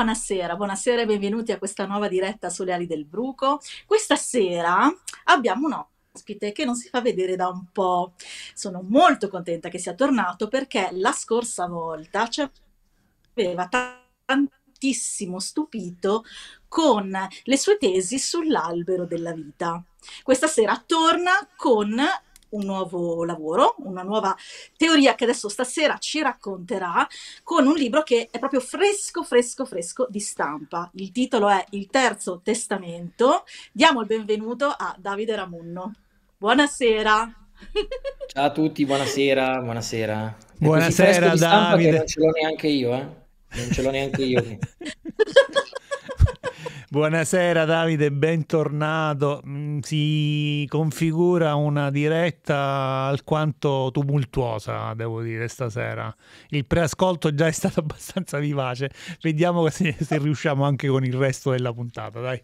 Buonasera, buonasera e benvenuti a questa nuova diretta sulle ali del bruco. Questa sera abbiamo un ospite che non si fa vedere da un po'. Sono molto contenta che sia tornato perché la scorsa volta ci aveva tantissimo stupito con le sue tesi sull'albero della vita. Questa sera torna con un nuovo lavoro, una nuova teoria che adesso stasera ci racconterà con un libro che è proprio fresco, fresco, fresco di stampa. Il titolo è Il Terzo Testamento. Diamo il benvenuto a Davide Ramunno. Buonasera. Ciao a tutti, buonasera, buonasera. Buonasera Davide. Non ce l'ho neanche io, eh? Non ce l'ho neanche io. Buonasera Davide, bentornato. Mm, si configura una diretta alquanto tumultuosa, devo dire, stasera. Il preascolto già è stato abbastanza vivace. Vediamo se, se riusciamo anche con il resto della puntata, dai.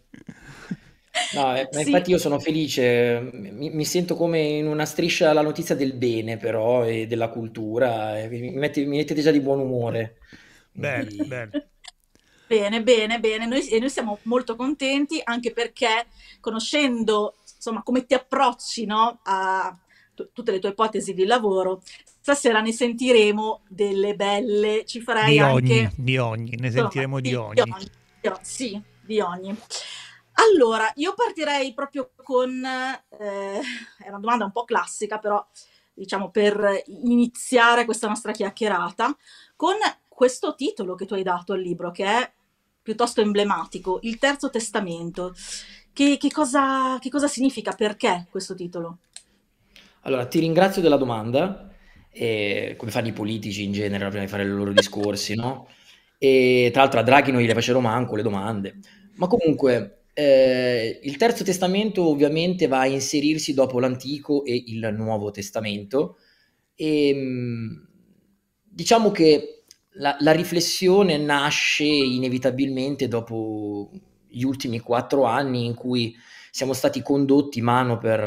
No, eh, sì. infatti io sono felice, mi, mi, sento come in una striscia la notizia del bene però e della cultura, mi, mette, mi mettete già di buon umore. Bene, Quindi... bene. Bene, bene, bene. Noi, e noi siamo molto contenti anche perché conoscendo insomma come ti approcci no, a t- tutte le tue ipotesi di lavoro, stasera ne sentiremo delle belle, ci farei di ogni, anche... Di ogni, ne insomma, sentiremo di, di ogni. Di Sì, di ogni. Allora, io partirei proprio con... Eh, è una domanda un po' classica, però diciamo per iniziare questa nostra chiacchierata, con questo titolo che tu hai dato al libro, che è piuttosto emblematico, Il Terzo Testamento. Che, che, cosa, che cosa significa? Perché questo titolo? Allora, ti ringrazio della domanda. E, come fanno i politici in genere prima di fare i loro discorsi, no? E tra l'altro a Draghi non gliele facevano manco le domande. Ma comunque, eh, il Terzo Testamento ovviamente va a inserirsi dopo l'Antico e il Nuovo Testamento. E, mm, diciamo che la, la riflessione nasce inevitabilmente dopo gli ultimi quattro anni in cui siamo stati condotti mano per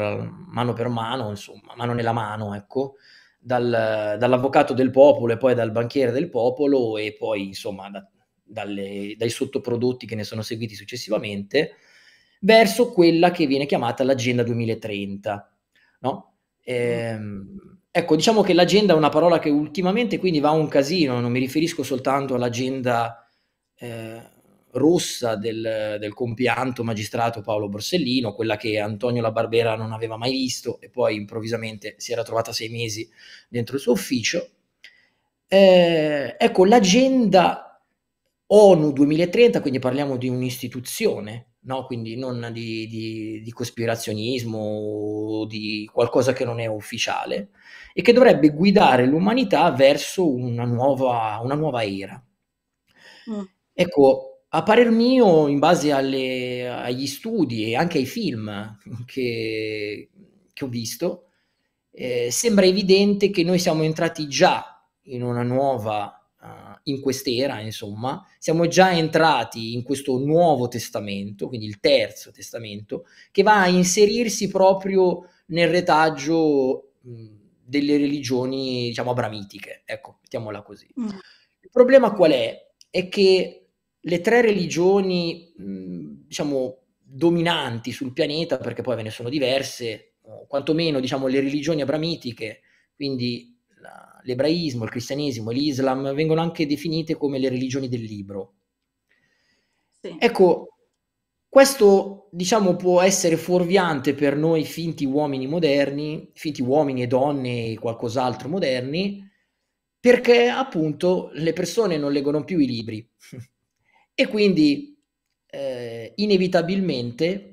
mano, per mano insomma, mano nella mano, ecco, dal, dall'avvocato del popolo e poi dal banchiere del popolo e poi insomma da, dalle, dai sottoprodotti che ne sono seguiti successivamente, verso quella che viene chiamata l'agenda 2030. No? Mm. Ehm, Ecco, diciamo che l'agenda è una parola che ultimamente quindi va un casino, non mi riferisco soltanto all'agenda eh, rossa del, del, compianto magistrato Paolo Borsellino, quella che Antonio La Barbera non aveva mai visto e poi improvvisamente si era trovata sei mesi dentro il suo ufficio. Eh, ecco, l'agenda ONU 2030, quindi parliamo di un'istituzione no? quindi non di, di, di cospirazionismo o di qualcosa che non è ufficiale, e che dovrebbe guidare l'umanità verso una nuova, una nuova era. Mm. Ecco, a parer mio, in base alle, agli studi e anche ai film che, che ho visto, eh, sembra evidente che noi siamo entrati già in una nuova era in quest'era, insomma, siamo già entrati in questo nuovo testamento, quindi il terzo testamento, che va a inserirsi proprio nel retaggio delle religioni, diciamo, abramitiche. Ecco, mettiamola così. Mm. Il problema qual è? È che le tre religioni, diciamo, dominanti sul pianeta, perché poi ve ne sono diverse, quantomeno, diciamo, le religioni abramitiche, quindi l'ebraismo, il cristianesimo e l'islam vengono anche definite come le religioni del libro. Sì. Ecco, questo diciamo può essere fuorviante per noi finti uomini moderni, finti uomini e donne e qualcos'altro moderni, perché appunto le persone non leggono più i libri e quindi eh, inevitabilmente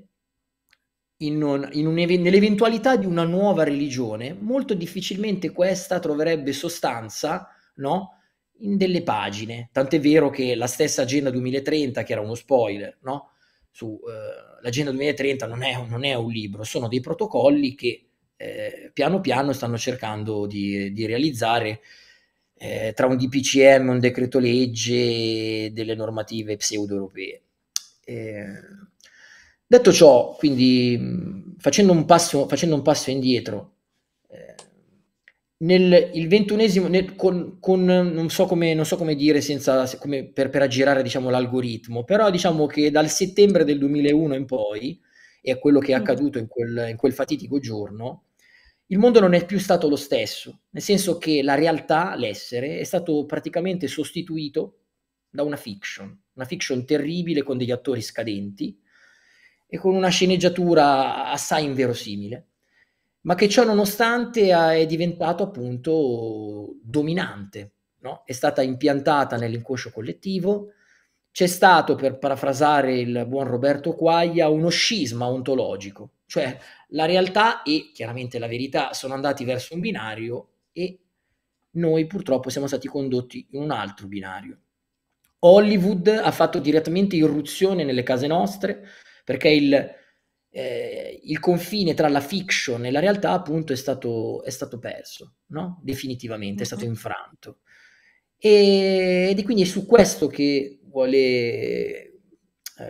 in un, in un, nell'eventualità di una nuova religione, molto difficilmente questa troverebbe sostanza no? in delle pagine. Tant'è vero che la stessa Agenda 2030, che era uno spoiler, no? su, eh, l'Agenda 2030 non è, non è, un libro, sono dei protocolli che eh, piano piano stanno cercando di, di realizzare eh, tra un DPCM, un decreto legge, delle normative pseudo-europee. Eh, Detto ciò, quindi facendo un passo, facendo un passo indietro, eh, nel, il ventunesimo, nel, con, con, non, so come, non so come dire senza, come per, per, aggirare diciamo, l'algoritmo, però diciamo che dal settembre del 2001 in poi, e a quello che è mm. accaduto in quel, in quel fatidico giorno, il mondo non è più stato lo stesso, nel senso che la realtà, l'essere, è stato praticamente sostituito da una fiction, una fiction terribile con degli attori scadenti, e con una sceneggiatura assai inverosimile, ma che ciò nonostante è diventato appunto dominante, no? è stata impiantata nell'inconscio collettivo, c'è stato, per parafrasare il buon Roberto Quaglia, uno scisma ontologico, cioè la realtà e chiaramente la verità sono andati verso un binario e noi purtroppo siamo stati condotti in un altro binario. Hollywood ha fatto direttamente irruzione nelle case nostre, perché il, eh, il confine tra la fiction e la realtà appunto è stato, è stato perso, no? definitivamente, è stato mhm. infranto. E, ed è quindi su questo che vuole eh,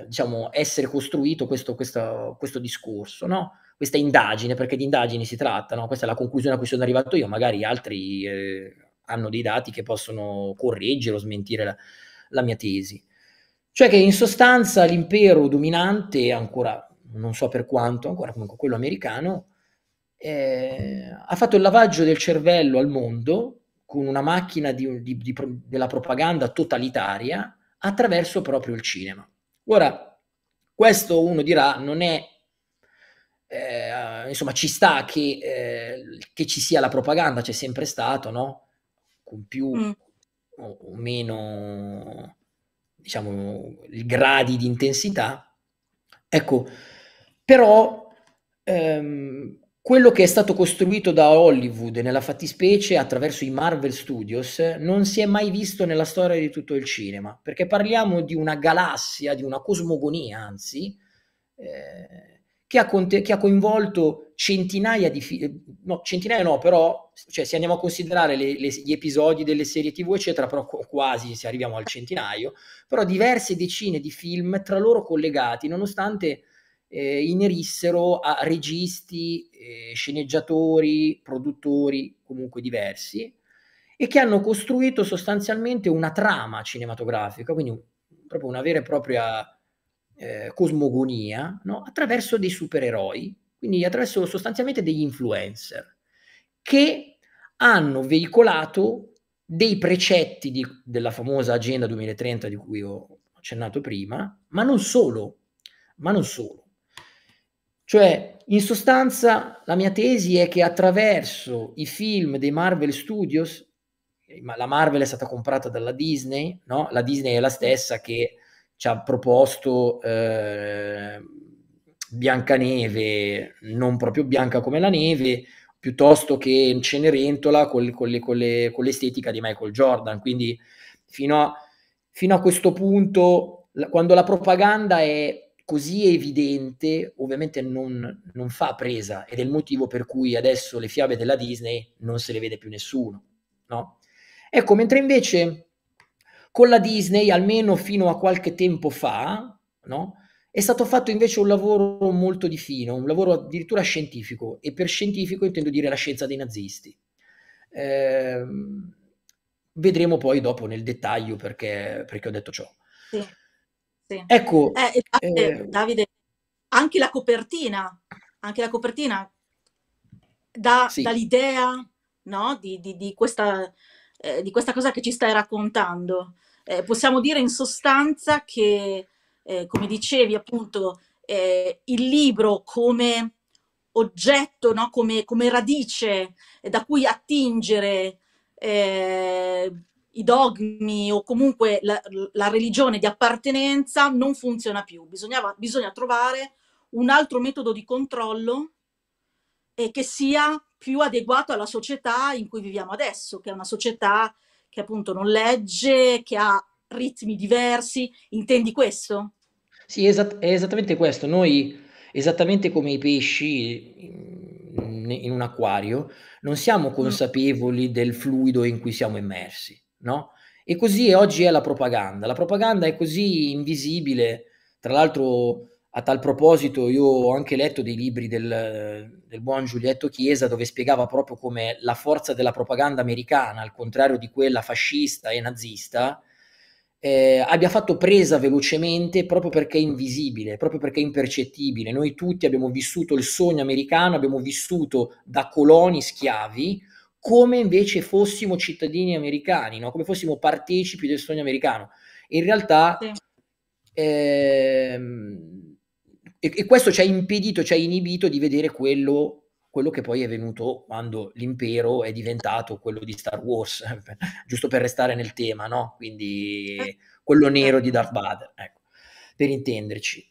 diciamo, essere costruito questo, questo, questo discorso, no? questa indagine, perché di indagini si tratta, no? questa è la conclusione a cui sono arrivato io, magari altri eh, hanno dei dati che possono correggere o smentire la, la mia tesi. Cioè che in sostanza l'impero dominante, ancora non so per quanto, ancora comunque quello americano, eh, ha fatto il lavaggio del cervello al mondo con una macchina di, di, di, della propaganda totalitaria attraverso proprio il cinema. Ora, questo uno dirà non è eh, insomma, ci sta che, eh, che, ci sia la propaganda, c'è sempre stato, no? Con più mm. o, o, meno diciamo, gradi di intensità. Ecco, però ehm, quello che è stato costruito da Hollywood, nella fattispecie attraverso i Marvel Studios, non si è mai visto nella storia di tutto il cinema, perché parliamo di una galassia, di una cosmogonia, anzi, eh, che ha, conte- che ha coinvolto centinaia di film, eh, no, centinaia no, però cioè, se andiamo a considerare le, le, gli episodi delle serie tv, eccetera, però quasi se arriviamo al centinaio, però diverse decine di film tra loro collegati, nonostante eh, inerissero a registi, eh, sceneggiatori, produttori comunque diversi e che hanno costruito sostanzialmente una trama cinematografica, quindi proprio una vera e propria eh, cosmogonia no? attraverso dei supereroi, quindi attraverso sostanzialmente degli influencer, che hanno veicolato dei precetti di, della famosa Agenda 2030 di cui ho accennato prima, ma non solo, ma non solo. Cioè, in sostanza, la mia tesi è che attraverso i film dei Marvel Studios, la Marvel è stata comprata dalla Disney, no? la Disney è la stessa che ci ha proposto eh, Biancaneve, non proprio bianca come la neve, piuttosto che Cenerentola con, con, le, con, le, con l'estetica di Michael Jordan. Quindi fino a, fino a questo punto, quando la propaganda è così evidente, ovviamente non, non, fa presa ed è il motivo per cui adesso le fiabe della Disney non se le vede più nessuno. No? Ecco, mentre invece con la Disney, almeno fino a qualche tempo fa, no? È stato fatto invece un lavoro molto di fino, un lavoro addirittura scientifico, e per scientifico intendo dire la scienza dei nazisti. Eh, vedremo poi dopo nel dettaglio perché, perché ho detto ciò. Sì, sì. Ecco, eh, Davide, eh, Davide, anche la copertina, anche la copertina dà, sì. l'idea no, di, di, di, questa, eh, di questa cosa che ci stai raccontando. Eh, possiamo dire in sostanza che, eh, come dicevi appunto, eh, il libro come oggetto, no? come, come, radice eh, da cui attingere eh, i dogmi o comunque la, la, religione di appartenenza non funziona più. Bisognava, bisogna trovare un altro metodo di controllo eh, che sia più adeguato alla società in cui viviamo adesso, che è una società che appunto non legge, che ha ritmi diversi. Intendi questo? Sì, esatt- è esattamente questo. Noi, esattamente come i pesci in, mm, in un acquario, non siamo mm. consapevoli mm. del fluido in cui siamo immersi, no? E così oggi è la propaganda. La propaganda è così invisibile, tra l'altro a tal proposito io ho anche letto dei libri del, del buon Giulietto Chiesa dove spiegava proprio come la forza della propaganda americana, al contrario di quella fascista e nazista, eh, abbia fatto presa velocemente proprio perché è invisibile, proprio perché è impercettibile. Noi tutti abbiamo vissuto il sogno americano, abbiamo vissuto da coloni schiavi come invece fossimo cittadini americani, no? come fossimo partecipi del sogno americano. In realtà sì. ehm, e, e questo ci ha impedito, ci ha inibito di vedere quello quello che poi è venuto quando l'impero è diventato quello di Star Wars, giusto per restare nel tema, no? Quindi quello nero di Darth Vader, ecco, per intenderci.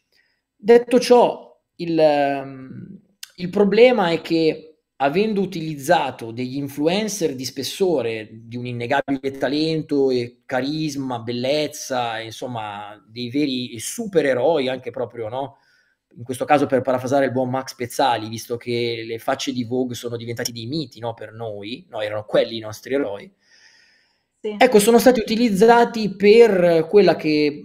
Detto ciò, il, ehm, il, problema è che avendo utilizzato degli influencer di spessore, di un innegabile talento e carisma, bellezza, insomma, dei veri supereroi anche proprio, no? in questo caso per parafrasare il buon Max Pezzali, visto che le facce di Vogue sono diventate dei miti no, per noi, no, erano quelli i nostri eroi, sì. ecco, sono stati utilizzati per quella che,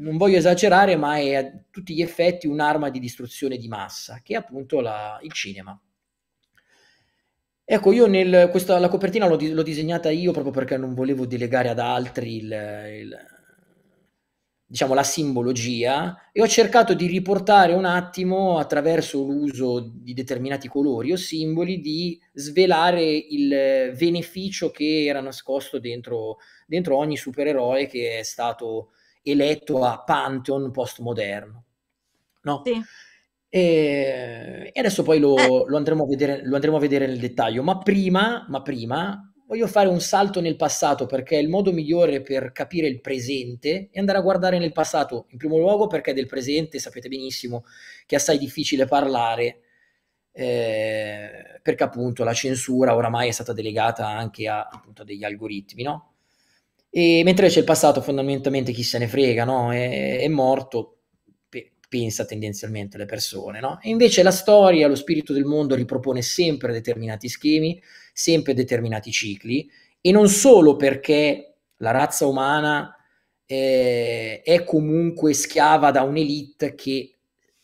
non voglio esagerare, ma è a tutti gli effetti un'arma di distruzione di massa, che è appunto la, il cinema. Ecco, io nel, questa, la copertina l'ho, l'ho, disegnata io proprio perché non volevo delegare ad altri il, il diciamo, la simbologia e ho cercato di riportare un attimo attraverso l'uso di determinati colori o simboli di svelare il beneficio che era nascosto dentro, dentro ogni supereroe che è stato eletto a Pantheon postmoderno. No? Sì. E, adesso poi lo, eh. lo, andremo vedere, lo, andremo a vedere, nel dettaglio, ma prima, ma prima voglio fare un salto nel passato perché il modo migliore per capire il presente è andare a guardare nel passato, in primo luogo perché del presente sapete benissimo che è assai difficile parlare. Eh, perché appunto la censura oramai è stata delegata anche a appunto, degli algoritmi, no? E mentre c'è il passato, fondamentalmente chi se ne frega, no? È, è morto, pe- pensa tendenzialmente le persone, no? E invece la storia, lo spirito del mondo ripropone sempre determinati schemi, sempre determinati cicli e non solo perché la razza umana eh, è comunque schiava da un'elite che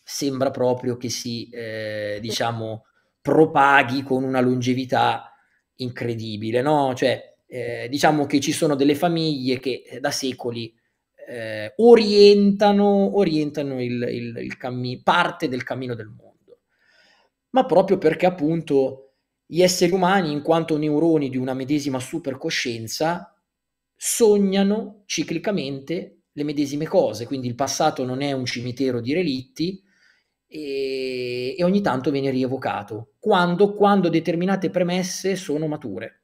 sembra proprio che si, eh, diciamo, propaghi con una longevità incredibile, no? Cioè, eh, diciamo che ci sono delle famiglie che da secoli eh, orientano, orientano il, il, il cammi- parte del cammino del mondo, ma proprio perché appunto gli esseri umani, in quanto neuroni di una medesima supercoscienza, sognano ciclicamente le medesime cose, quindi il passato non è un cimitero di relitti e, e ogni tanto viene rievocato, quando, quando determinate premesse sono mature.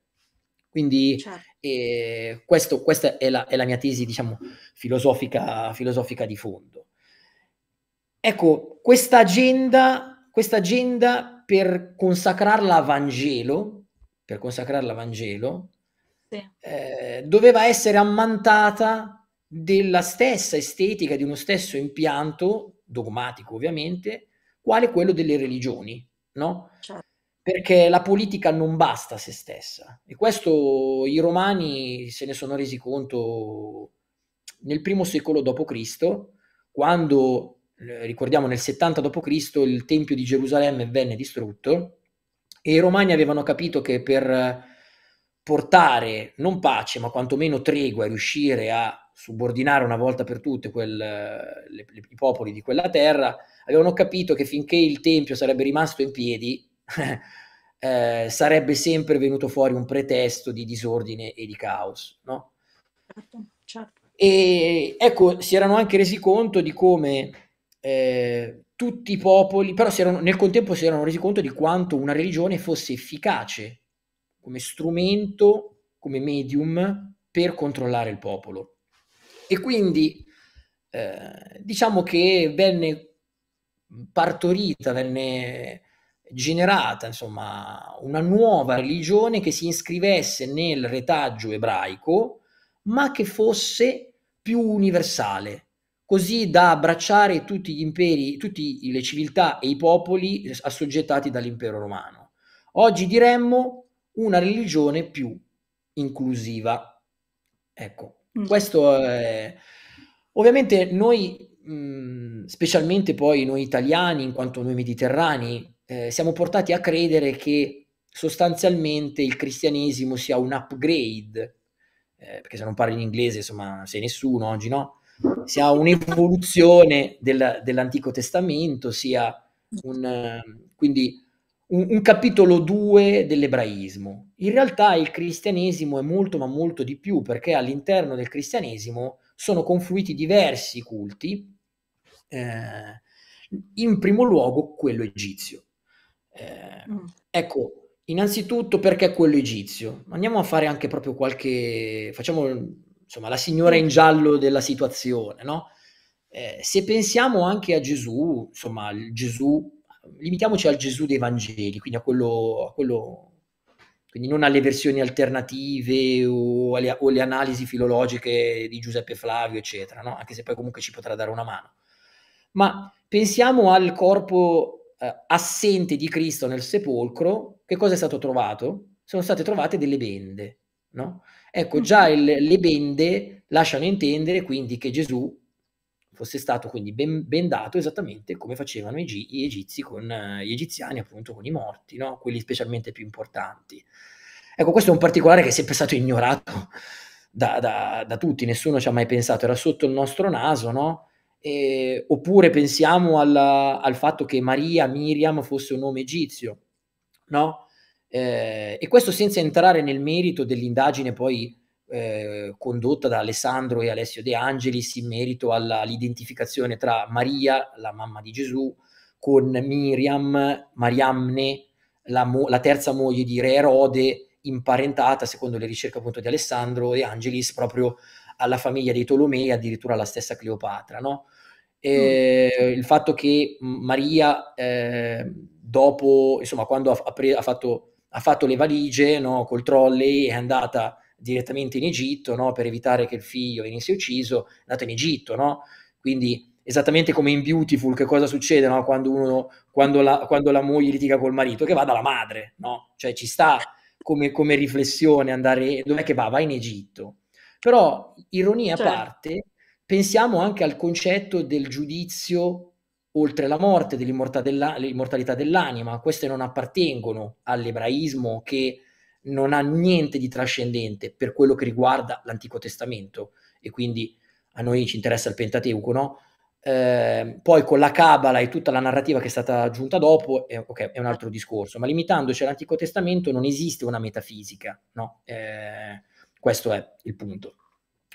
Quindi certo. eh, questo, questa è la, è la, mia tesi, diciamo, filosofica, filosofica di fondo. Ecco, questa agenda, questa agenda per consacrarla a Vangelo, per consacrarla a Vangelo, sì. eh, doveva essere ammantata della stessa estetica, di uno stesso impianto, dogmatico ovviamente, quale quello delle religioni, no? Certo. Perché la politica non basta a se stessa. E questo i romani se ne sono resi conto nel primo secolo d.C., quando eh, ricordiamo nel 70 d.C. il Tempio di Gerusalemme venne distrutto e i Romani avevano capito che per eh, portare non pace ma quantomeno tregua e riuscire a subordinare una volta per tutte quel, eh, le, le, i popoli di quella terra, avevano capito che finché il Tempio sarebbe rimasto in piedi eh, sarebbe sempre venuto fuori un pretesto di disordine e di caos. No? Certo, certo. E ecco, si erano anche resi conto di come eh, tutti i popoli, però erano, nel contempo si erano resi conto di quanto una religione fosse efficace come strumento, come medium per controllare il popolo. E quindi eh, diciamo che venne partorita, venne generata insomma una nuova religione che si iscrivesse nel retaggio ebraico, ma che fosse più universale, così da abbracciare tutti gli imperi, tutte le civiltà e i popoli assoggettati dall'impero romano. Oggi diremmo una religione più inclusiva. Ecco, mm. questo è... Ovviamente noi, mh, mm, specialmente poi noi italiani, in quanto noi mediterranei, eh, siamo portati a credere che sostanzialmente il cristianesimo sia un upgrade, eh, perché se non parli in inglese, insomma, sei nessuno oggi, no? sia un'evoluzione del, dell'Antico Testamento, sia un, quindi un, un capitolo 2 dell'ebraismo. In realtà il cristianesimo è molto ma molto di più perché all'interno del cristianesimo sono confluiti diversi culti, eh, in primo luogo quello egizio. Eh, mm. Ecco, innanzitutto perché quello egizio? Andiamo a fare anche proprio qualche, facciamo insomma, la signora in mm. giallo della situazione, no? Eh, se pensiamo anche a Gesù, insomma, Gesù, limitiamoci al Gesù dei Vangeli, quindi a quello, a quello quindi non alle versioni alternative o alle, o alle, analisi filologiche di Giuseppe Flavio, eccetera, no? anche se poi comunque ci potrà dare una mano. Ma pensiamo al corpo eh, assente di Cristo nel sepolcro, che cosa è stato trovato? Sono state trovate delle bende, no? Ecco, già mm-hmm. il, le bende lasciano intendere quindi che Gesù fosse stato quindi ben, bendato esattamente come facevano i, gli egizi con eh, gli egiziani, appunto con i morti, no? quelli specialmente più importanti. Ecco, questo è un particolare che è sempre stato ignorato da, da, da tutti, nessuno ci ha mai pensato, era sotto il nostro naso, no? Eh, oppure pensiamo alla, al fatto che Maria Miriam fosse un nome egizio, no? Eh, e questo senza entrare nel merito dell'indagine poi eh, condotta da Alessandro e Alessio De Angelis in merito all'identificazione tra Maria, la mamma di Gesù, con Miriam, Mariamne, la, mo- la terza moglie di Re Erode, imparentata, secondo le ricerche appunto di Alessandro De Angelis, proprio alla famiglia dei Tolomei, addirittura alla stessa Cleopatra. No? Eh, mm. Il fatto che Maria, eh, dopo, insomma, quando ha, pre- ha fatto ha fatto le valigie no, col trolley, è andata direttamente in Egitto no, per evitare che il figlio venisse ucciso, è andata in Egitto, no? Quindi esattamente come in Beautiful, che cosa succede no? quando, uno, quando, la, quando, la, moglie litiga col marito? Che va dalla madre, no? Cioè ci sta come, come riflessione andare, dov'è che va? Va in Egitto. Però, ironia a certo. parte, pensiamo anche al concetto del giudizio oltre la morte, dell'immortalità dell'anima. Queste non appartengono all'ebraismo che non ha niente di trascendente per quello che riguarda l'Antico Testamento e quindi a noi ci interessa il Pentateuco, no? Eh, poi con la Cabala e tutta la narrativa che è stata aggiunta dopo eh, okay, è un altro discorso, ma limitandoci all'Antico Testamento non esiste una metafisica, no? Eh, questo è il punto.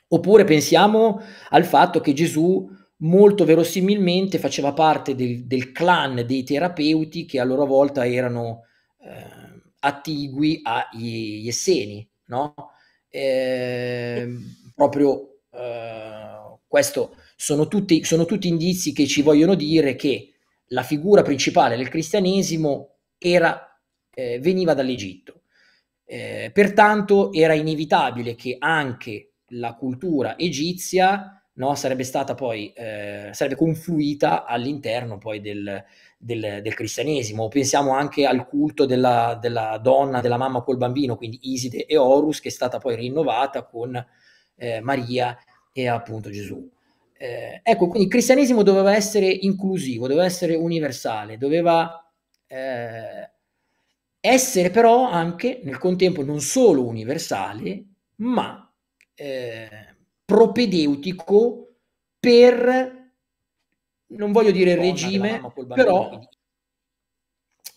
Oppure pensiamo al fatto che Gesù molto verosimilmente faceva parte del, del, clan dei terapeuti che a loro volta erano eh, attigui agli Esseni, no? Eh, proprio eh, questo sono tutti, sono tutti indizi che ci vogliono dire che la figura principale del cristianesimo era, eh, veniva dall'Egitto. Eh, pertanto era inevitabile che anche la cultura egizia no? sarebbe stata poi, eh, sarebbe confluita all'interno poi del, del, del, cristianesimo. Pensiamo anche al culto della, della, donna, della mamma col bambino, quindi Iside e Horus, che è stata poi rinnovata con eh, Maria e appunto Gesù. Eh, ecco, quindi il cristianesimo doveva essere inclusivo, doveva essere universale, doveva eh, essere però anche nel contempo non solo universale, ma eh, propedeutico per, non voglio dire il regime, però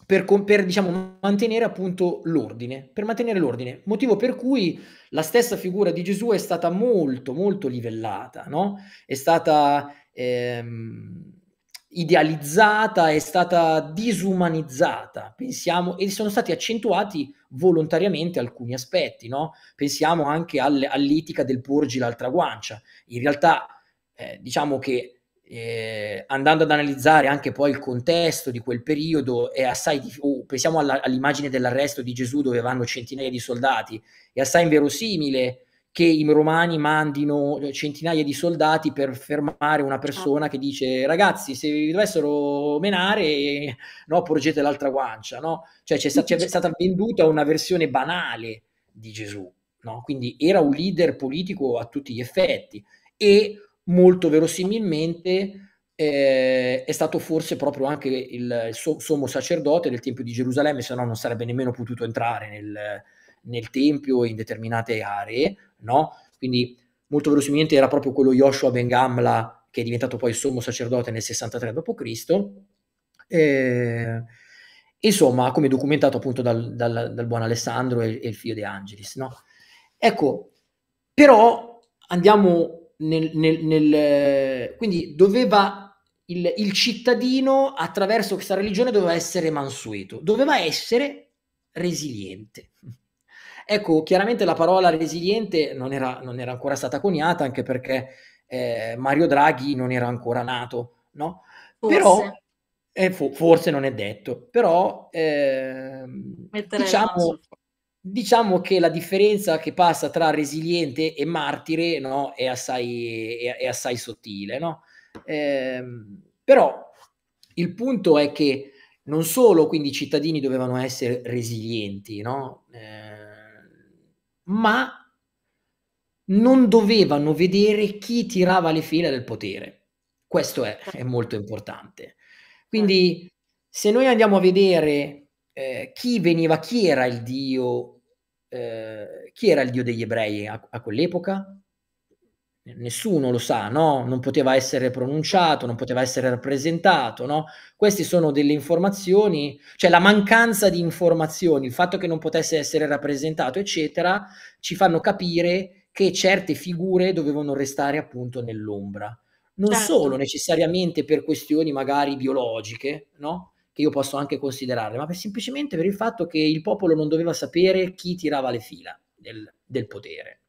per, per diciamo, mantenere appunto l'ordine, per mantenere l'ordine, motivo per cui la stessa figura di Gesù è stata molto, molto livellata, no? È stata... Ehm, idealizzata, è stata disumanizzata, pensiamo, e sono stati accentuati volontariamente alcuni aspetti, no? Pensiamo anche al, all'etica del porgi l'altra guancia. In realtà, eh, diciamo che eh, andando ad analizzare anche poi il contesto di quel periodo, è assai dif- oh, pensiamo alla, all'immagine dell'arresto di Gesù dove vanno centinaia di soldati, è assai inverosimile che i romani mandino eh, centinaia di soldati per fermare una persona certo. che dice ragazzi se vi dovessero menare no, porgete l'altra guancia no? cioè c'è, sta- c'è stata venduta una versione banale di Gesù no? quindi era un leader politico a tutti gli effetti e molto verosimilmente eh, è stato forse proprio anche il, il sommo sacerdote del Tempio di Gerusalemme se no non sarebbe nemmeno potuto entrare nel, nel tempio e in determinate aree, no? Quindi molto velocemente era proprio quello Yoshua Ben Gamla che è diventato poi sommo sacerdote nel 63 d.C. Eh, insomma, come documentato appunto dal, dal, dal buon Alessandro e, e, il figlio di Angelis, no? Ecco, però andiamo nel... nel, nel eh, quindi doveva... Il, il cittadino attraverso questa religione doveva essere mansueto, doveva essere resiliente. Ecco, chiaramente la parola resiliente non era, non era ancora stata coniata, anche perché eh, Mario Draghi non era ancora nato, no? Forse. Però, eh, fo- forse non è detto, però eh, diciamo, diciamo, che la differenza che passa tra resiliente e martire no, è, assai, è, è, assai, sottile, no? Ehm, però il punto è che non solo quindi i cittadini dovevano essere resilienti, no? Eh, ma non dovevano vedere chi tirava le file del potere. Questo è, è molto importante. Quindi se noi andiamo a vedere eh, chi veniva, chi era il dio, eh, chi era il dio degli ebrei a, a quell'epoca, nessuno lo sa, no? non poteva essere pronunciato, non poteva essere rappresentato. No? Queste sono delle informazioni, cioè la mancanza di informazioni, il fatto che non potesse essere rappresentato, eccetera, ci fanno capire che certe figure dovevano restare appunto nell'ombra. Non certo. solo necessariamente per questioni magari biologiche, no? che io posso anche considerarle, ma per, semplicemente per il fatto che il popolo non doveva sapere chi tirava le fila del, del potere.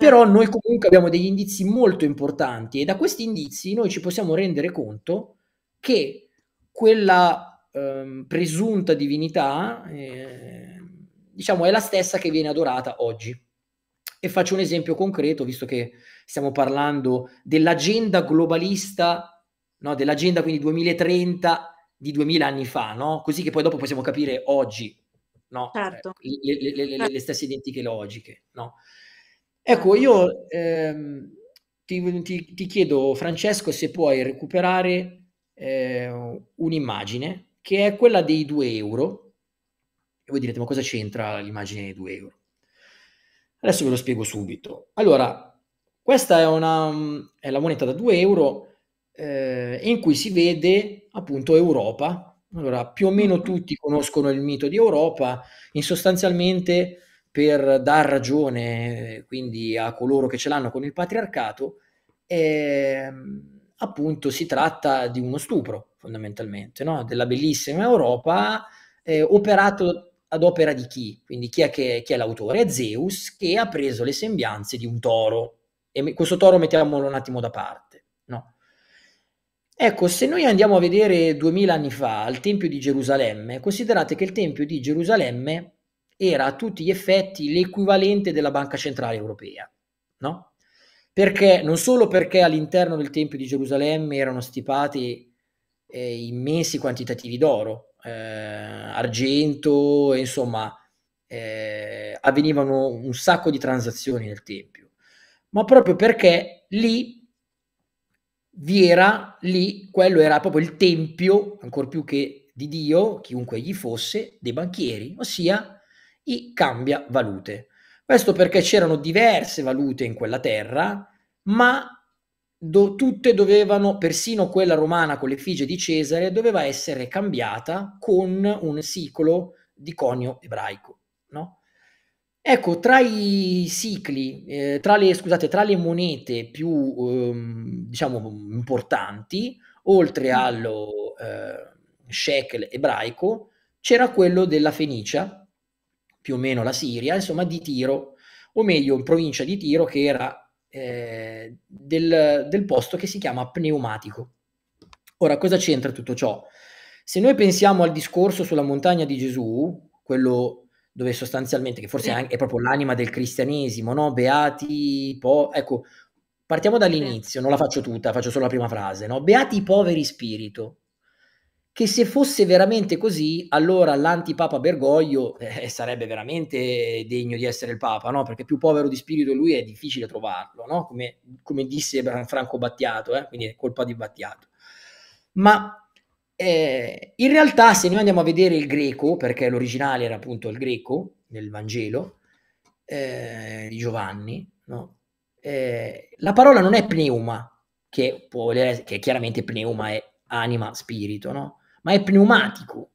Però noi comunque abbiamo degli indizi molto importanti e da questi indizi noi ci possiamo rendere conto che quella eh, presunta divinità, eh, diciamo, è la stessa che viene adorata oggi. E faccio un esempio concreto, visto che stiamo parlando dell'agenda globalista, no? dell'agenda quindi 2030 di 2000 anni fa, no? così che poi dopo possiamo capire oggi no? certo. eh, le, le, le, le, stesse identiche logiche. No? Ecco, io ehm, ti, ti- ti chiedo, Francesco, se puoi recuperare, ehm, un'immagine che è quella dei 2 euro. E voi direte: "Ma cosa c'entra l'immagine dei 2 euro?" Adesso ve lo spiego subito. Allora, questa è una è la moneta da 2 euro, ehm, in cui si vede appunto Europa. Allora, più o meno mm-hmm. tutti conoscono il mito di Europa, in sostanzialmente per dar ragione quindi a coloro che ce l'hanno con il patriarcato, eh, appunto si tratta di uno stupro fondamentalmente, no? della bellissima Europa eh, operato ad opera di chi? Quindi chi è, che, chi è l'autore? È Zeus che ha preso le sembianze di un toro e questo toro mettiamolo un attimo da parte. No? Ecco, se noi andiamo a vedere 2000 anni fa al Tempio di Gerusalemme, considerate che il Tempio di Gerusalemme era a tutti gli effetti l'equivalente della Banca Centrale Europea, no? Perché, non solo perché all'interno del Tempio di Gerusalemme erano stipati eh, immensi quantitativi d'oro, eh, argento, insomma, eh, avvenivano un sacco di transazioni nel Tempio, ma proprio perché lì vi era lì, quello era proprio il tempio, ancor più che di Dio, chiunque egli fosse, dei banchieri, ossia i cambia valute. Questo perché c'erano diverse valute in quella terra, ma do, tutte dovevano, persino quella romana con l'effigie di Cesare, doveva essere cambiata con un sicolo di conio ebraico. No? Ecco, tra i cicli, eh, tra, le, scusate, tra le monete più ehm, diciamo, importanti, oltre mm. allo eh, shekel ebraico, c'era quello della Fenicia, più o meno la Siria, insomma di Tiro, o meglio in provincia di Tiro che era eh, del, del posto che si chiama Pneumatico. Ora, cosa c'entra tutto ciò? Se noi pensiamo al discorso sulla montagna di Gesù, quello dove sostanzialmente, che forse è, proprio l'anima del cristianesimo, no? Beati, po- ecco, partiamo dall'inizio, non la faccio tutta, faccio solo la prima frase, no? Beati i poveri spirito, che se fosse veramente così, allora l'antipapa Bergoglio eh, sarebbe veramente degno di essere il papa, no? Perché più povero di spirito lui è difficile trovarlo, no? Come, come disse Franco Battiato, eh? quindi è colpa di Battiato. Ma eh, in realtà, se noi andiamo a vedere il greco, perché l'originale era appunto il greco nel Vangelo eh, di Giovanni, no? Eh, la parola non è pneuma, che, può, che chiaramente pneuma è anima, spirito, no? ma è pneumatico.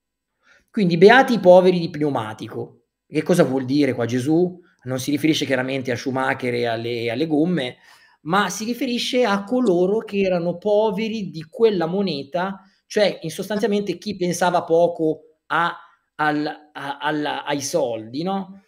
Quindi beati i poveri di pneumatico. Che cosa vuol dire qua Gesù? Non si riferisce chiaramente a Schumacher e alle, alle gomme, ma si riferisce a coloro che erano poveri di quella moneta, cioè in sostanzialmente chi pensava poco a, al, a, alla, ai soldi, no?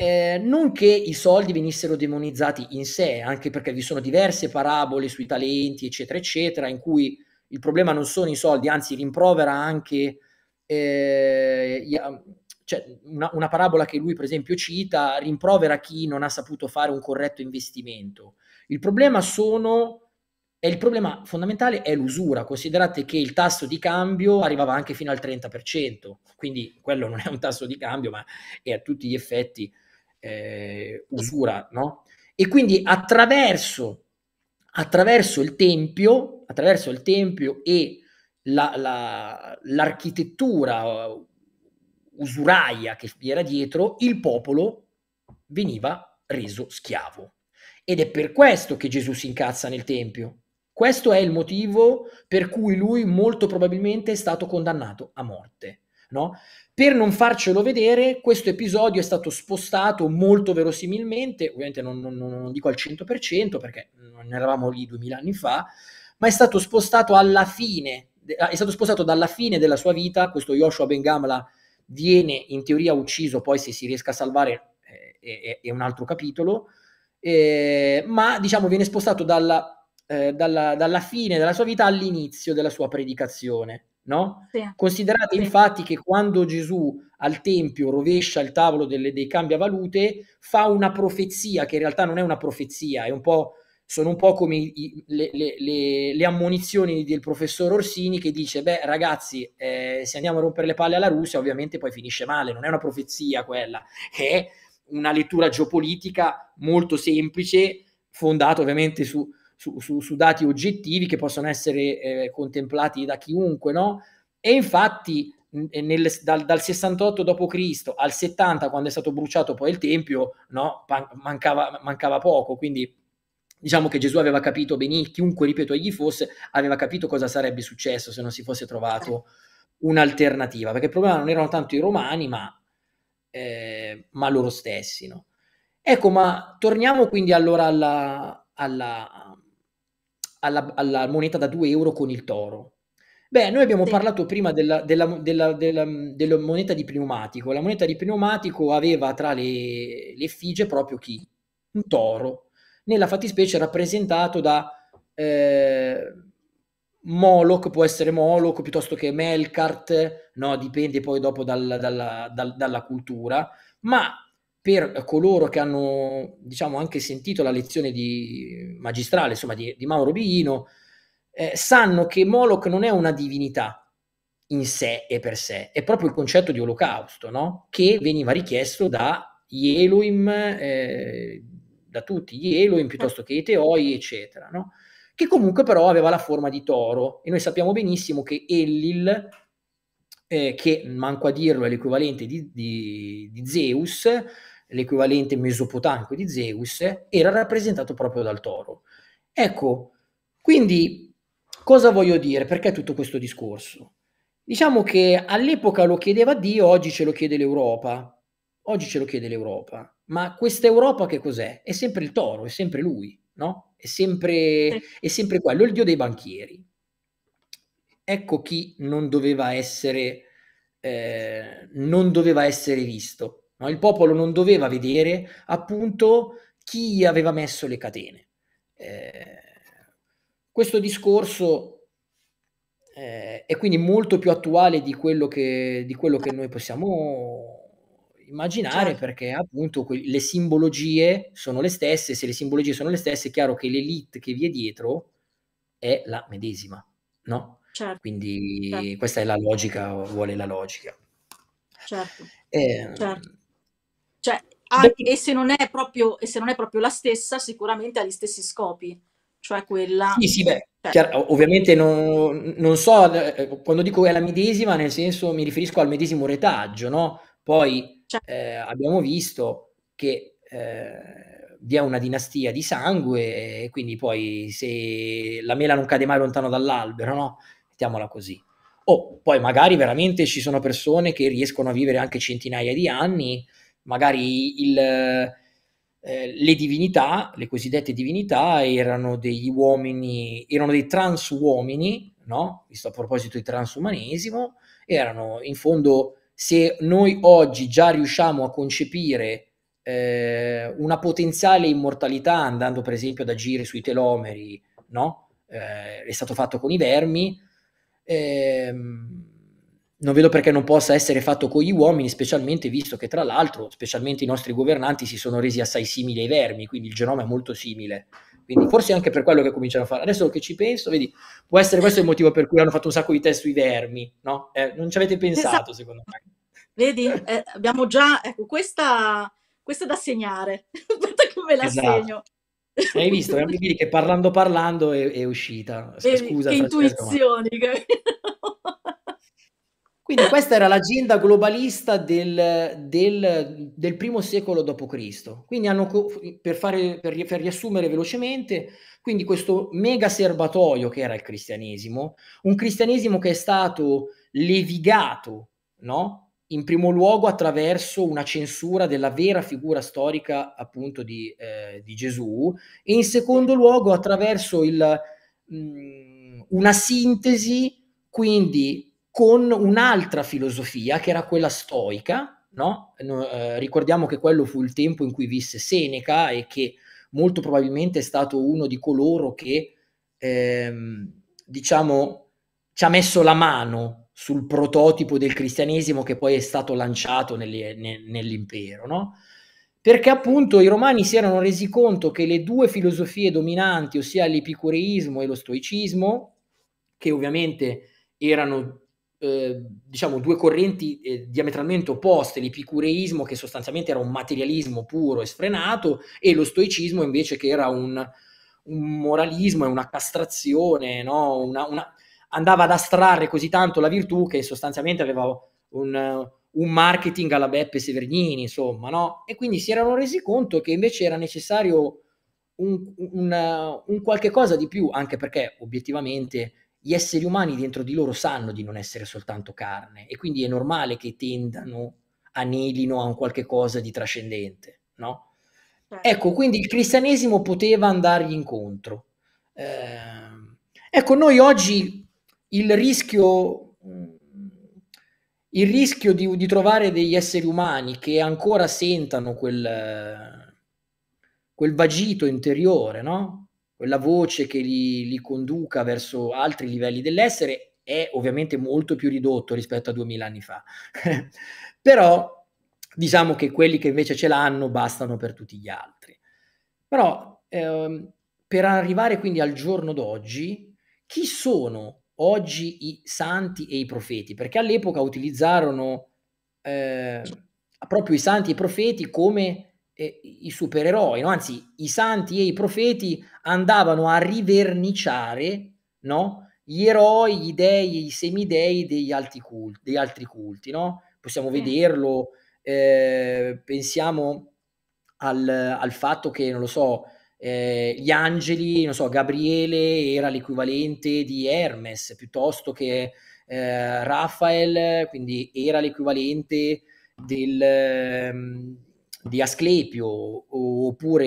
Eh, non che i soldi venissero demonizzati in sé, anche perché vi sono diverse parabole sui talenti, eccetera, eccetera, in cui il problema non sono i soldi, anzi rimprovera anche eh, ehm, cioè una, una, parabola che lui per esempio cita, rimprovera chi non ha saputo fare un corretto investimento. Il problema sono, il problema fondamentale è l'usura, considerate che il tasso di cambio arrivava anche fino al 30%, quindi quello non è un tasso di cambio, ma è a tutti gli effetti eh, usura, no? E quindi attraverso, attraverso il tempio attraverso il tempio e la, la, l'architettura uh, usuraia che vi era dietro, il popolo veniva reso schiavo. Ed è per questo che Gesù si incazza nel Tempio. Questo è il motivo per cui lui molto probabilmente è stato condannato a morte. No? Per non farcelo vedere, questo episodio è stato spostato molto verosimilmente, ovviamente non, non, non dico al 100% perché non eravamo lì 2000 anni fa, ma è stato spostato alla fine, ah, è stato spostato dalla fine della sua vita, questo Yoshua Ben Gamla viene in teoria ucciso, poi se si riesca a salvare eh, è, è un altro capitolo, eh, ma diciamo viene spostato dalla, eh, dalla, dalla, fine della sua vita all'inizio della sua predicazione. No? Sì. Considerate sì. infatti che quando Gesù al Tempio rovescia il tavolo delle, dei cambiavalute, fa una profezia che in realtà non è una profezia, è un po' sono un po' come i, le, le, le, le, ammonizioni del professor Orsini che dice, beh ragazzi, eh, se andiamo a rompere le palle alla Russia ovviamente poi finisce male, non è una profezia quella, è una lettura geopolitica molto semplice, fondata ovviamente su, su, su, su dati oggettivi che possono essere eh, contemplati da chiunque, no? E infatti nel, dal, dal, 68 d.C. al 70, quando è stato bruciato poi il Tempio, no? Pan- mancava, mancava poco, quindi diciamo che Gesù aveva capito benissimo, chiunque ripeto egli fosse, aveva capito cosa sarebbe successo se non si fosse trovato un'alternativa, perché il problema non erano tanto i romani, ma, eh, ma loro stessi. No? Ecco, ma torniamo quindi allora alla, alla, alla, alla, moneta da 2 euro con il toro. Beh, noi abbiamo sì. parlato prima della, della, della, della, moneta di pneumatico. La moneta di pneumatico aveva tra le effigie proprio chi? Un toro nella fattispecie rappresentato da eh, Moloch, può essere Moloch piuttosto che Melkart, no, dipende poi dopo dalla, dalla, dalla, dalla cultura, ma per coloro che hanno diciamo anche sentito la lezione di magistrale insomma di, di Mauro Biglino eh, sanno che Moloch non è una divinità in sé e per sé è proprio il concetto di olocausto no? che veniva richiesto da Elohim eh, da tutti gli Elohim eh. piuttosto che i Teoi, eccetera, no? che comunque però aveva la forma di toro e noi sappiamo benissimo che Ellil, eh, che manco a dirlo è l'equivalente di, di, di Zeus, l'equivalente mesopotamico di Zeus, era rappresentato proprio dal toro. Ecco, quindi cosa voglio dire? Perché tutto questo discorso? Diciamo che all'epoca lo chiedeva Dio, oggi ce lo chiede l'Europa, oggi ce lo chiede l'Europa, ma questa Europa che cos'è? È sempre il toro, è sempre lui, no? È sempre, è sempre quello, il dio dei banchieri. Ecco chi non doveva essere, eh, non doveva essere visto. No? Il popolo non doveva vedere appunto chi aveva messo le catene. Eh, questo discorso eh, è quindi molto più attuale di quello che, di quello che noi possiamo immaginare certo. perché appunto que- le simbologie sono le stesse, se le simbologie sono le stesse è chiaro che l'elite che vi è dietro è la medesima, no? Certo. Quindi certo. questa è la logica, vuole la logica. Certo. Eh, certo. Cioè, anche, beh, e, se proprio, e, se non è proprio, la stessa, sicuramente ha gli stessi scopi, cioè quella... Sì, sì, beh, cioè. ovviamente non, non, so, eh, quando dico è la medesima, nel senso mi riferisco al medesimo retaggio, no? Poi cioè eh, abbiamo visto che eh, vi è una dinastia di sangue e quindi poi se la mela non cade mai lontano dall'albero, no? Mettiamola così. O oh, poi magari veramente ci sono persone che riescono a vivere anche centinaia di anni, magari il, eh, le divinità, le cosiddette divinità, erano degli uomini, erano dei transuomini, no? Visto a proposito di transumanesimo, erano in fondo se noi oggi già riusciamo a concepire eh, una potenziale immortalità andando per esempio ad agire sui telomeri, no? Eh, è stato fatto con i vermi, ehm, non vedo perché non possa essere fatto con gli uomini, specialmente visto che tra l'altro, specialmente i nostri governanti si sono resi assai simili ai vermi, quindi il genoma è molto simile. Quindi forse anche per quello che cominciano a fare. Adesso che ci penso, vedi, può essere questo il motivo per cui hanno fatto un sacco di test sui vermi, no? Eh, non ci avete pensato, esatto. secondo me. Vedi, eh, abbiamo già, ecco, questa, questa è da segnare. Guarda come la esatto. segno. Hai visto, vedi che parlando parlando è, è uscita. Scusa, che intuizioni, capito? Quindi questa era l'agenda globalista del, del, del, primo secolo d.C. Quindi hanno, per, fare, per, per, riassumere velocemente, quindi questo mega serbatoio che era il cristianesimo, un cristianesimo che è stato levigato, no? In primo luogo attraverso una censura della vera figura storica appunto di, eh, di Gesù e in secondo luogo attraverso il, mh, mm, una sintesi quindi con un'altra filosofia che era quella stoica, no? eh, ricordiamo che quello fu il tempo in cui visse Seneca e che molto probabilmente è stato uno di coloro che, ehm, diciamo, ci ha messo la mano sul prototipo del cristianesimo che poi è stato lanciato nelle, ne, nell'impero, no? Perché appunto i romani si erano resi conto che le due filosofie dominanti, ossia l'epicureismo e lo stoicismo, che ovviamente erano eh, diciamo due correnti eh, diametralmente opposte, l'epicureismo che sostanzialmente era un materialismo puro e sfrenato e lo stoicismo invece che era un, un moralismo e una castrazione, no? una, una... andava ad astrarre così tanto la virtù che sostanzialmente aveva un, un marketing alla Beppe Severgnini, insomma, no? E quindi si erano resi conto che invece era necessario un, un, un qualche cosa di più, anche perché obiettivamente gli esseri umani dentro di loro sanno di non essere soltanto carne e quindi è normale che tendano, anelino a un qualche cosa di trascendente, no? Certo. Ecco, quindi il cristianesimo poteva andargli incontro. Eh, ecco, noi oggi il rischio, mm, il rischio di, di, trovare degli esseri umani che ancora sentano quel, quel vagito interiore, no? la voce che li, li conduca verso altri livelli dell'essere è ovviamente molto più ridotto rispetto a 2000 anni fa. Però diciamo che quelli che invece ce l'hanno bastano per tutti gli altri. Però ehm, per arrivare quindi al giorno d'oggi, chi sono oggi i santi e i profeti? Perché all'epoca utilizzarono eh, proprio i santi e i profeti come eh, i supereroi, no? anzi i santi e i profeti andavano a riverniciare no? gli eroi, gli dei, i semidei degli altri culti. Degli altri culti no? Possiamo mm. vederlo, eh, pensiamo al, al, fatto che, non lo so, eh, gli angeli, non so, Gabriele era l'equivalente di Hermes, piuttosto che eh, Raphael, quindi era l'equivalente del, ehm, di Asclepio oppure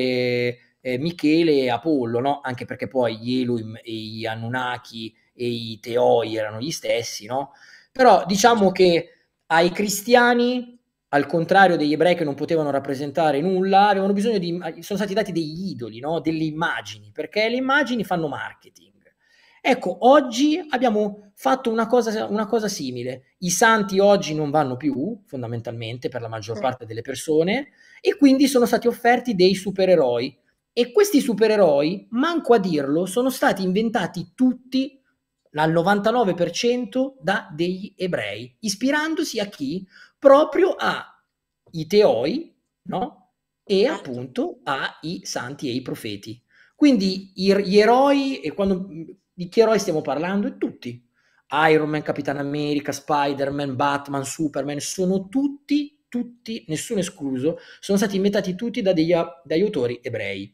eh, Michele e Apollo, no? anche perché poi gli Elohim e gli Anunnaki e i Teoi erano gli stessi, no? però diciamo che ai cristiani, al contrario degli ebrei che non potevano rappresentare nulla, avevano bisogno di, ah, sono stati dati degli idoli, no? delle immagini, perché le immagini fanno marketing. Ecco, oggi abbiamo fatto una cosa, una cosa simile. I santi oggi non vanno più, fondamentalmente, per la maggior parte delle persone, e quindi sono stati offerti dei supereroi. E questi supereroi, manco a dirlo, sono stati inventati tutti al 99% da degli ebrei, ispirandosi a chi? Proprio ai teoi, no? E certo. appunto ai santi e ai profeti. Quindi gli eroi, e quando di chi eroi stiamo parlando? Tutti, Iron Man, Capitan America, Spider-Man, Batman, Superman, sono tutti, tutti, nessuno escluso, sono stati inventati tutti da degli, dagli autori ebrei.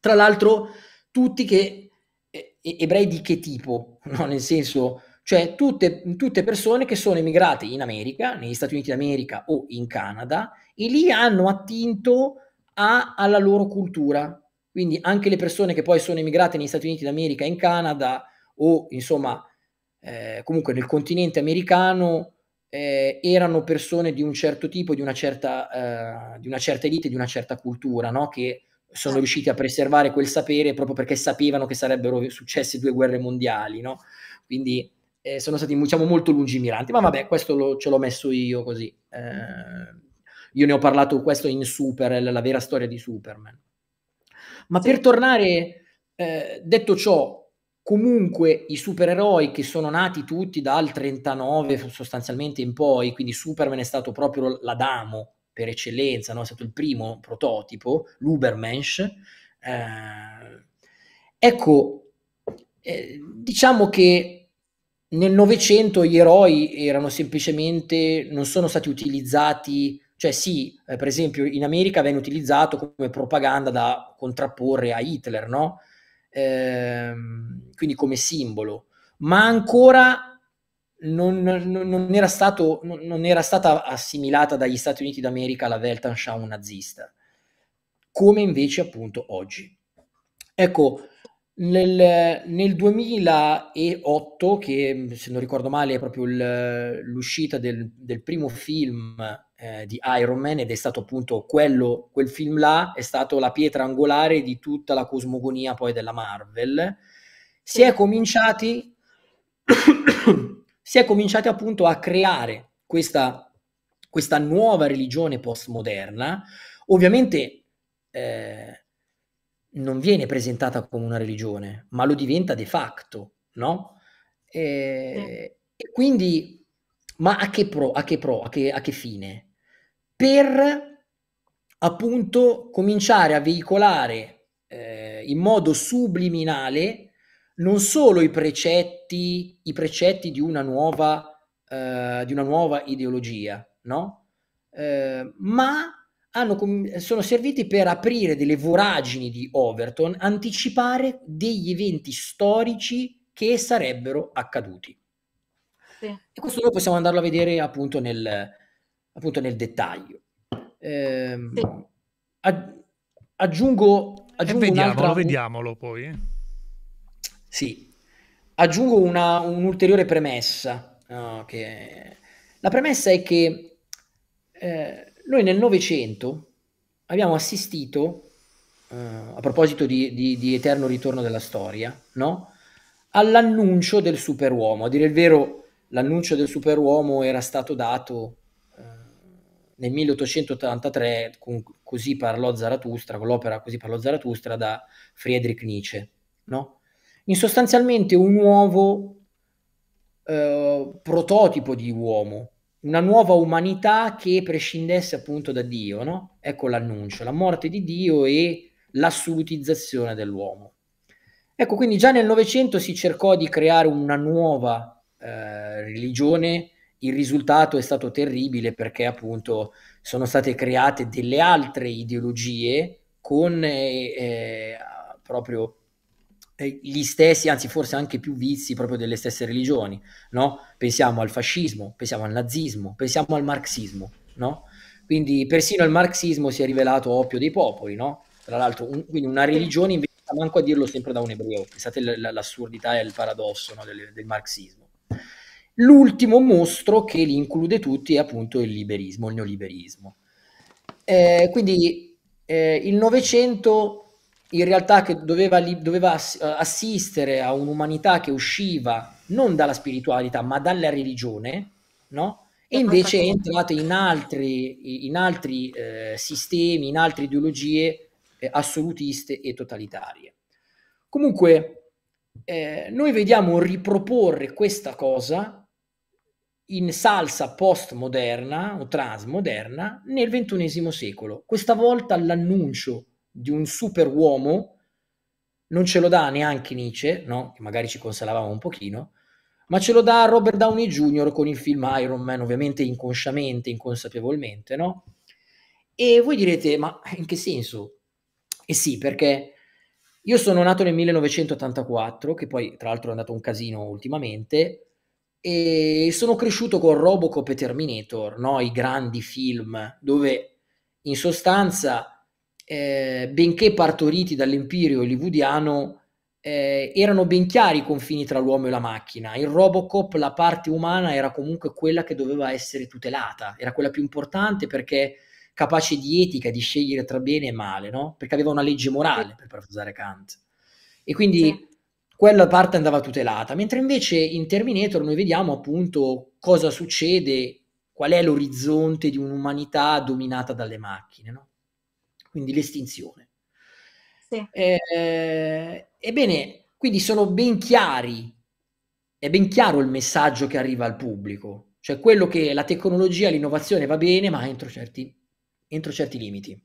Tra l'altro, tutti che, eh, ebrei di che tipo? No? Nel senso, cioè tutte, tutte persone che sono emigrate in America, negli Stati Uniti d'America o in Canada, e lì hanno attinto a, alla loro cultura. Quindi anche le persone che poi sono emigrate negli Stati Uniti d'America, in Canada o insomma eh, comunque nel continente americano eh, erano persone di un certo tipo, di una certa, eh, di una certa elite, di una certa cultura, no? che sono riusciti a preservare quel sapere proprio perché sapevano che sarebbero successe due guerre mondiali. No? Quindi eh, sono stati diciamo, molto lungimiranti, ma vabbè, questo lo, ce l'ho messo io così. Eh, io ne ho parlato questo in Super, la vera storia di Superman. Ma sì. per tornare, detto ciò, comunque i supereroi che sono nati tutti dal 39 sostanzialmente in poi, quindi Superman è stato proprio l'Adamo per eccellenza, no? è stato il primo prototipo, l'Ubermensch. Eh, ecco, eh, diciamo che nel Novecento gli eroi erano semplicemente, non sono stati utilizzati, cioè sì, eh, per esempio in America venne utilizzato come propaganda da contrapporre a Hitler, no? ehm, quindi come simbolo, ma ancora non, non, non, era stato, non, era stata assimilata dagli Stati Uniti d'America la Weltanschauung nazista, come invece appunto oggi. Ecco, nel, nel, 2008, che se non ricordo male è proprio il, l'uscita del, del, primo film eh, di Iron Man ed è stato appunto quello, quel film là è stato la pietra angolare di tutta la cosmogonia poi della Marvel. Si è cominciati, si è cominciati appunto a creare questa, questa nuova religione postmoderna, ovviamente eh, non viene presentata come una religione, ma lo diventa de facto, no? E, sì. e quindi, ma a che, pro, a che pro, a che, a che fine? per appunto cominciare a veicolare eh, in modo subliminale non solo i precetti, i precetti di, una nuova, eh, di una nuova ideologia, no? eh, ma hanno, sono serviti per aprire delle voragini di Overton, anticipare degli eventi storici che sarebbero accaduti. Sì. E questo noi possiamo andarlo a vedere appunto nel, appunto nel dettaglio. Eh, aggiungo, aggiungo eh, vediamolo, vediamolo poi. Eh. Sì, aggiungo una, un'ulteriore premessa. No, La premessa è che eh, noi nel Novecento abbiamo assistito, eh, a proposito di, di, di, eterno ritorno della storia, no? all'annuncio del superuomo. A dire il vero, l'annuncio del superuomo era stato dato nel 1883 con, così parlò Zaratustra, con l'opera così parlò Zaratustra da Friedrich Nietzsche, no? In sostanzialmente un nuovo eh, prototipo di uomo, una nuova umanità che prescindesse appunto da Dio, no? Ecco l'annuncio, la morte di Dio e l'assolutizzazione dell'uomo. Ecco, quindi già nel Novecento si cercò di creare una nuova eh, religione il risultato è stato terribile perché appunto sono state create delle altre ideologie con eh, eh proprio eh, gli stessi, anzi forse anche più vizi proprio delle stesse religioni, no? Pensiamo al fascismo, pensiamo al nazismo, pensiamo al marxismo, no? Quindi persino il marxismo si è rivelato oppio dei popoli, no? Tra l'altro, un, quindi una religione invece manco a dirlo sempre da un ebreo, pensate l- l- l'assurdità e il paradosso del, del marxismo. L'ultimo mostro che li include tutti è appunto il liberismo, il neoliberismo. Eh, quindi eh, il Novecento in realtà che doveva, doveva, eh, assistere a un'umanità che usciva non dalla spiritualità ma dalla religione, no? e invece è entrata in altri, in altri eh, sistemi, in altre ideologie eh, assolutiste e totalitarie. Comunque, eh, noi vediamo riproporre questa cosa in salsa postmoderna o transmoderna nel XXI secolo. Questa volta l'annuncio di un superuomo non ce lo dà neanche Nietzsche, no? che magari ci consolavamo un pochino, ma ce lo dà Robert Downey Jr. con il film Iron Man, ovviamente inconsciamente, inconsapevolmente, no? E voi direte, ma in che senso? E sì, perché io sono nato nel 1984, che poi tra l'altro è andato un casino ultimamente, e sono cresciuto con Robocop e Terminator, no? i grandi film dove in sostanza, eh, benché partoriti dall'imperio hollywoodiano, eh, erano ben chiari i confini tra l'uomo e la macchina. In Robocop la parte umana era comunque quella che doveva essere tutelata, era quella più importante perché capace di etica, di scegliere tra bene e male, no? perché aveva una legge morale, per usare Kant. E quindi sì quella parte andava tutelata, mentre invece in Terminator noi vediamo appunto cosa succede, qual è l'orizzonte di un'umanità dominata dalle macchine, no? quindi l'estinzione. Sì. Eh, ebbene, quindi sono ben chiari, è ben chiaro il messaggio che arriva al pubblico, cioè quello che la tecnologia, l'innovazione va bene, ma entro certi, entro certi limiti.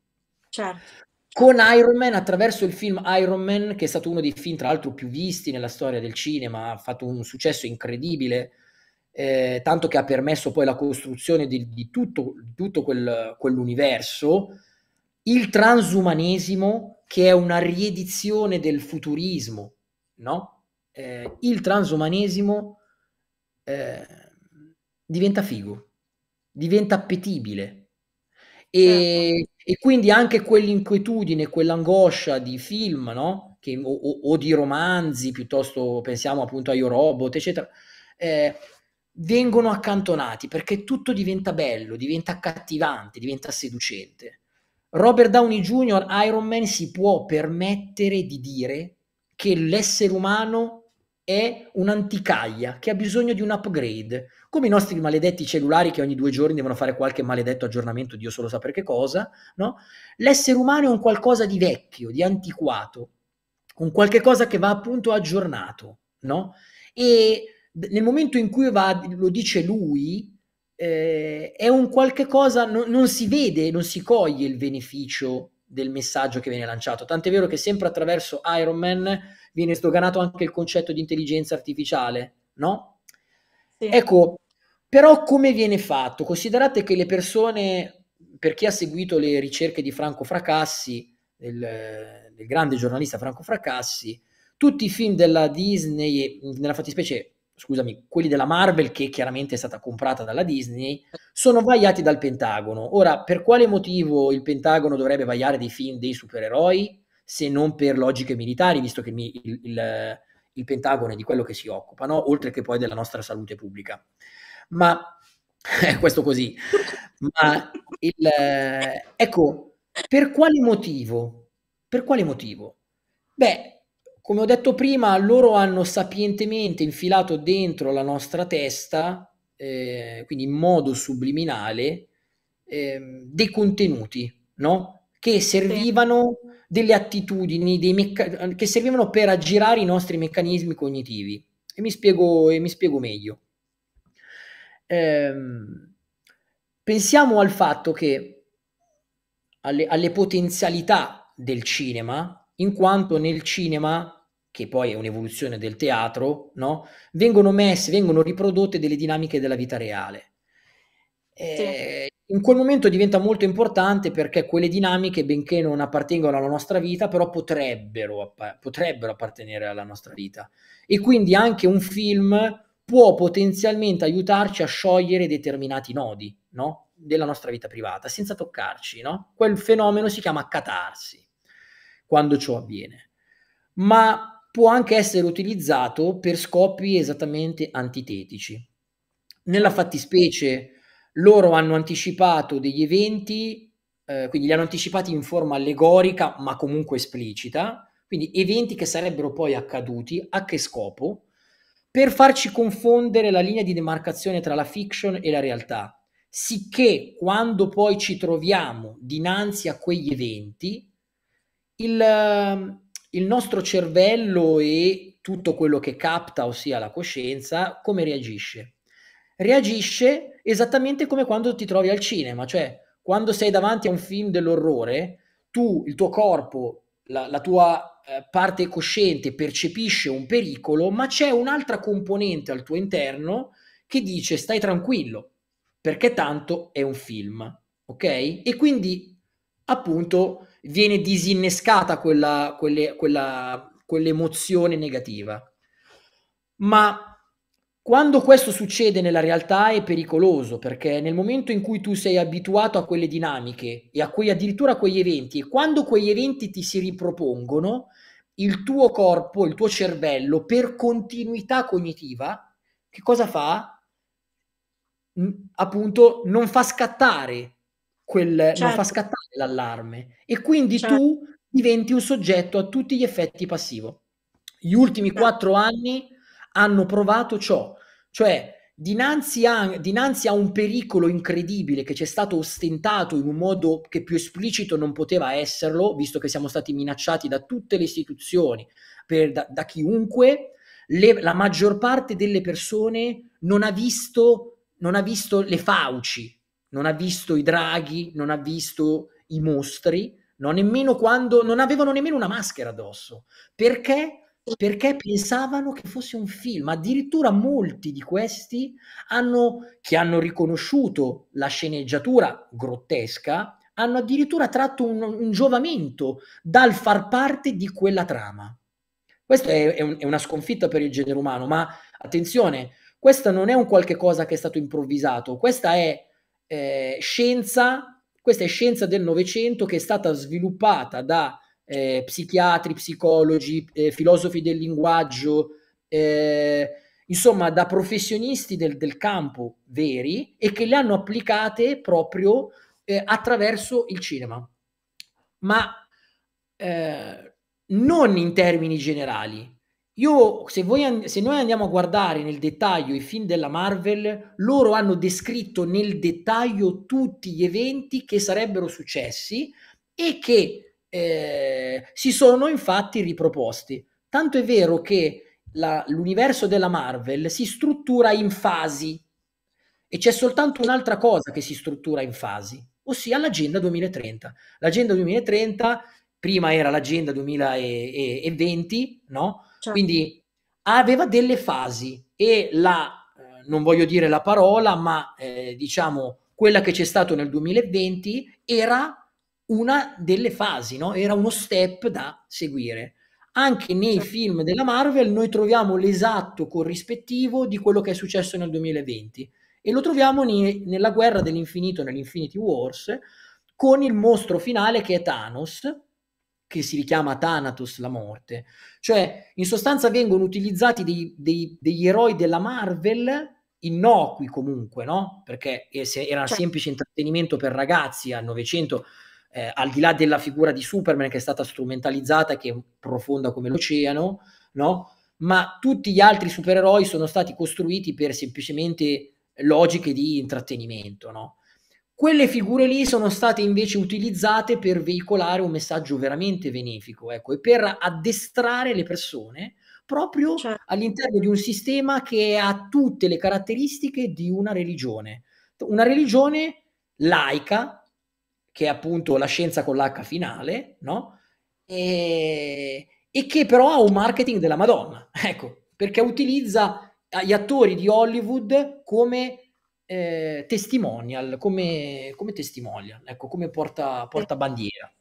Certo con Iron Man attraverso il film Iron Man, che è stato uno dei film tra l'altro più visti nella storia del cinema, ha fatto un successo incredibile, eh, tanto che ha permesso poi la costruzione di, di tutto, tutto quel, quell'universo, il transumanesimo che è una riedizione del futurismo, no? Eh, il transumanesimo eh, diventa figo, diventa appetibile. E certo. E quindi anche quell'inquietudine, quell'angoscia di film, no? Che, o, o, di romanzi, piuttosto pensiamo appunto a Io Robot, eccetera, eh, vengono accantonati perché tutto diventa bello, diventa accattivante, diventa seducente. Robert Downey Jr., Iron Man, si può permettere di dire che l'essere umano è un'anticaglia, che ha bisogno di un upgrade, come i nostri maledetti cellulari che ogni due giorni devono fare qualche maledetto aggiornamento, Dio solo sa per che cosa, no? l'essere umano è un qualcosa di vecchio, di antiquato, un qualche cosa che va appunto aggiornato. No? E nel momento in cui va, lo dice lui, eh, è un qualche cosa, no, non si vede, non si coglie il beneficio del messaggio che viene lanciato. Tant'è vero che sempre attraverso Iron Man viene sdoganato anche il concetto di intelligenza artificiale, no? Sì. Ecco, però come viene fatto? Considerate che le persone, per chi ha seguito le ricerche di Franco Fracassi, del, del grande giornalista Franco Fracassi, tutti i film della Disney, nella fattispecie, scusami, quelli della Marvel, che chiaramente è stata comprata dalla Disney, sono vagliati dal Pentagono. Ora, per quale motivo il Pentagono dovrebbe vagliare dei film dei supereroi se non per logiche militari, visto che il, il il Pentagono e di quello che si occupa, no? oltre che poi della nostra salute pubblica. Ma è eh, questo così. Ma il, eh, ecco, per quale motivo? Per quale motivo? Beh, come ho detto prima, loro hanno sapientemente infilato dentro la nostra testa, eh, quindi in modo subliminale, eh, dei contenuti, no? che servivano delle attitudini, mecca- che servivano per aggirare i nostri meccanismi cognitivi. E mi spiego, e mi spiego meglio. Eh, pensiamo al fatto che alle, alle potenzialità del cinema, in quanto nel cinema che poi è un'evoluzione del teatro, no? vengono messe, vengono riprodotte delle dinamiche della vita reale. Eh, sì. In quel momento diventa molto importante perché quelle dinamiche, benché non appartengano alla nostra vita, però potrebbero, potrebbero appartenere alla nostra vita. E quindi anche un film può potenzialmente aiutarci a sciogliere determinati nodi no? della nostra vita privata senza toccarci. No? Quel fenomeno si chiama catarsi quando ciò avviene, ma può anche essere utilizzato per scopi esattamente antitetici. Nella fattispecie loro hanno anticipato degli eventi, eh, quindi li hanno anticipati in forma allegorica ma comunque esplicita, quindi eventi che sarebbero poi accaduti, a che scopo? Per farci confondere la linea di demarcazione tra la fiction e la realtà, sicché quando poi ci troviamo dinanzi a quegli eventi, il, eh, il nostro cervello e tutto quello che capta, ossia la coscienza, come reagisce? reagisce esattamente come quando ti trovi al cinema, cioè quando sei davanti a un film dell'orrore, tu, il tuo corpo, la, la tua eh, parte cosciente percepisce un pericolo, ma c'è un'altra componente al tuo interno che dice stai tranquillo, perché tanto è un film, ok? E quindi appunto viene disinnescata quella, quelle, quella, quell'emozione negativa. Ma quando questo succede nella realtà è pericoloso perché nel momento in cui tu sei abituato a quelle dinamiche e a quei, addirittura a quegli eventi e quando quegli eventi ti si ripropongono, il tuo corpo, il tuo cervello per continuità cognitiva, che cosa fa? Appunto non fa scattare, quel, certo. non fa certo. scattare l'allarme e quindi certo. tu diventi un soggetto a tutti gli effetti passivo. Gli ultimi certo. quattro anni hanno provato ciò, cioè dinanzi a, dinanzi a un pericolo incredibile che ci è stato ostentato in un modo che più esplicito non poteva esserlo, visto che siamo stati minacciati da tutte le istituzioni, per, da, da, chiunque, le, la maggior parte delle persone non ha visto, non ha visto le fauci, non ha visto i draghi, non ha visto i mostri, no? nemmeno quando non avevano nemmeno una maschera addosso. Perché? perché pensavano che fosse un film. Addirittura molti di questi hanno, che hanno riconosciuto la sceneggiatura grottesca hanno addirittura tratto un, un giovamento dal far parte di quella trama. Questa è, è, un, è una sconfitta per il genere umano, ma attenzione, questa non è un qualche cosa che è stato improvvisato, questa è eh, scienza, questa è scienza del Novecento che è stata sviluppata da eh, psichiatri, psicologi, eh, filosofi del linguaggio, eh, insomma da professionisti del, del, campo veri e che le hanno applicate proprio eh, attraverso il cinema. Ma eh, non in termini generali, io, se, voi, se, noi andiamo a guardare nel dettaglio i film della Marvel, loro hanno descritto nel dettaglio tutti gli eventi che sarebbero successi e che eh, si sono infatti riproposti. Tanto è vero che la, l'universo della Marvel si struttura in fasi e c'è soltanto un'altra cosa che si struttura in fasi, ossia l'agenda 2030. L'agenda 2030 prima era l'agenda 2020, no? Certo. Quindi aveva delle fasi e la, eh, non voglio dire la parola, ma eh, diciamo quella che c'è stata nel 2020 era una delle fasi, no? era uno step da seguire. Anche nei film della Marvel noi troviamo l'esatto corrispettivo di quello che è successo nel 2020 e lo troviamo ne- nella guerra dell'infinito, nell'Infinity Wars, con il mostro finale che è Thanos, che si richiama Thanatos la morte. Cioè, in sostanza vengono utilizzati dei, dei, degli eroi della Marvel innocui comunque, no? Perché eh, era cioè semplice intrattenimento per ragazzi al Novecento eh, al di là della figura di Superman che è stata strumentalizzata, che è profonda come l'oceano, no? ma tutti gli altri supereroi sono stati costruiti per semplicemente logiche di intrattenimento. No? Quelle figure lì sono state invece utilizzate per veicolare un messaggio veramente benefico ecco, e per addestrare le persone proprio cioè. all'interno di un sistema che ha tutte le caratteristiche di una religione. Una religione laica, che è appunto la scienza con l'H finale, no? E, e che però ha un marketing della Madonna, ecco, perché utilizza gli attori di Hollywood come eh, testimonial, come, come testimonial, ecco, come porta, portabandiera.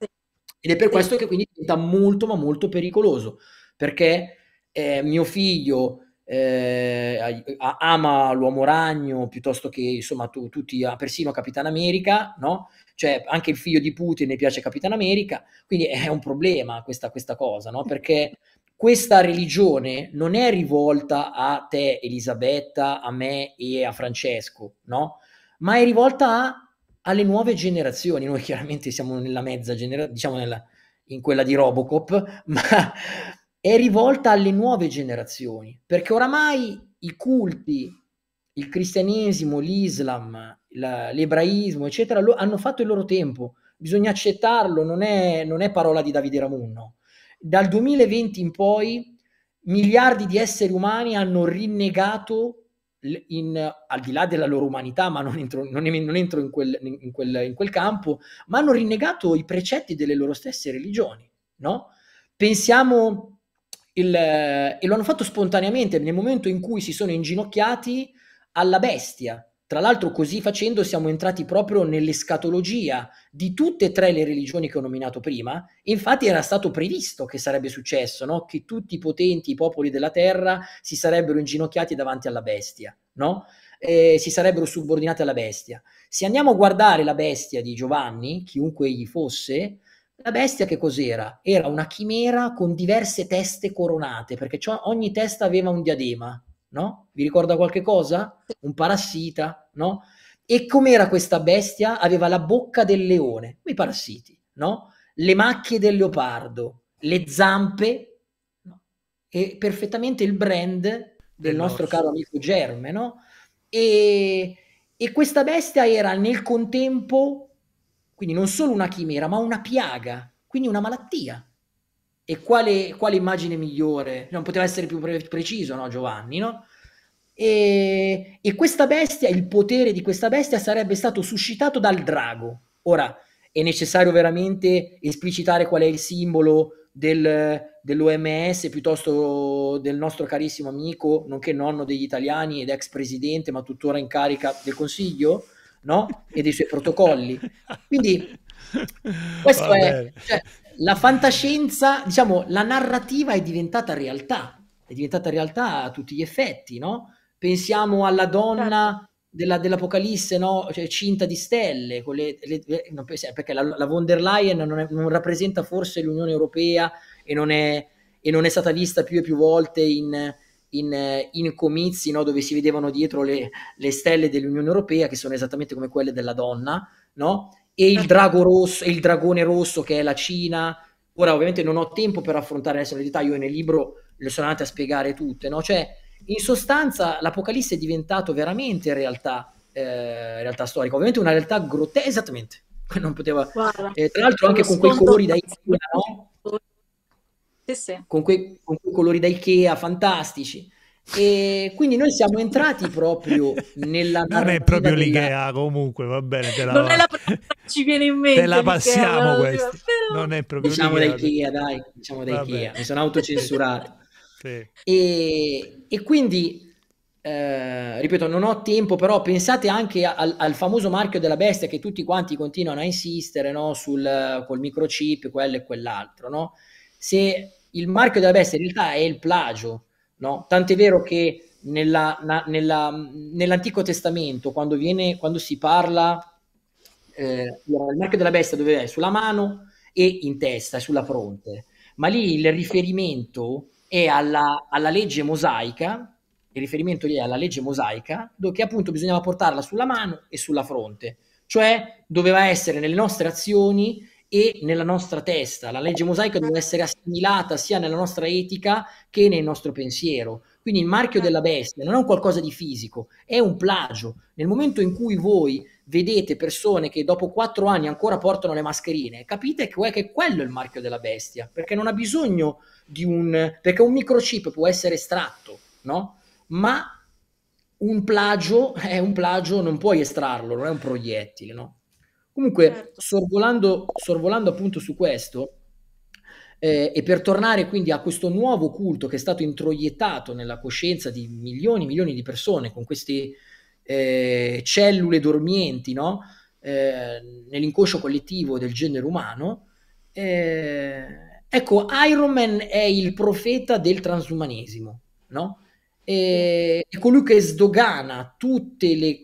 Ed è per questo che quindi diventa molto ma molto pericoloso, perché eh, mio figlio eh, ama l'uomo ragno piuttosto che insomma tu, tutti, ah, persino Capitan America, no? Cioè anche il figlio di Putin ne piace Capitan America, quindi è un problema questa, questa cosa, no? Perché questa religione non è rivolta a te Elisabetta, a me e a Francesco, no? Ma è rivolta a, alle nuove generazioni, noi chiaramente siamo nella mezza generazione, diciamo nella, in quella di Robocop, ma è rivolta alle nuove generazioni, perché oramai i culti, il cristianesimo, l'islam, la, l'ebraismo, eccetera, lo, hanno fatto il loro tempo, bisogna accettarlo, non è, non è parola di Davide Ramun, Dal 2020 in poi miliardi di esseri umani hanno rinnegato, in, al di là della loro umanità, ma non entro, non, non entro in, quel, in, quel, in, quel, campo, ma hanno rinnegato i precetti delle loro stesse religioni, no? Pensiamo il, e lo hanno fatto spontaneamente nel momento in cui si sono inginocchiati alla bestia. Tra l'altro così facendo siamo entrati proprio nell'escatologia di tutte e tre le religioni che ho nominato prima. Infatti era stato previsto che sarebbe successo, no? che tutti i potenti, i popoli della terra si sarebbero inginocchiati davanti alla bestia, no? eh, si sarebbero subordinati alla bestia. Se andiamo a guardare la bestia di Giovanni, chiunque egli fosse, la bestia che cos'era? Era una chimera con diverse teste coronate, perché ogni testa aveva un diadema, no? Vi ricorda qualche cosa? Un parassita, no? E com'era questa bestia? Aveva la bocca del leone, i parassiti, no? Le macchie del leopardo, le zampe no? e perfettamente il brand del, del nostro orso. caro amico Germe, no? E, e questa bestia era nel contempo quindi non solo una chimera, ma una piaga, quindi una malattia. E quale, quale immagine migliore? Non poteva essere più pre- preciso, no, Giovanni, no? E, e questa bestia, il potere di questa bestia sarebbe stato suscitato dal drago. Ora, è necessario veramente esplicitare qual è il simbolo, del, dell'OMS piuttosto del nostro carissimo amico, nonché nonno degli italiani ed ex presidente, ma tuttora in carica del Consiglio, no? e dei suoi protocolli. Quindi questo è cioè, la fantascienza, diciamo, la narrativa è diventata realtà, è diventata realtà a tutti gli effetti, no? Pensiamo alla donna certo. della, dell'Apocalisse, no? cioè, cinta di stelle, le, le, pensiamo, perché la, la, von der Leyen non, è, non, rappresenta forse l'Unione Europea e non, è, e non è stata vista più e più volte in, in, in comizi no, dove si vedevano dietro le, le, stelle dell'Unione Europea, che sono esattamente come quelle della donna, no? e il, mm. drago rosso, il dragone rosso che è la Cina. Ora ovviamente non ho tempo per affrontare adesso nel dettaglio, io nel libro le sono andate a spiegare tutte, no? cioè in sostanza l'Apocalisse è diventato veramente realtà, eh, realtà storica, ovviamente una realtà grottesca, esattamente, non poteva... Guarda, eh, tra l'altro anche con quei colori da Ikea, no? sì, sì. Con, quei, con quei colori da Ikea fantastici. E quindi noi siamo entrati proprio nella Non è proprio l'Ikea, della... comunque, va bene. Te la... Non è la prima ci viene in mente. Te la passiamo questa. Non è proprio Diciamo da Ikea, dai, diciamo da Ikea. Mi sono autocensurato. sì. e, e, quindi... Eh, ripeto, non ho tempo, però pensate anche al, al, famoso marchio della bestia che tutti quanti continuano a insistere no? sul col microchip, quello e quell'altro. No? Se il marchio della bestia in realtà è il plagio, no? Tant'è vero che nella, na, nella, nell'Antico Testamento, quando, viene, quando si parla, eh, marchio della bestia dove è? Sulla mano e in testa, e sulla fronte. Ma lì il riferimento è alla, alla legge mosaica, il riferimento lì è alla legge mosaica, dove che appunto bisognava portarla sulla mano e sulla fronte, cioè doveva essere nelle nostre azioni e nella nostra testa. La legge mosaica deve esatto. essere assimilata sia nella nostra etica che nel nostro pensiero. Quindi il marchio esatto. della bestia non è un qualcosa di fisico, è un plagio. Nel momento in cui voi vedete persone che dopo quattro anni ancora portano le mascherine, capite che quello è il marchio della bestia, perché non ha bisogno di un... perché un microchip può essere estratto, no? Ma un plagio è un plagio, non puoi estrarlo, non è un proiettile, no? Comunque, certo. sorvolando, sorvolando appunto su questo, eh, e per tornare quindi a questo nuovo culto che è stato introiettato nella coscienza di milioni e milioni di persone con queste eh, cellule dormienti no? eh, nell'inconscio collettivo del genere umano, eh, ecco, Iron Man è il profeta del transumanesimo, no? è colui che sdogana tutti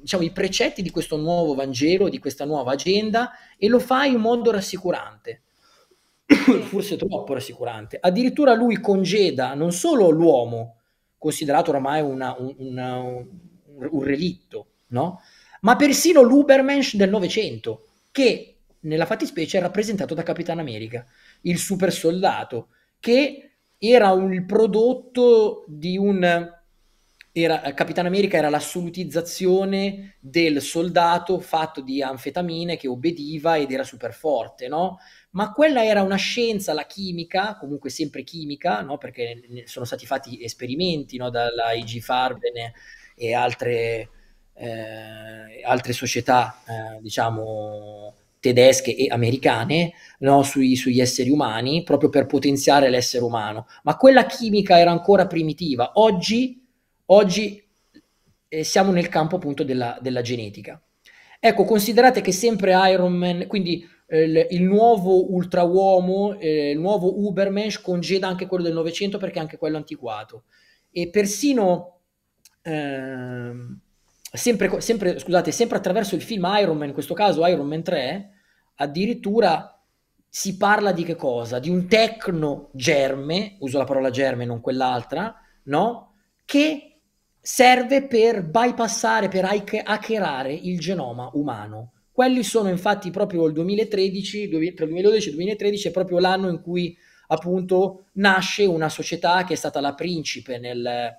diciamo, i precetti di questo nuovo Vangelo, di questa nuova agenda e lo fa in modo rassicurante, forse troppo rassicurante. Addirittura lui congeda non solo l'uomo, considerato oramai una, un, una, un, un, relitto, no? ma persino l'Ubermensch del Novecento, che nella fattispecie è rappresentato da Capitan America, il super soldato, che era il prodotto di un... Era, Capitano America era l'assolutizzazione del soldato fatto di anfetamine che obbediva ed era super forte, no? Ma quella era una scienza, la chimica, comunque sempre chimica, no? Perché sono stati fatti esperimenti no? dalla IG Farben e altre, eh, altre società, eh, diciamo, tedesche e americane no, sui, sugli esseri umani, proprio per potenziare l'essere umano. Ma quella chimica era ancora primitiva. Oggi, oggi eh, siamo nel campo appunto della, della, genetica. Ecco, considerate che sempre Iron Man, quindi eh, il, nuovo ultrauomo, eh, il nuovo Ubermensch congeda anche quello del Novecento perché anche quello antiquato. E persino... Ehm, sempre, sempre, scusate, sempre attraverso il film Iron Man, in questo caso Iron Man 3, addirittura si parla di che cosa? Di un tecno germe, uso la parola germe, non quell'altra, no? Che serve per bypassare, per hackerare il genoma umano. Quelli sono infatti proprio il 2013, tra il 2012 e il 2013 è proprio l'anno in cui appunto nasce una società che è stata la principe nel,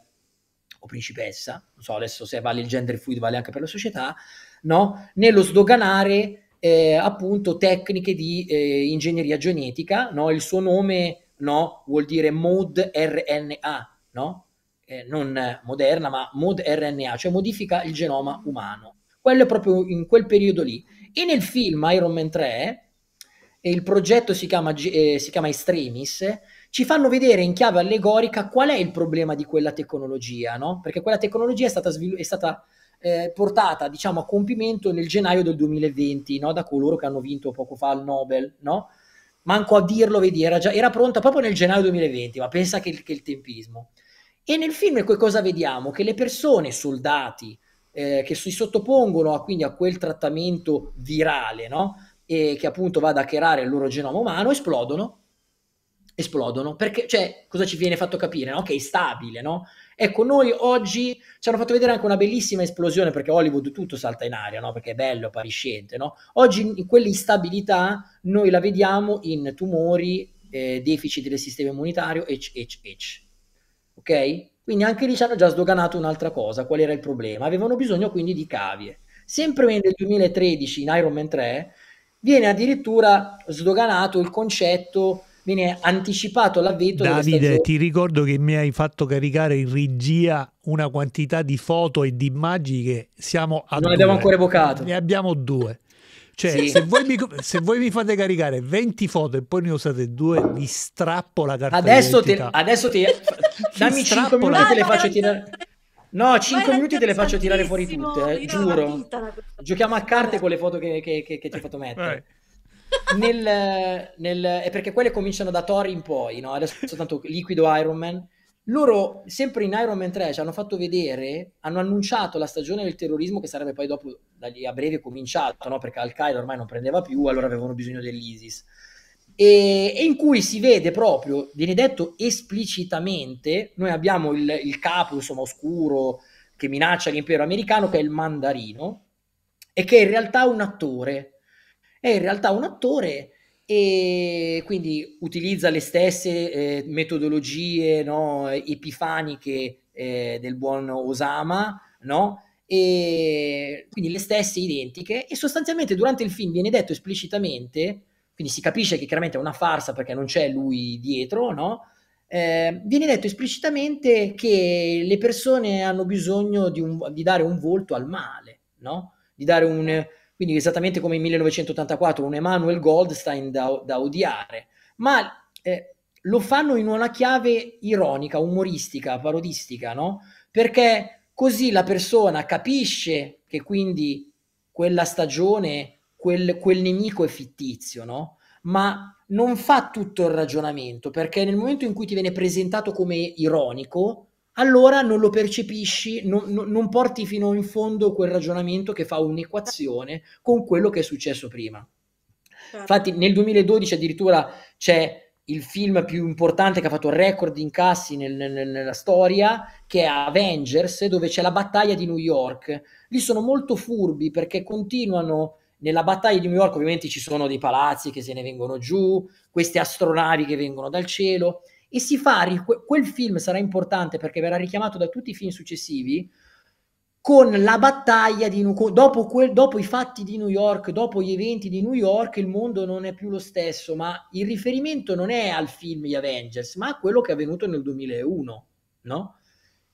o principessa, non so adesso se vale il gender fluid, vale anche per la società, no? nello sdoganare eh, appunto tecniche di eh, ingegneria genetica, no? il suo nome no? vuol dire mod RNA, no? Eh, non moderna ma mod RNA, cioè modifica il genoma umano. Quello è proprio in quel periodo lì. E nel film Iron Man 3 eh, il progetto si chiama, eh, si chiama Extremis ci fanno vedere in chiave allegorica qual è il problema di quella tecnologia, no? Perché quella tecnologia è stata, svil- è stata eh, portata, diciamo, a compimento nel gennaio del 2020, no? Da coloro che hanno vinto poco fa il Nobel, no? Manco a dirlo, vedi, era, già, era pronta proprio nel gennaio 2020, ma pensa che, che il tempismo. E nel film che cosa vediamo? Che le persone, soldati, eh, che si sottopongono a, quindi a quel trattamento virale, no? E che appunto va ad hackerare il loro genoma umano, esplodono esplodono. Perché, cioè, cosa ci viene fatto capire? No? Che è stabile, no? Ecco, noi oggi ci hanno fatto vedere anche una bellissima esplosione, perché Hollywood tutto salta in aria, no? Perché è bello, appariscente, no? Oggi in quell'instabilità noi la vediamo in tumori, eh, deficit del sistema immunitario, HHH. Ok? Quindi anche lì ci hanno già sdoganato un'altra cosa, qual era il problema? Avevano bisogno quindi di cavie. Sempre nel 2013, in Iron Man 3, viene addirittura sdoganato il concetto viene anticipato l'avvento Davide ti ricordo che mi hai fatto caricare in regia una quantità di foto e di immagini che siamo a non due. abbiamo ancora evocato ne abbiamo due cioè sì. se, voi mi, se, voi mi, fate caricare 20 foto e poi ne usate due vi strappo la carta adesso ti adesso ti dammi 5 minuti te le faccio tirare No, 5 minuti te le faccio tirare fuori tutte, eh, giuro. Giochiamo a carte con le foto che, che, che, che ti ho fatto mettere. Vai nel, nel, è perché quelle cominciano da Thor in poi, no? adesso soltanto liquido Iron Man. Loro, sempre in Iron Man 3, ci hanno fatto vedere, hanno annunciato la stagione del terrorismo che sarebbe poi dopo, a breve, cominciato, no? perché Al-Qaeda ormai non prendeva più, allora avevano bisogno dell'ISIS. E, e, in cui si vede proprio, viene detto esplicitamente, noi abbiamo il, il capo, insomma, oscuro, che minaccia l'impero americano, che è il mandarino, e che è in realtà un attore, è in realtà un attore e quindi utilizza le stesse eh, metodologie no, epifaniche eh, del buon Osama, no? E quindi le stesse identiche e sostanzialmente durante il film viene detto esplicitamente, quindi si capisce che chiaramente è una farsa perché non c'è lui dietro, no? Eh, viene detto esplicitamente che le persone hanno bisogno di, un, di dare un volto al male, no? Di dare un, quindi esattamente come nel 1984 un Emanuel Goldstein da, da odiare, ma eh, lo fanno in una chiave ironica, umoristica, parodistica, no? Perché così la persona capisce che quindi quella stagione, quel, quel nemico è fittizio, no? Ma non fa tutto il ragionamento, perché nel momento in cui ti viene presentato come ironico, allora non lo percepisci, non, non, porti fino in fondo quel ragionamento che fa un'equazione con quello che è successo prima. Certo. Infatti nel 2012 addirittura c'è il film più importante che ha fatto record in cassi nel, nel, nella storia, che è Avengers, dove c'è la battaglia di New York. Lì sono molto furbi perché continuano nella battaglia di New York, ovviamente ci sono dei palazzi che se ne vengono giù, queste astronavi che vengono dal cielo e si fa, quel film sarà importante perché verrà richiamato da tutti i film successivi, con la battaglia di dopo, quel, dopo, i fatti di New York, dopo gli eventi di New York, il mondo non è più lo stesso, ma il riferimento non è al film Gli Avengers, ma a quello che è avvenuto nel 2001, no?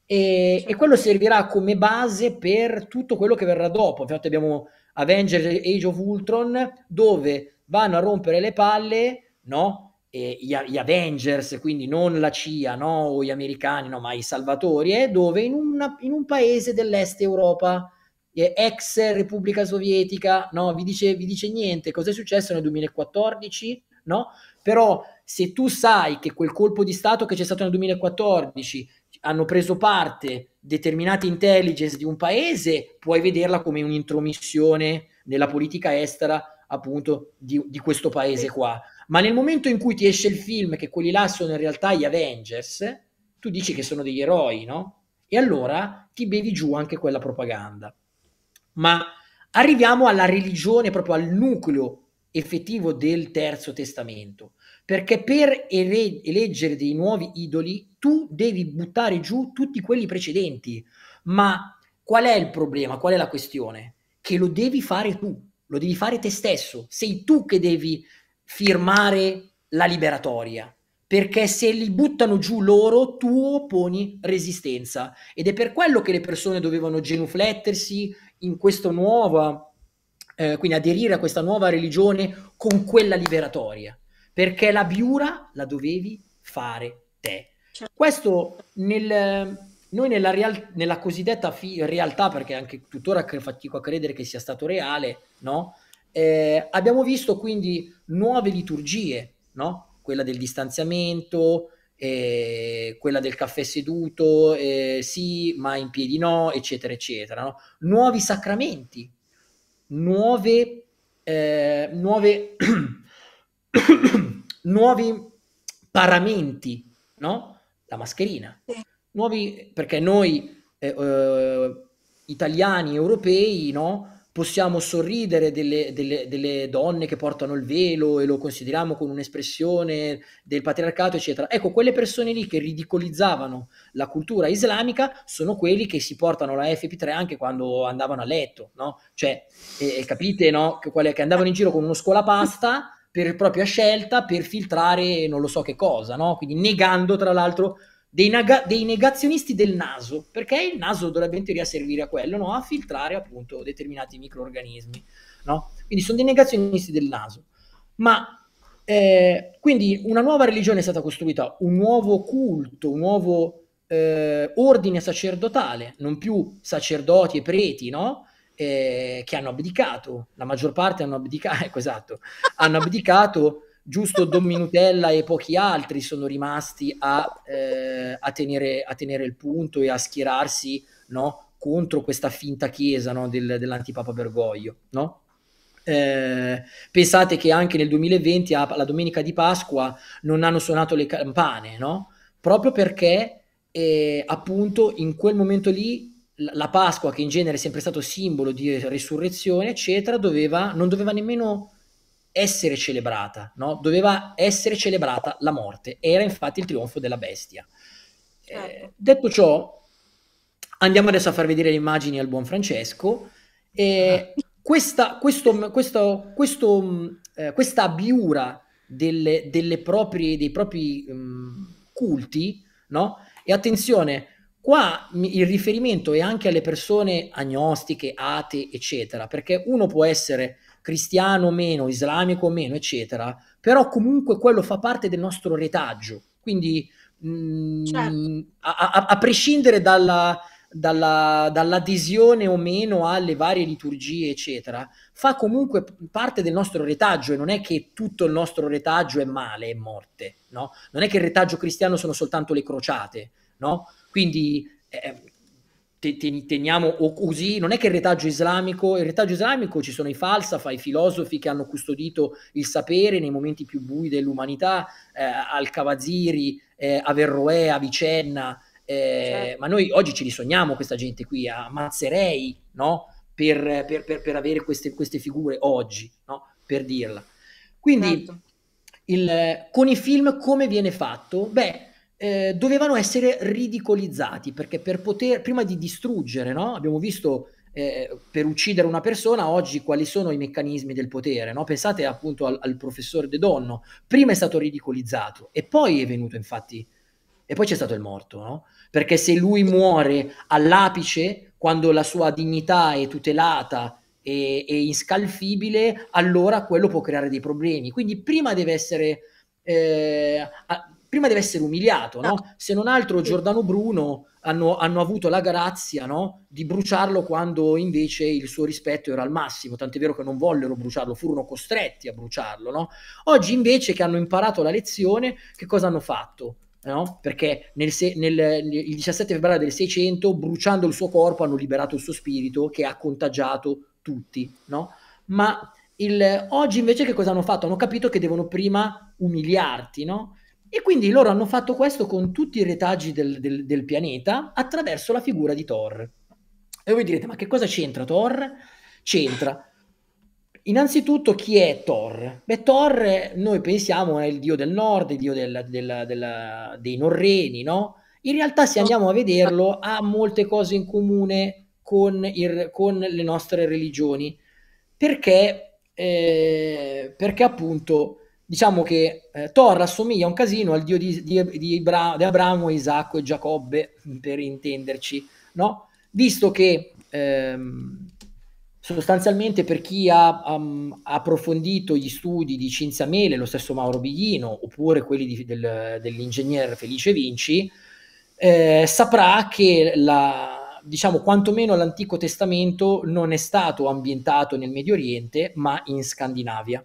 E, e quello certo. servirà come base per tutto quello che verrà dopo. Infatti abbiamo Avengers Age of Ultron, dove vanno a rompere le palle, no? eh, gli, gli, Avengers, quindi non la CIA no? o gli americani, no? ma i salvatori, è eh, dove in, una, in un paese dell'est Europa, eh, ex Repubblica Sovietica, no? vi, dice, vi dice niente, cos'è successo nel 2014? No? Però se tu sai che quel colpo di Stato che c'è stato nel 2014 hanno preso parte determinate intelligence di un paese, puoi vederla come un'intromissione nella politica estera appunto di, di questo paese qua ma nel momento in cui ti esce il film che quelli là sono in realtà gli Avengers, tu dici che sono degli eroi, no? E allora ti bevi giù anche quella propaganda. Ma arriviamo alla religione, proprio al nucleo effettivo del Terzo Testamento, perché per ele- eleggere dei nuovi idoli tu devi buttare giù tutti quelli precedenti. Ma qual è il problema? Qual è la questione? Che lo devi fare tu, lo devi fare te stesso. Sei tu che devi firmare la liberatoria, perché se li buttano giù loro tu opponi resistenza ed è per quello che le persone dovevano genuflettersi in questa nuova, eh, quindi aderire a questa nuova religione con quella liberatoria, perché la biura la dovevi fare te. Certo. Questo nel, noi nella, real, nella cosiddetta fi, realtà, perché anche tuttora fatico a credere che sia stato reale, no? Eh, abbiamo visto quindi nuove liturgie, no? quella del distanziamento, eh, quella del caffè seduto, eh, sì, ma in piedi no, eccetera, eccetera. No? Nuovi sacramenti, nuove, eh, nuove nuovi paramenti, no? la mascherina. Nuovi, perché noi eh, eh, italiani, europei, no? possiamo sorridere delle, delle, delle, donne che portano il velo e lo consideriamo con un'espressione del patriarcato, eccetera. Ecco, quelle persone lì che ridicolizzavano la cultura islamica sono quelli che si portano la FP3 anche quando andavano a letto, no? Cioè, eh, capite, no? Che, che andavano in giro con uno scolapasta per propria scelta per filtrare non lo so che cosa, no? Quindi negando tra l'altro dei, naga- dei, negazionisti del naso, perché il naso dovrebbe in teoria servire a quello, no? a filtrare appunto determinati microorganismi. No? Quindi sono dei negazionisti del naso. Ma eh, quindi una nuova religione è stata costruita, un nuovo culto, un nuovo eh, ordine sacerdotale, non più sacerdoti e preti, no? Eh, che hanno abdicato, la maggior parte hanno abdicato, ecco esatto, hanno abdicato giusto Don Minutella e pochi altri sono rimasti a, eh, a, tenere, a tenere, il punto e a schierarsi no, contro questa finta chiesa no, del, dell'antipapa Bergoglio. No? Eh, pensate che anche nel 2020, alla domenica di Pasqua, non hanno suonato le campane, proprio perché eh, appunto in quel momento lì la Pasqua, che in genere è sempre stato simbolo di risurrezione, eccetera, doveva, non doveva nemmeno essere celebrata, no? doveva essere celebrata la morte, era infatti il trionfo della bestia. Eh, certo. detto ciò, andiamo adesso a far vedere le immagini al buon Francesco. Eh, questa, questo, questo, questo, mm, eh, questa abiura delle, delle proprie, dei propri um, culti, no? e attenzione, Qua il riferimento è anche alle persone agnostiche, ate, eccetera, perché uno può essere cristiano o meno, islamico o meno, eccetera, però comunque quello fa parte del nostro retaggio. Quindi mh, mm, certo. a, a, a, prescindere dalla, dalla, dall'adesione o meno alle varie liturgie, eccetera, fa comunque parte del nostro retaggio e non è che tutto il nostro retaggio è male, è morte, no? Non è che il retaggio cristiano sono soltanto le crociate, no? Quindi eh, teniamo così, non è che il retaggio islamico, il retaggio islamico ci sono i falsafa, i filosofi che hanno custodito il sapere nei momenti più bui dell'umanità, eh, al-Kawaziri, eh, Averroè, Avicenna, eh, certo. ma noi oggi ci risogniamo questa gente qui, ammazzerei no? per, per, per, per, avere queste, queste figure oggi, no? per dirla. Quindi certo. il, con i film come viene fatto? Beh, eh, dovevano essere ridicolizzati perché per poter, prima di distruggere, no? abbiamo visto eh, per uccidere una persona oggi quali sono i meccanismi del potere. No? Pensate appunto al, al professor De Donno, prima è stato ridicolizzato e poi è venuto infatti, e poi c'è stato il morto, no? perché se lui muore all'apice, quando la sua dignità è tutelata e, e inscalfibile, allora quello può creare dei problemi. Quindi prima deve essere... Eh, a, prima deve essere umiliato, no? No. Ah. Se non altro Giordano Bruno hanno, hanno avuto la grazia no? di bruciarlo quando invece il suo rispetto era al massimo, tant'è vero che non vollero bruciarlo, furono costretti a bruciarlo. no? Oggi invece che hanno imparato la lezione, che cosa hanno fatto? Eh, no? perché nel, se- nel, il 17 febbraio del 600 bruciando il suo corpo hanno liberato il suo spirito che ha contagiato tutti no? ma il, oggi invece che cosa hanno fatto? hanno capito che devono prima umiliarti no? E quindi loro hanno fatto questo con tutti i retaggi del, del, del pianeta attraverso la figura di Thor. E voi direte, ma che cosa c'entra Thor? C'entra. Innanzitutto chi è Thor? Beh, Thor noi pensiamo è il dio del nord, il dio del, del, del, dei norreni, no? In realtà se andiamo a vederlo ha molte cose in comune con, il, con le nostre religioni, perché, eh, perché appunto diciamo che eh, Thor assomiglia un casino al dio di, di, di, Ibra, di Abramo, Isacco e Giacobbe, per intenderci, no? Visto che ehm, sostanzialmente per chi ha um, approfondito gli studi di Cinzia Mele, lo stesso Mauro Biglino, oppure quelli di, del, dell'ingegnere Felice Vinci, eh, saprà che la, diciamo quantomeno l'Antico Testamento non è stato ambientato nel Medio Oriente, ma in Scandinavia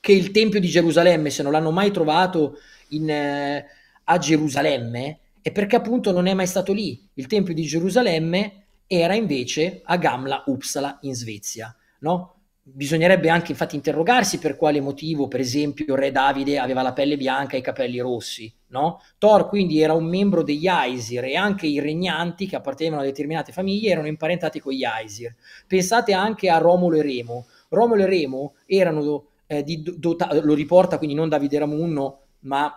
che il Tempio di Gerusalemme, se non l'hanno mai trovato in, eh, a Gerusalemme, è perché appunto non è mai stato lì. Il Tempio di Gerusalemme era invece a Gamla Uppsala in Svezia, no? Bisognerebbe anche infatti interrogarsi per quale motivo, per esempio, Re Davide aveva la pelle bianca e i capelli rossi, no? Thor quindi era un membro degli Aesir e anche i regnanti che appartenevano a determinate famiglie erano imparentati con gli Aesir. Pensate anche a Romolo e Remo. Romolo e Remo erano eh, di dota- eh, lo riporta quindi non Davide Ramunno, ma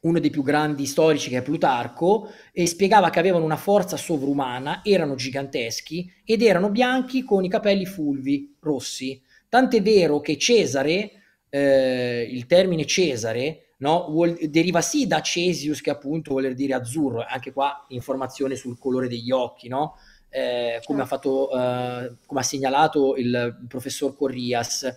uno dei più grandi storici che è Plutarco, e spiegava che avevano una forza sovrumana, erano giganteschi ed erano bianchi con i capelli fulvi, rossi. Tant'è vero che Cesare, eh, il termine Cesare, no, vuol, deriva sì da Cesius, che appunto vuol dire azzurro, eh, anche qua informazione sul colore degli occhi, no? eh, come, ha certo. fatto, eh, come ha segnalato il professor Corrias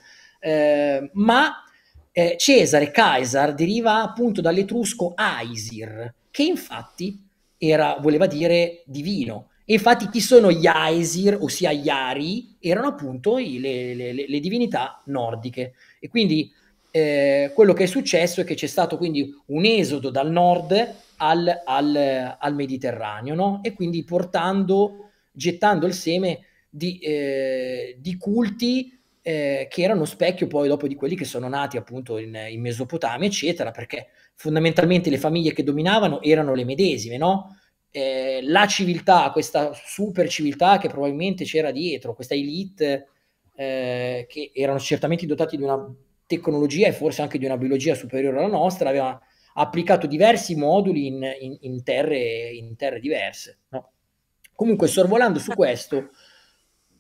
Ehm, ma eh, Cesare Kaiser, deriva appunto dall'etrusco Aisir, che infatti era, voleva dire divino. E infatti chi sono gli Aesir, ossia gli Ari, erano appunto i, le, le, le, divinità nordiche. E quindi eh, quello che è successo è che c'è stato quindi un esodo dal nord al, al, al Mediterraneo, no? E quindi portando, gettando il seme di, eh, di culti eh, che erano specchio poi dopo di quelli che sono nati appunto in, in, Mesopotamia, eccetera, perché fondamentalmente le famiglie che dominavano erano le medesime, no? Eh, la civiltà, questa super civiltà che probabilmente c'era dietro, questa elite eh, che erano certamente dotati di una tecnologia e forse anche di una biologia superiore alla nostra, aveva applicato diversi moduli in, in, in terre, in terre diverse. No? Comunque, sorvolando su questo,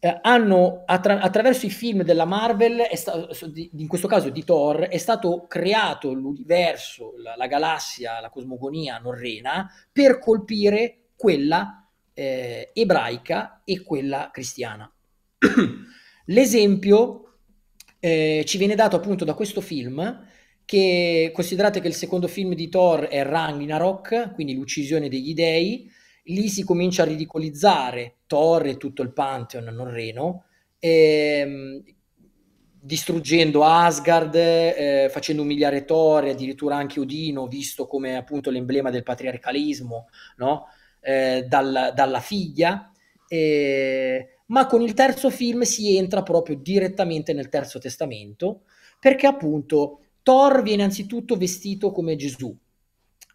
eh, hanno attra- attraverso i film della Marvel, sta- in questo caso di Thor, è stato creato l'universo, la, la galassia, la cosmogonia norrena per colpire quella eh, ebraica e quella cristiana. L'esempio eh, ci viene dato appunto da questo film che considerate che il secondo film di Thor è Ragnarok, quindi l'uccisione degli dei, lì si comincia a ridicolizzare Thor e tutto il Pantheon norreno, ehm, distruggendo Asgard, eh, facendo umiliare Thor e addirittura anche Odino, visto come appunto l'emblema del patriarcalismo, no? eh, dal, dalla figlia. Eh, ma con il terzo film si entra proprio direttamente nel Terzo Testamento, perché appunto Thor viene anzitutto vestito come Gesù,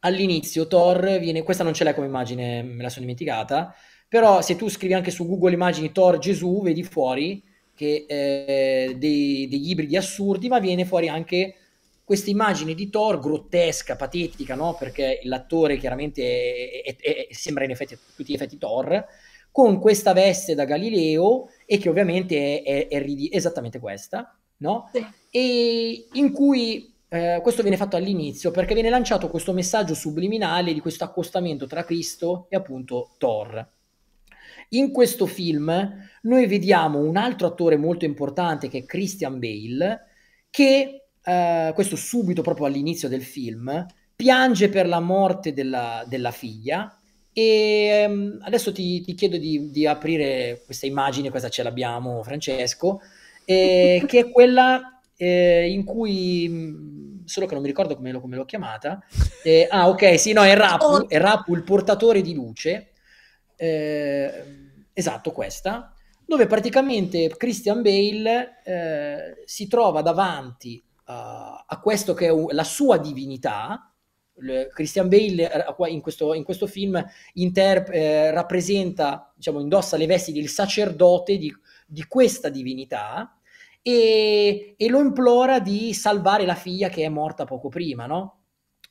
all'inizio Thor viene, questa non ce l'hai come immagine, me la sono dimenticata, però se tu scrivi anche su Google immagini Thor Gesù, vedi fuori che eh, dei, degli ibridi assurdi, ma viene fuori anche questa immagine di Thor grottesca, patetica, no? perché l'attore chiaramente è, è, è, sembra in effetti a tutti gli effetti Thor, con questa veste da Galileo e che ovviamente è, esattamente questa, no? sì. e in cui eh, questo viene fatto all'inizio perché viene lanciato questo messaggio subliminale di questo accostamento tra Cristo e appunto Thor. In questo film noi vediamo un altro attore molto importante che è Christian Bale, che eh, questo subito proprio all'inizio del film piange per la morte della, della figlia e ehm, adesso ti, ti chiedo di, di, aprire questa immagine, questa ce l'abbiamo Francesco, eh, che è quella eh, in cui mm, solo che non mi ricordo come, lo, come l'ho chiamata. Eh, ah, ok, sì, no, è Rapu, oh. è Rapu il portatore di luce. Eh, esatto, questa, dove praticamente Christian Bale eh, si trova davanti a, a questo che è un, la sua divinità. Christian Bale eh, in questo, in questo film interp- eh, rappresenta, diciamo, indossa le vesti del sacerdote di, di questa divinità e, e lo implora di salvare la figlia che è morta poco prima, no?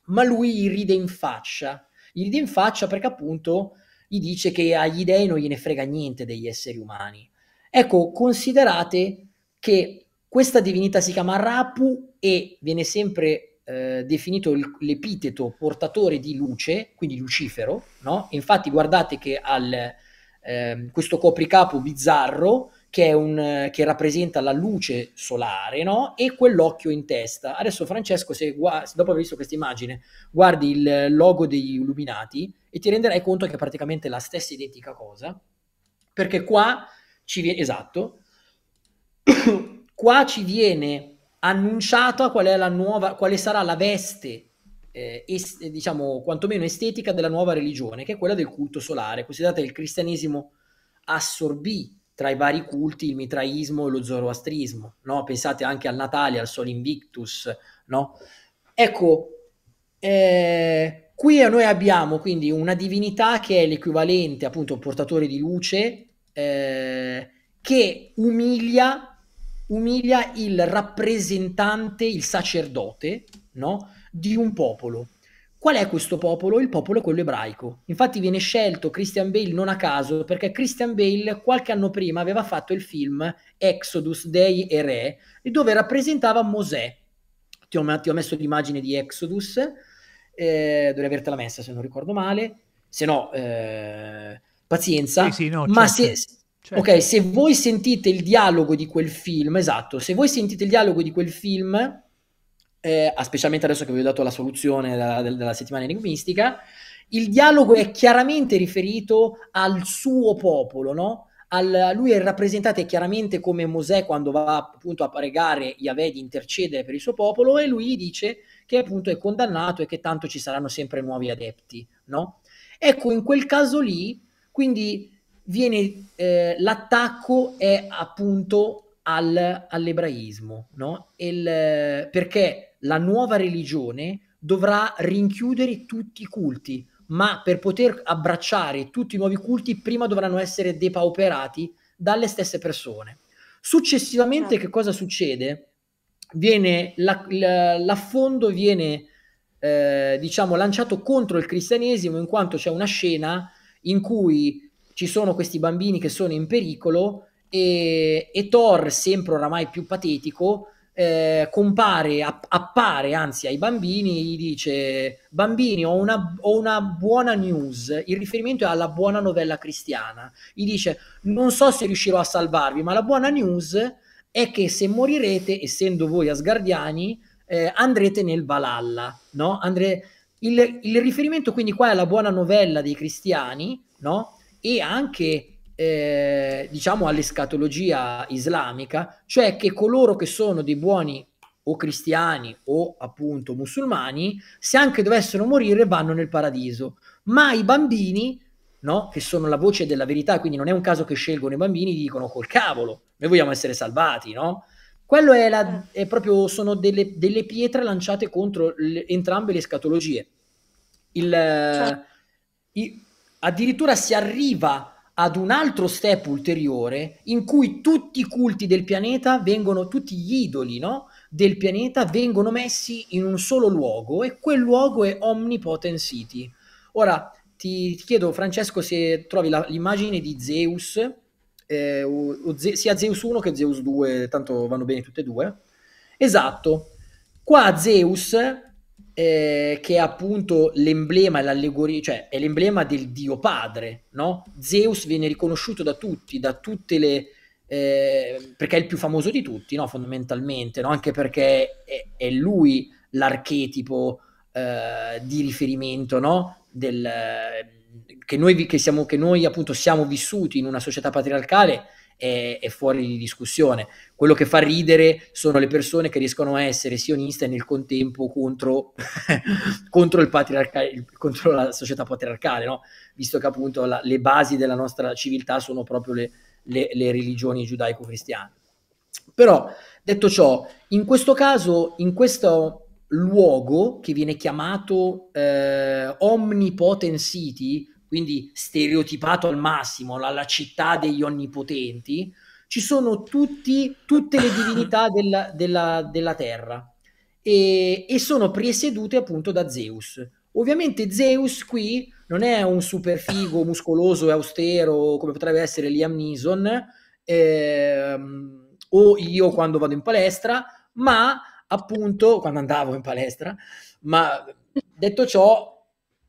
Ma lui gli ride in faccia, gli ride in faccia perché appunto gli dice che agli dei non gliene frega niente degli esseri umani. Ecco, considerate che questa divinità si chiama Rapu e viene sempre eh, definito il, l'epiteto portatore di luce, quindi Lucifero, no? Infatti guardate che al, eh, questo copricapo bizzarro che, un, che, rappresenta la luce solare, no? E quell'occhio in testa. Adesso Francesco, se gua- dopo aver visto questa immagine, guardi il logo degli Illuminati e ti renderai conto che è praticamente la stessa identica cosa, perché qua ci viene, esatto, qua ci viene annunciata qual è la nuova, quale sarà la veste eh, est, diciamo quantomeno estetica della nuova religione, che è quella del culto solare. Considerate il cristianesimo assorbì tra i vari culti il mitraismo e lo zoroastrismo, no? pensate anche al Natale, al Sol Invictus. No? Ecco, eh, qui noi abbiamo quindi una divinità che è l'equivalente appunto portatore di luce, eh, che umilia, umilia il rappresentante, il sacerdote no? di un popolo Qual è questo popolo? Il popolo è quello ebraico. Infatti viene scelto Christian Bale non a caso perché Christian Bale qualche anno prima aveva fatto il film Exodus, Dei e Re, dove rappresentava Mosè. Ti ho, ti ho messo l'immagine di Exodus, eh, dovrei avertela messa se non ricordo male, se no eh, pazienza. Sì, sì, no, Ma certo. se, certo. Okay, se voi sentite il dialogo di quel film, esatto, se voi sentite il dialogo di quel film eh, specialmente adesso che vi ho dato la soluzione della, della settimana enigmistica, il dialogo è chiaramente riferito al suo popolo, no? Al, lui è rappresentato chiaramente come Mosè quando va appunto a pregare Yahweh di intercedere per il suo popolo e lui dice che appunto è condannato e che tanto ci saranno sempre nuovi adepti, no? Ecco, in quel caso lì, quindi viene, eh, l'attacco è appunto al, all'ebraismo, no? Il, perché la nuova religione dovrà rinchiudere tutti i culti, ma per poter abbracciare tutti i nuovi culti prima dovranno essere depauperati dalle stesse persone. Successivamente certo. che cosa succede? Viene la, la, l'affondo viene eh, diciamo lanciato contro il cristianesimo in quanto c'è una scena in cui ci sono questi bambini che sono in pericolo e, e Thor, sempre oramai più patetico, eh, compare, app- appare anzi ai bambini, gli dice bambini ho una, ho una, buona news, il riferimento è alla buona novella cristiana, gli dice non so se riuscirò a salvarvi, ma la buona news è che se morirete, essendo voi asgardiani, eh, andrete nel Valhalla, no? Andre- il, il riferimento quindi qua è alla buona novella dei cristiani, no? E anche eh, diciamo all'escatologia islamica, cioè che coloro che sono dei buoni o cristiani o appunto musulmani, se anche dovessero morire vanno nel paradiso, ma i bambini, no, che sono la voce della verità, quindi non è un caso che scelgono i bambini, dicono col cavolo, noi vogliamo essere salvati, no? Quello è, la, eh. è proprio, sono delle, delle, pietre lanciate contro le, entrambe le scatologie. Il, cioè. i, addirittura si arriva ad un altro step ulteriore in cui tutti i culti del pianeta vengono, tutti gli idoli no? del pianeta vengono messi in un solo luogo e quel luogo è Omnipotent City. Ora ti, ti chiedo Francesco se trovi la, l'immagine di Zeus, eh, o, o Ze- sia Zeus 1 che Zeus 2, tanto vanno bene tutte e due. Esatto, qua Zeus eh, che è appunto l'emblema, e l'allegoria, cioè è l'emblema del dio padre, no? Zeus viene riconosciuto da tutti, da tutte le... Eh, perché è il più famoso di tutti, no? Fondamentalmente, no? Anche perché è, è lui l'archetipo eh, di riferimento, no? Del, eh, che, noi, che, siamo, che noi appunto siamo vissuti in una società patriarcale è, è, fuori di discussione. Quello che fa ridere sono le persone che riescono a essere sioniste nel contempo contro, contro, il contro la società patriarcale, no? visto che appunto la, le basi della nostra civiltà sono proprio le, le, le religioni giudaico-cristiane. Però, detto ciò, in questo caso, in questo luogo che viene chiamato eh, Omnipotent City, quindi stereotipato al massimo, la, la città degli onnipotenti, ci sono tutti, tutte le divinità della, della, della terra e, e, sono presiedute appunto da Zeus. Ovviamente Zeus qui non è un superfigo muscoloso e austero come potrebbe essere Liam Neeson ehm, o io quando vado in palestra, ma appunto quando andavo in palestra, ma detto ciò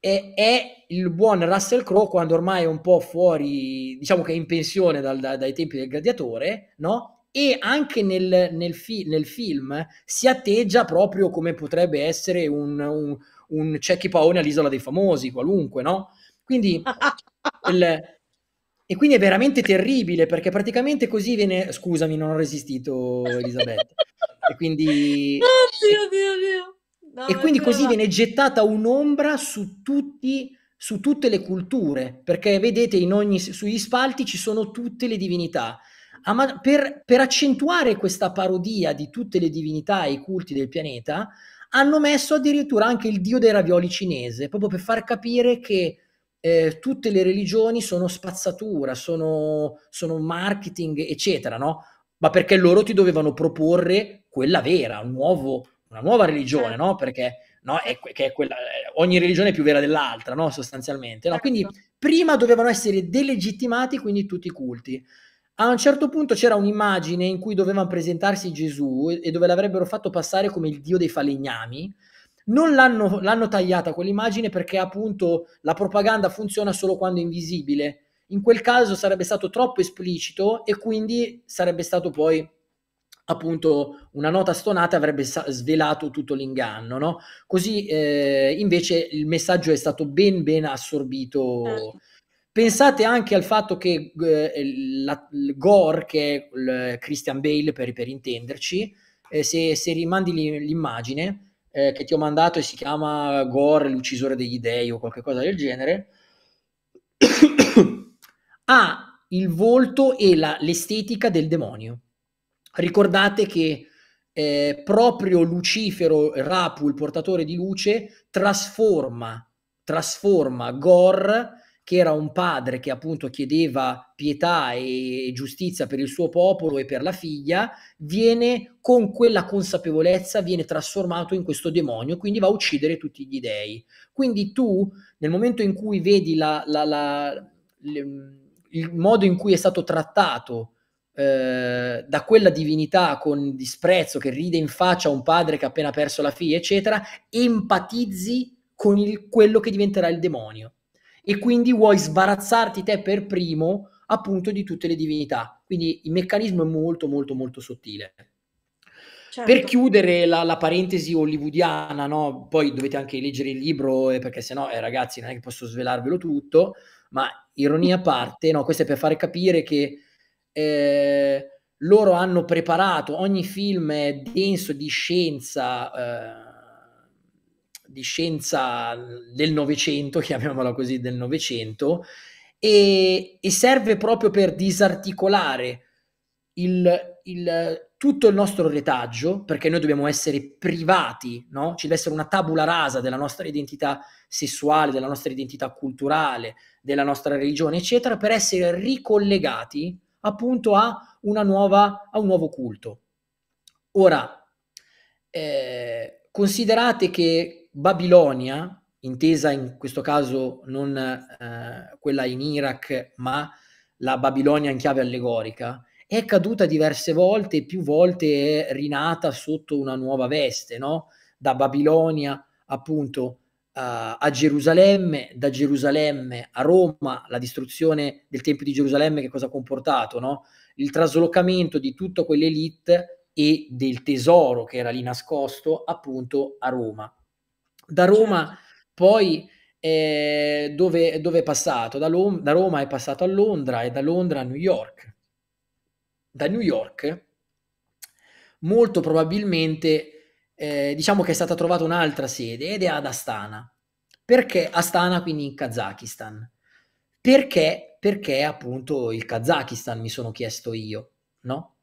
e, è il buon Russell Crowe quando ormai è un po' fuori, diciamo che è in pensione dal, da, dai tempi del gladiatore, no? e anche nel, nel, fi- nel, film si atteggia proprio come potrebbe essere un, un, un Cecchi Paone all'Isola dei Famosi, qualunque, no? Quindi, il, e quindi è veramente terribile perché praticamente così viene... Scusami, non ho resistito Elisabetta. e quindi... Oddio, Dio, Dio e quindi così viene gettata un'ombra su, tutti, su tutte le culture, perché vedete ogni, sugli spalti ci sono tutte le divinità. Ma- per, per accentuare questa parodia di tutte le divinità e i culti del pianeta, hanno messo addirittura anche il dio dei ravioli cinese, proprio per far capire che eh, tutte le religioni sono spazzatura, sono, sono marketing, eccetera, no? Ma perché loro ti dovevano proporre quella vera, un nuovo, una nuova religione, certo. no? Perché no? È, certo. che è quella, ogni religione è più vera dell'altra, no? Sostanzialmente. No? Quindi certo. prima dovevano essere delegittimati quindi tutti i culti. A un certo punto c'era un'immagine in cui dovevano presentarsi Gesù e dove l'avrebbero fatto passare come il dio dei falegnami. Non l'hanno, l'hanno tagliata quell'immagine perché appunto la propaganda funziona solo quando è invisibile. In quel caso sarebbe stato troppo esplicito e quindi sarebbe stato poi appunto una nota stonata avrebbe svelato tutto l'inganno, no? Così eh, invece il messaggio è stato ben ben assorbito. Certo. Pensate anche al fatto che eh, la, Gore, che è Christian Bale per, per intenderci, eh, se, se, rimandi l'immagine eh, che ti ho mandato e si chiama Gore, l'uccisore degli dei o qualcosa del genere, ha il volto e la, l'estetica del demonio Ricordate che eh, proprio Lucifero, Rapu, il portatore di luce, trasforma, trasforma Gor, che era un padre che appunto chiedeva pietà e giustizia per il suo popolo e per la figlia, viene con quella consapevolezza, viene trasformato in questo demonio, quindi va a uccidere tutti gli dei. Quindi tu, nel momento in cui vedi la, la, la, le, il modo in cui è stato trattato eh, da quella divinità con disprezzo che ride in faccia a un padre che ha appena perso la figlia, eccetera, empatizzi con il, quello che diventerà il demonio. E quindi vuoi sbarazzarti te per primo appunto di tutte le divinità. Quindi il meccanismo è molto molto molto sottile. Certo. Per chiudere la, la parentesi hollywoodiana, no? poi dovete anche leggere il libro eh, perché sennò, eh, ragazzi, non è che posso svelarvelo tutto, ma ironia a parte, no? questo è per fare capire che eh, loro hanno preparato, ogni film è denso di scienza. Eh, di scienza del Novecento, chiamiamola così, del Novecento, e, e, serve proprio per disarticolare il, il, tutto il nostro retaggio, perché noi dobbiamo essere privati, no? ci deve essere una tabula rasa della nostra identità sessuale, della nostra identità culturale, della nostra religione, eccetera, per essere ricollegati appunto a, nuova, a un nuovo culto. Ora, eh, considerate che Babilonia, intesa in questo caso non eh, quella in Iraq, ma la Babilonia in chiave allegorica, è caduta diverse volte e più volte è rinata sotto una nuova veste, no? Da Babilonia, appunto, a Gerusalemme, da Gerusalemme a Roma, la distruzione del Tempio di Gerusalemme, che cosa ha comportato? No? Il traslocamento di tutta quell'elite e del tesoro che era lì nascosto appunto a Roma. Da Roma certo. poi eh, dove, dove, è passato? Da, Lom- da Roma è passato a Londra e da Londra a New York. Da New York molto probabilmente eh, diciamo che è stata trovata un'altra sede ed è ad Astana. Perché Astana, quindi in Kazakistan? Perché? Perché appunto il Kazakistan mi sono chiesto io, no?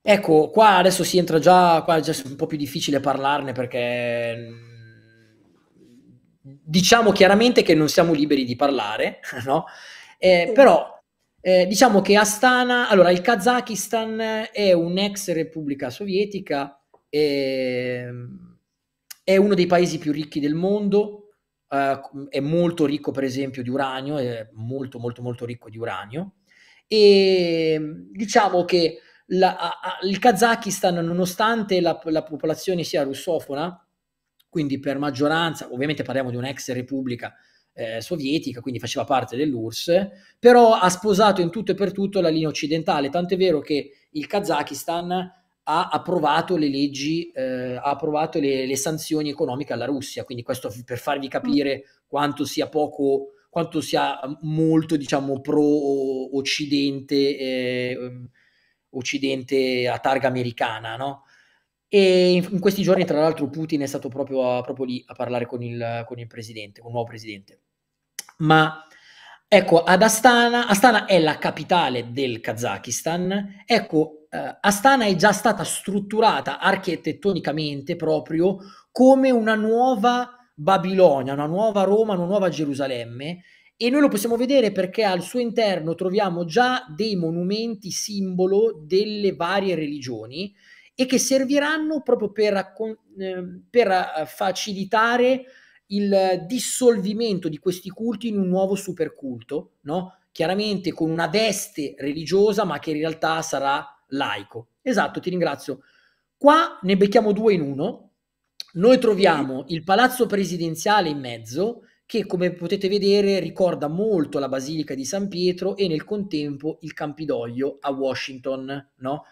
Ecco, qua adesso si entra già, qua è già un po' più difficile parlarne perché mm, diciamo chiaramente che non siamo liberi di parlare, no? Eh, Però eh, diciamo che Astana, allora il Kazakistan è un'ex repubblica sovietica Ehm, è uno dei paesi più ricchi del mondo, eh, è molto ricco per esempio di uranio, è molto molto molto ricco di uranio e ehm, diciamo che la, a, il Kazakistan nonostante la, la, popolazione sia russofona, quindi per maggioranza, ovviamente parliamo di un'ex repubblica eh, sovietica, quindi faceva parte dell'URSS, però ha sposato in tutto e per tutto la linea occidentale, tant'è vero che il Kazakistan ha approvato le leggi, eh, ha approvato le, le, sanzioni economiche alla Russia. Quindi questo per farvi mm. capire quanto sia poco, quanto sia mm, molto, diciamo, pro-occidente, eh, mm, occidente a targa americana, no? E in, questi giorni, tra l'altro, Putin è stato proprio, a, proprio lì a parlare con il, con il presidente, con il nuovo presidente. Ma ecco, ad Astana, Astana è la capitale del Kazakistan, ecco, eh, Astana è già stata strutturata architettonicamente proprio come una nuova Babilonia, una nuova Roma, una nuova Gerusalemme e noi lo possiamo vedere perché al suo interno troviamo già dei monumenti simbolo delle varie religioni e che serviranno proprio per, ehm, per eh, facilitare il dissolvimento di questi culti in un nuovo superculto, no? chiaramente con una veste religiosa ma che in realtà sarà laico. Esatto, ti ringrazio. Qua ne becchiamo due in uno. Noi troviamo il palazzo presidenziale in mezzo, che come potete vedere ricorda molto la Basilica di San Pietro e nel contempo il Campidoglio a Washington, no?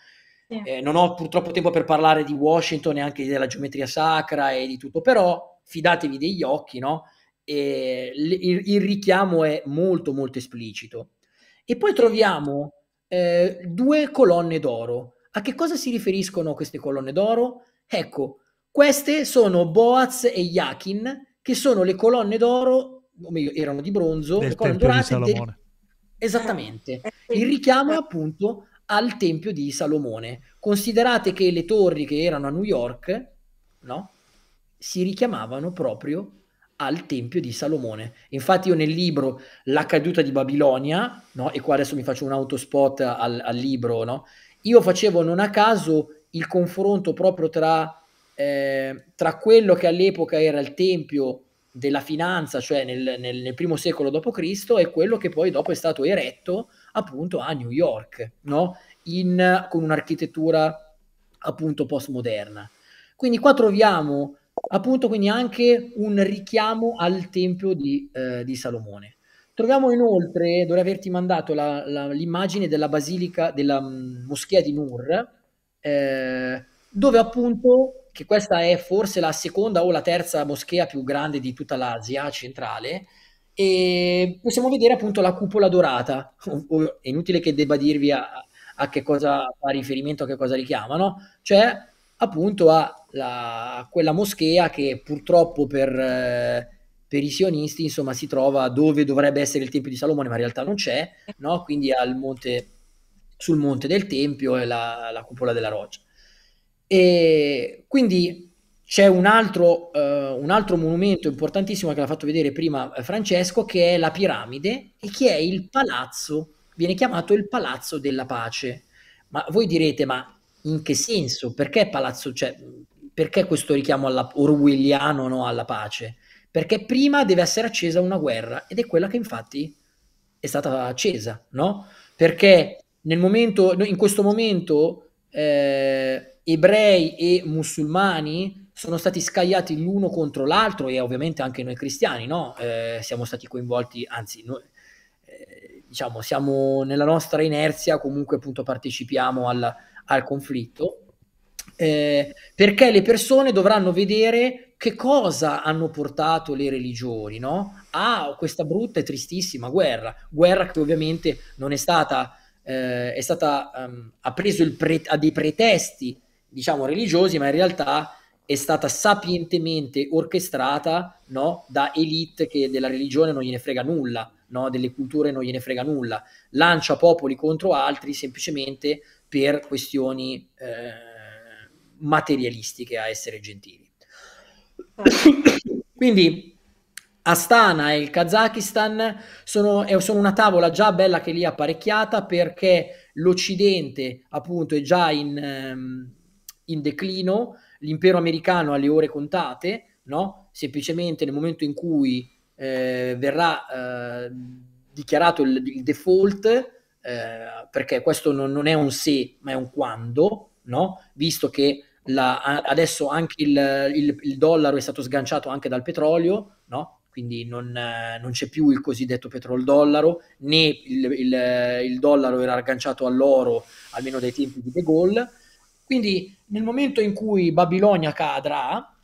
eh, non ho purtroppo tempo per parlare di Washington e anche della geometria sacra e di tutto, però fidatevi degli occhi, no? eh, il, il richiamo è molto molto esplicito. E poi troviamo eh, due colonne d'oro. A che cosa si riferiscono queste colonne d'oro? Ecco, queste sono Boaz e Yakin, che sono le colonne d'oro, o meglio, erano di bronzo, del le colonne dorate. Del... Esattamente. Eh, eh, Il richiamo eh. appunto al Tempio di Salomone. Considerate che le torri che erano a New York, no? Si richiamavano proprio al Tempio di Salomone. Infatti io nel libro La caduta di Babilonia, no? e qua adesso mi faccio un autospot al, al libro, no? io facevo non a caso il confronto proprio tra, eh, tra quello che all'epoca era il Tempio della finanza, cioè nel, nel, nel primo secolo d.C., e quello che poi dopo è stato eretto appunto a New York, no? In, con un'architettura appunto postmoderna. Quindi qua troviamo Appunto, quindi anche un richiamo al Tempio di, eh, di Salomone. Troviamo inoltre, dovrei averti mandato la, la, l'immagine della basilica, della mm, moschea di Nur, eh, dove appunto, che questa è forse la seconda o la terza moschea più grande di tutta l'Asia centrale, e possiamo vedere appunto la cupola dorata. È inutile che debba dirvi a, a che cosa fa riferimento, a che cosa no? cioè appunto a, la, a quella moschea che purtroppo per, eh, per, i sionisti insomma, si trova dove dovrebbe essere il Tempio di Salomone, ma in realtà non c'è, no? quindi monte, sul monte del Tempio e la, la cupola della roccia. E quindi c'è un altro, uh, un altro, monumento importantissimo che l'ha fatto vedere prima eh, Francesco, che è la piramide e che è il palazzo, viene chiamato il palazzo della pace. Ma voi direte, ma in che senso? Perché Palazzo, cioè, perché questo richiamo alla, orwelliano no, alla pace? Perché prima deve essere accesa una guerra ed è quella che infatti è stata accesa, no? Perché nel momento, in questo momento eh, ebrei e musulmani sono stati scagliati l'uno contro l'altro e ovviamente anche noi cristiani, no? Eh, siamo stati coinvolti, anzi, noi, eh, diciamo, siamo nella nostra inerzia, comunque appunto partecipiamo alla al conflitto, eh, perché le persone dovranno vedere che cosa hanno portato le religioni no? a ah, questa brutta e tristissima guerra, guerra che ovviamente non è stata, eh, è stata um, ha preso il pre- a dei pretesti diciamo religiosi, ma in realtà è stata sapientemente orchestrata no, da elite che della religione non gliene frega nulla, no, delle culture non gliene frega nulla, lancia popoli contro altri semplicemente per questioni eh, materialistiche a essere gentili. Quindi Astana e il Kazakistan sono, eh, sono, una tavola già bella che lì è apparecchiata perché l'Occidente appunto è già in, ehm, in declino l'impero americano alle ore contate, no? semplicemente nel momento in cui eh, verrà eh, dichiarato il, il default, eh, perché questo non, non, è un se ma è un quando, no? visto che la, adesso anche il, il, il, dollaro è stato sganciato anche dal petrolio, no? quindi non, eh, non, c'è più il cosiddetto petrol dollaro, né il, il, il dollaro era agganciato all'oro, almeno dai tempi di De Gaulle, quindi nel momento in cui Babilonia cadrà,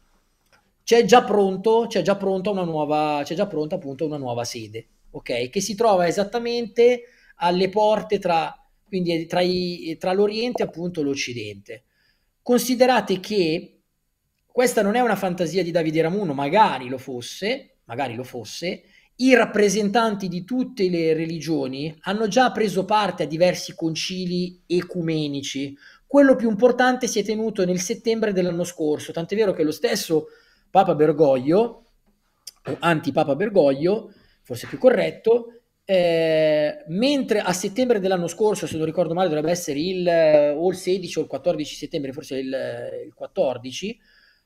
c'è già, pronto, c'è già pronta una nuova, c'è già pronta appunto una nuova sede, ok? Che si trova esattamente alle porte tra, quindi tra, i, tra l'Oriente e appunto l'Occidente. Considerate che questa non è una fantasia di Davide Ramuno, magari lo fosse, magari lo fosse, i rappresentanti di tutte le religioni hanno già preso parte a diversi concili ecumenici, quello più importante si è tenuto nel settembre dell'anno scorso, tant'è vero che lo stesso Papa Bergoglio, o anti-Papa Bergoglio, forse più corretto, eh, mentre a settembre dell'anno scorso, se non ricordo male, dovrebbe essere il, eh, o il 16 o il 14 settembre, forse il, eh, il 14,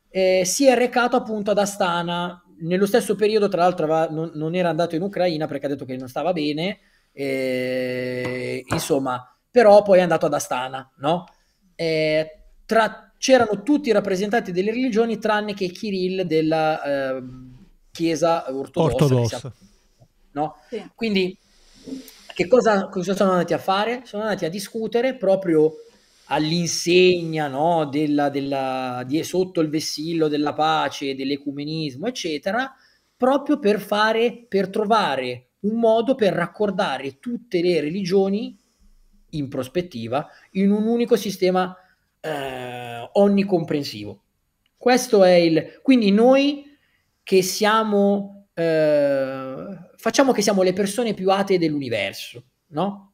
eh, si è recato appunto ad Astana. Nello stesso periodo, tra l'altro, va, non, non, era andato in Ucraina perché ha detto che non stava bene, eh, insomma, però poi è andato ad Astana, no? eh, tra, c'erano tutti i rappresentanti delle religioni tranne che Kirill della eh, Chiesa ortodossa. ortodossa. Sia, no? sì. Quindi che cosa, cosa, sono andati a fare? Sono andati a discutere proprio all'insegna no, della, della, di, sotto il vessillo della pace, dell'ecumenismo, eccetera, proprio per, fare, per trovare un modo per raccordare tutte le religioni in prospettiva in un unico sistema eh, onnicomprensivo. Questo è il... Quindi noi che siamo... Eh, facciamo che siamo le persone più atee dell'universo, no?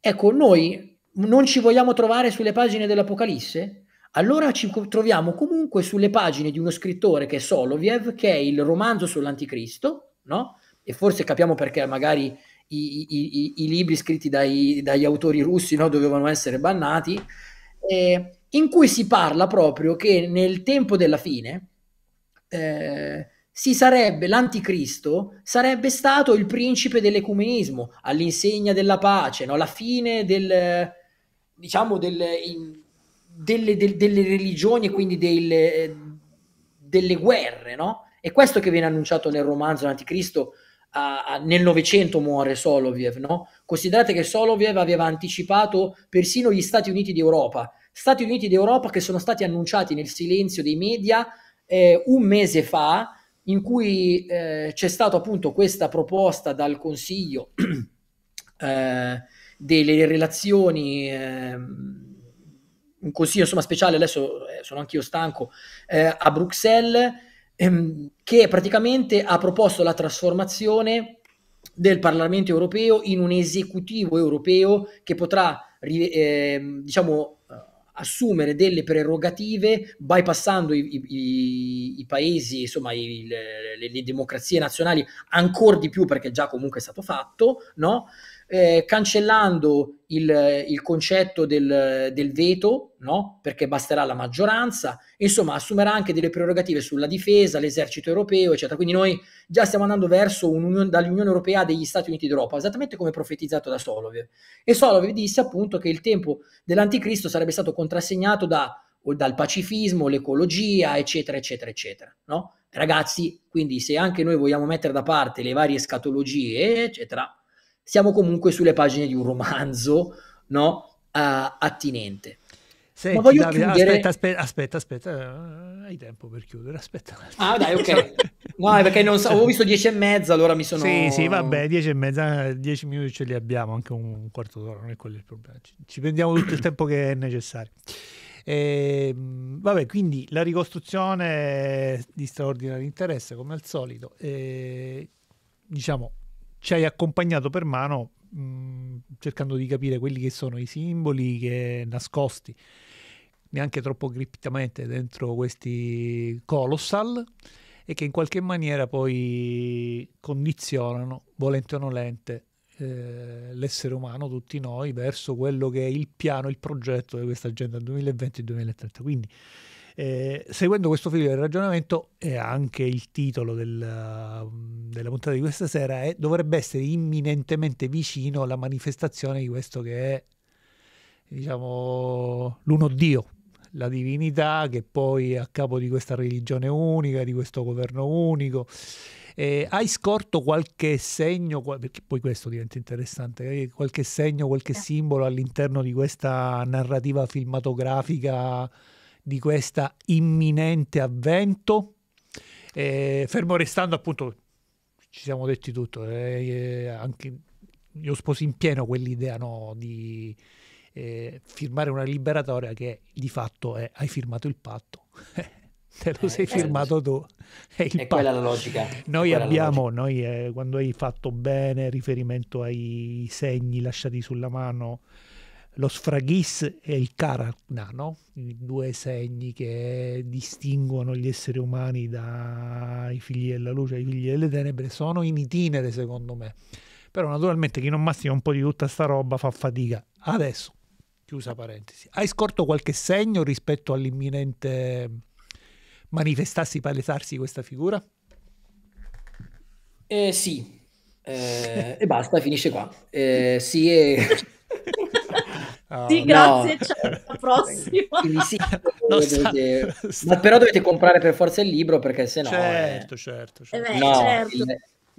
Ecco, noi non ci vogliamo trovare sulle pagine dell'Apocalisse? Allora ci troviamo comunque sulle pagine di uno scrittore che è Soloviev, che è il romanzo sull'anticristo, no? E forse capiamo perché magari i, i, i libri scritti dai, dagli autori russi no? dovevano essere bannati, eh, in cui si parla proprio che nel tempo della fine eh, si sarebbe, l'anticristo sarebbe stato il principe dell'ecumenismo, all'insegna della pace, no? la fine del, diciamo, del, in, delle, del, delle, religioni e quindi del, delle guerre, no? È questo che viene annunciato nel romanzo L'Anticristo, uh, nel Novecento muore Soloviev, no? Considerate che Soloviev aveva anticipato persino gli Stati Uniti d'Europa, Stati Uniti d'Europa che sono stati annunciati nel silenzio dei media eh, un mese fa, in cui eh, c'è stata appunto questa proposta dal Consiglio eh, delle relazioni, ehm, un consiglio insomma speciale, adesso eh, sono anch'io stanco, eh, a Bruxelles ehm, che praticamente ha proposto la trasformazione del Parlamento europeo in un esecutivo europeo che potrà ehm, diciamo, eh, diciamo, assumere delle prerogative bypassando i, i, i paesi, insomma i, le, le, democrazie nazionali ancora di più perché già comunque è stato fatto, no? eh, cancellando il, il, concetto del, del veto, no? perché basterà la maggioranza, insomma assumerà anche delle prerogative sulla difesa, l'esercito europeo, eccetera. Quindi noi già stiamo andando verso un'unione, dall'Unione Europea degli Stati Uniti d'Europa, esattamente come profetizzato da Solovev. E Solovev disse appunto che il tempo dell'anticristo sarebbe stato contrassegnato da, dal pacifismo, l'ecologia, eccetera, eccetera, eccetera. No? Ragazzi, quindi se anche noi vogliamo mettere da parte le varie scatologie, eccetera, siamo comunque sulle pagine di un romanzo no? Uh, attinente. Senti, Ma voglio Davide, chiudere... aspetta, aspetta, aspetta, aspetta, eh, hai tempo per chiudere, aspetta. Ah dai, ok. No, perché non so, avevo visto dieci e mezza, allora mi sono... Sì, sì, vabbè, dieci e mezza, dieci minuti ce li abbiamo, anche un quarto d'ora, non è quello il problema. Ci prendiamo tutto il tempo che è necessario. E, ehm, vabbè, quindi la ricostruzione di straordinario interesse, come al solito. E, diciamo, ci hai accompagnato per mano mh, mm, cercando di capire quelli che sono i simboli che nascosti neanche troppo criptamente dentro questi colossal e che in qualche maniera poi condizionano, volente o nolente, eh, l'essere umano, tutti noi, verso quello che è il piano, il progetto di questa agenda 2020-2030. Quindi eh, seguendo questo filo del ragionamento, eh, anche il titolo del, della puntata di questa sera è, dovrebbe essere imminentemente vicino alla manifestazione di questo che è diciamo, l'uno Dio, la divinità che poi è a capo di questa religione unica, di questo governo unico. Eh, hai scorto qualche segno, perché poi questo diventa interessante, qualche segno, qualche eh. simbolo all'interno di questa narrativa filmatografica? di questo imminente avvento. Eh, fermo restando appunto, ci siamo detti tutto, eh, eh anche io sposo in pieno quell'idea no, di eh, firmare una liberatoria che di fatto è hai firmato il patto. Te lo eh, sei eh, firmato tu. È, il è patto. la logica. Noi abbiamo, logica. Noi, quando hai fatto bene riferimento ai segni lasciati sulla mano, lo sfraghis e il karakna, no? i due segni che distinguono gli esseri umani dai figli della luce ai figli delle tenebre, sono in itinere secondo me. Però naturalmente chi non mastica un po' di tutta sta roba fa fatica. Adesso, chiusa parentesi, hai scorto qualche segno rispetto all'imminente manifestarsi, palesarsi questa figura? Eh, sì, eh, e basta, finisce qua. Eh, sì, e... sì, grazie, no. ciao, alla prossima. Sì, dovete... sta... Ma però dovete comprare per forza il libro perché sennò... Certo, eh... certo, eh certo. Eh beh, no, certo. Il,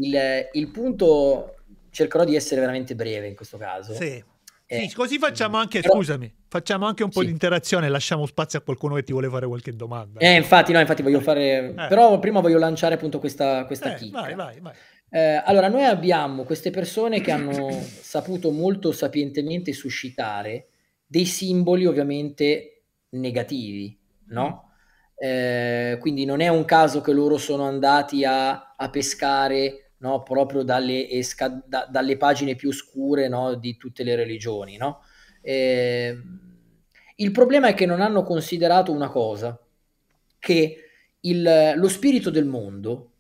il, il, punto, cercherò di essere veramente breve in questo caso. Sì. Eh, sì così facciamo mm, anche, però... scusami, facciamo anche un po' di interazione, lasciamo spazio a qualcuno che ti vuole fare qualche domanda. Eh, infatti, no, infatti voglio eh. fare... Però prima voglio lanciare appunto questa, questa vai, vai, vai. Eh, allora, noi abbiamo queste persone che hanno saputo molto sapientemente suscitare dei simboli ovviamente negativi, no? Mm. Eh, quindi non è un caso che loro sono andati a, a pescare No, proprio dalle, esca, da, dalle, pagine più scure no, di tutte le religioni. No? Eh, il problema è che non hanno considerato una cosa, che il, lo spirito del mondo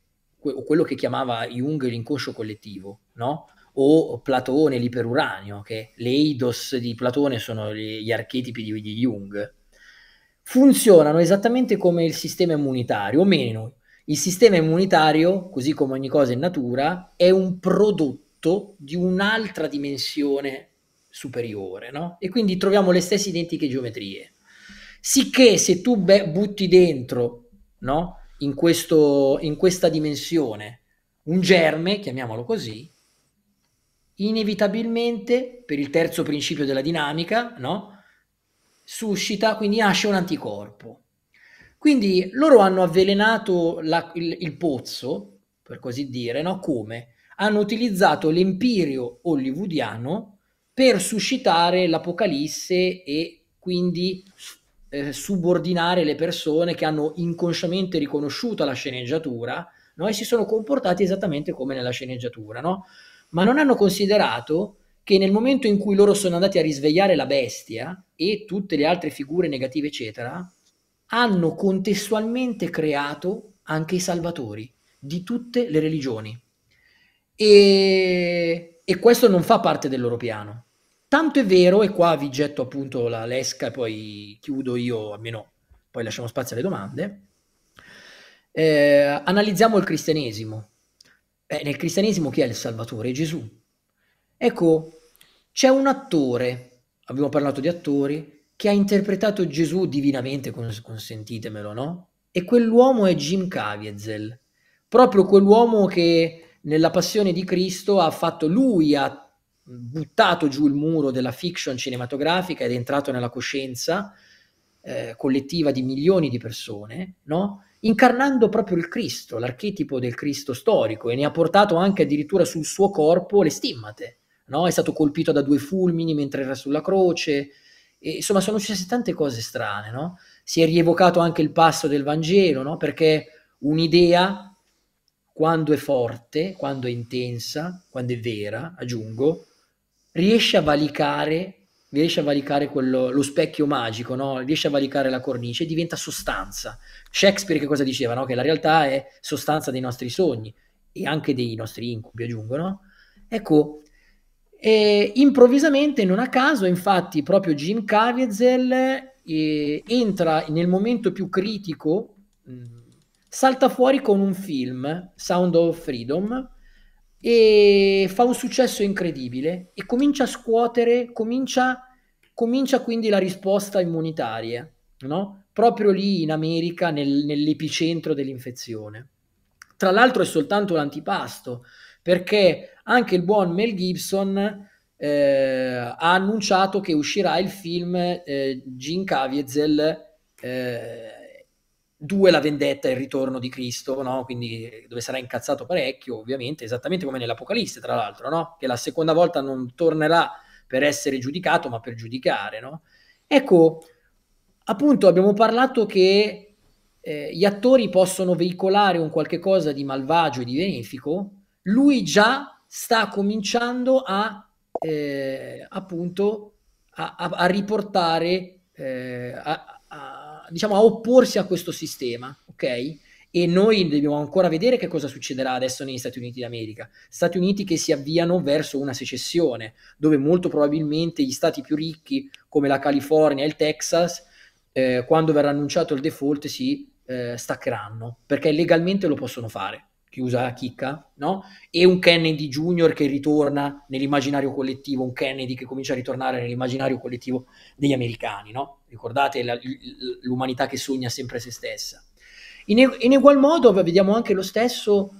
que- quello che chiamava Jung l'inconscio collettivo, no? o Platone l'iperuranio, che le eidos di Platone sono gli archetipi di, di Jung, funzionano esattamente come il sistema immunitario, o meno, il sistema immunitario, così come ogni cosa in natura, è un prodotto di un'altra dimensione superiore, no? E quindi troviamo le stesse identiche geometrie. Sicché se tu be- butti dentro, no? in, questo, in questa dimensione un germe, chiamiamolo così, inevitabilmente, per il terzo principio della dinamica, no? suscita, quindi nasce un anticorpo. Quindi loro hanno avvelenato la, il, il, pozzo, per così dire, no? come? Hanno utilizzato l'empirio hollywoodiano per suscitare l'apocalisse e quindi eh, subordinare le persone che hanno inconsciamente riconosciuto la sceneggiatura no? e si sono comportati esattamente come nella sceneggiatura, no? ma non hanno considerato che nel momento in cui loro sono andati a risvegliare la bestia e tutte le altre figure negative, eccetera, hanno contestualmente creato anche i salvatori di tutte le religioni. E, e questo non fa parte del loro piano. Tanto è vero, e qua vi getto appunto la lesca e poi chiudo io, almeno poi lasciamo spazio alle domande. Eh, analizziamo il cristianesimo. Eh, nel cristianesimo chi è il Salvatore? Gesù. Ecco, c'è un attore, abbiamo parlato di attori, che ha interpretato Gesù divinamente, cons- consentitemelo, no? E quell'uomo è Jim Caviezel, proprio quell'uomo che nella passione di Cristo ha fatto, lui ha buttato giù il muro della fiction cinematografica ed è entrato nella coscienza eh, collettiva di milioni di persone, no? incarnando proprio il Cristo, l'archetipo del Cristo storico, e ne ha portato anche addirittura sul suo corpo le stimmate. No? È stato colpito da due fulmini mentre era sulla croce. E, insomma, sono successe tante cose strane. No? Si è rievocato anche il passo del Vangelo, no? perché un'idea, quando è forte, quando è intensa, quando è vera, aggiungo, riesce a valicare, riesce a valicare quello, lo specchio magico, no? riesce a valicare la cornice e diventa sostanza. Shakespeare che cosa diceva? No? Che la realtà è sostanza dei nostri sogni e anche dei nostri incubi, aggiungono. Ecco, e improvvisamente, non a caso, infatti, proprio Jim Caviezel eh, entra nel momento più critico, mh, mm, salta fuori con un film, Sound of Freedom, e fa un successo incredibile e comincia a scuotere, comincia, comincia quindi la risposta immunitaria, no? proprio lì in America, nel, nell'epicentro dell'infezione. Tra l'altro è soltanto l'antipasto, perché anche il buon Mel Gibson eh, ha annunciato che uscirà il film eh, Gene Caviezel eh, Due, la vendetta e il ritorno di Cristo, no? quindi eh, dove sarà incazzato parecchio, ovviamente, esattamente come nell'Apocalisse, tra l'altro, no? che la seconda volta non tornerà per essere giudicato, ma per giudicare. No? Ecco, appunto abbiamo parlato che eh, gli attori possono veicolare un qualche cosa di malvagio e di benefico, lui già sta cominciando a, eh, appunto, a, a, a riportare, eh, a, diciamo, a opporsi a questo sistema, ok? E noi dobbiamo ancora vedere che cosa succederà adesso negli Stati Uniti d'America. Stati Uniti che si avviano verso una secessione, dove molto probabilmente gli stati più ricchi, come la California e il Texas, eh, quando verrà annunciato il default, si eh, staccheranno, perché legalmente lo possono fare chiusa la chicca, no? E un Kennedy Junior che ritorna nell'immaginario collettivo, un Kennedy che comincia a ritornare nell'immaginario collettivo degli americani, no? Ricordate la, l'umanità che sogna sempre se stessa. In, in ugual modo vediamo anche lo stesso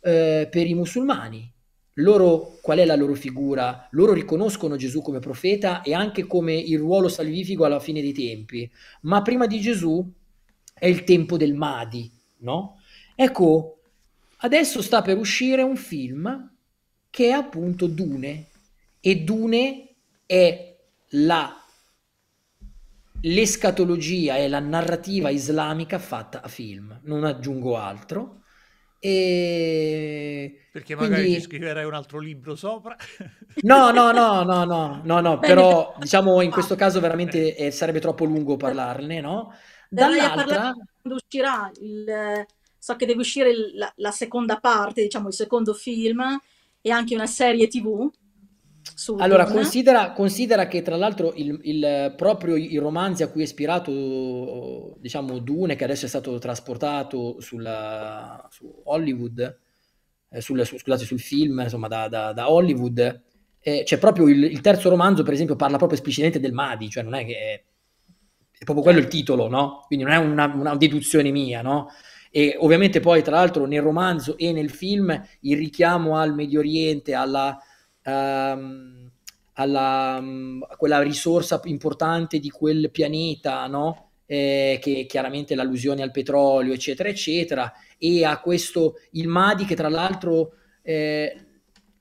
eh, per i musulmani. Loro, qual è la loro figura? Loro riconoscono Gesù come profeta e anche come il ruolo salvifico alla fine dei tempi, ma prima di Gesù è il tempo del Mahdi, no? Ecco, adesso sta per uscire un film che è appunto Dune e Dune è la l'escatologia e la narrativa islamica fatta a film, non aggiungo altro. E... Perché magari Quindi... ci scriverai un altro libro sopra? No, no, no, no, no, no, no. però diciamo in questo caso veramente eh, sarebbe troppo lungo parlarne, no? Dall'altra... Quando uscirà il... So che deve uscire il, la, la, seconda parte, diciamo il secondo film e anche una serie tv allora, eh? considera, considera, che tra l'altro il, il, proprio i romanzi a cui è ispirato, diciamo, Dune, che adesso è stato trasportato sulla, su Hollywood, eh, sul, su, scusate, sul film, insomma, da, da, da Hollywood, eh, cioè proprio il, il, terzo romanzo, per esempio, parla proprio esplicitamente del Madi, cioè non è che... È, è proprio quello il certo. titolo, no? Quindi non è una, una deduzione mia, no? E ovviamente poi, tra l'altro, nel romanzo e nel film il richiamo al Medio Oriente, alla um, alla, um, quella risorsa importante di quel pianeta, no? Eh, che chiaramente l'allusione al petrolio, eccetera, eccetera, e a questo il Madi, che tra l'altro eh,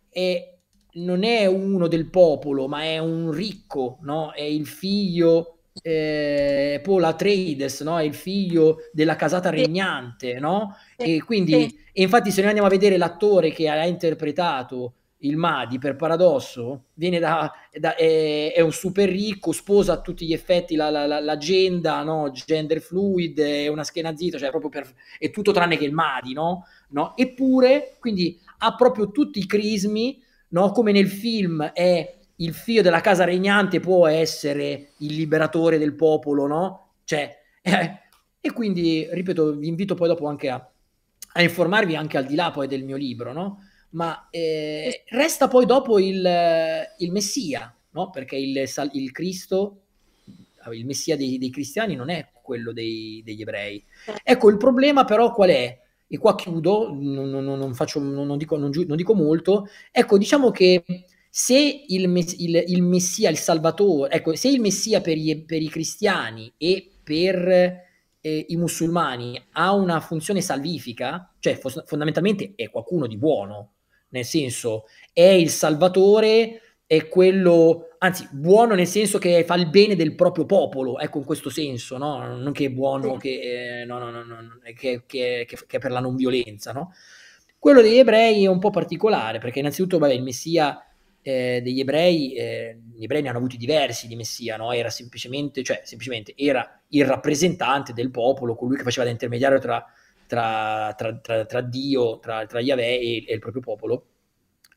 è, non è uno del popolo, ma è un ricco, no? è il figlio eh, Paul Atreides, no? è il figlio della casata regnante, no? e quindi, e infatti se noi andiamo a vedere l'attore che ha interpretato il Madi, per paradosso, viene da, da è, è, un super ricco, sposa a tutti gli effetti la, la, la, l'agenda, no? gender fluid, è una schiena zitta, cioè proprio per, è tutto tranne che il Madi, no? no? Eppure, quindi ha proprio tutti i crismi, no? come nel film è il figlio della casa regnante può essere il liberatore del popolo, no? Cioè, eh, e quindi, ripeto, vi invito poi dopo anche a, a informarvi anche al di là poi del mio libro, no? ma eh, resta poi dopo il, il Messia, no? perché il, il, Cristo, il Messia dei, dei, cristiani non è quello dei, degli ebrei. Ecco, il problema però qual è? E qua chiudo, non, non, non, faccio, non dico, dico, molto, ecco, diciamo che se il, Messia, il Salvatore, ecco, se il Messia per i, per i cristiani e per... Eh, i musulmani ha una funzione salvifica, cioè fondamentalmente è qualcuno di buono, nel senso è il salvatore, è quello, anzi buono nel senso che fa il bene del proprio popolo, ecco in questo senso, no? non che è buono, che, eh, no, no, che, che, che, è per la non violenza. No? Quello degli ebrei è un po' particolare, perché innanzitutto vabbè, il Messia... Eh, degli ebrei, eh, gli ebrei ne hanno avuti diversi di Messia, no? era semplicemente, cioè, semplicemente era il rappresentante del popolo, colui che faceva da intermediario tra tra, tra, tra, tra Dio, tra, Yahweh e, e il proprio popolo.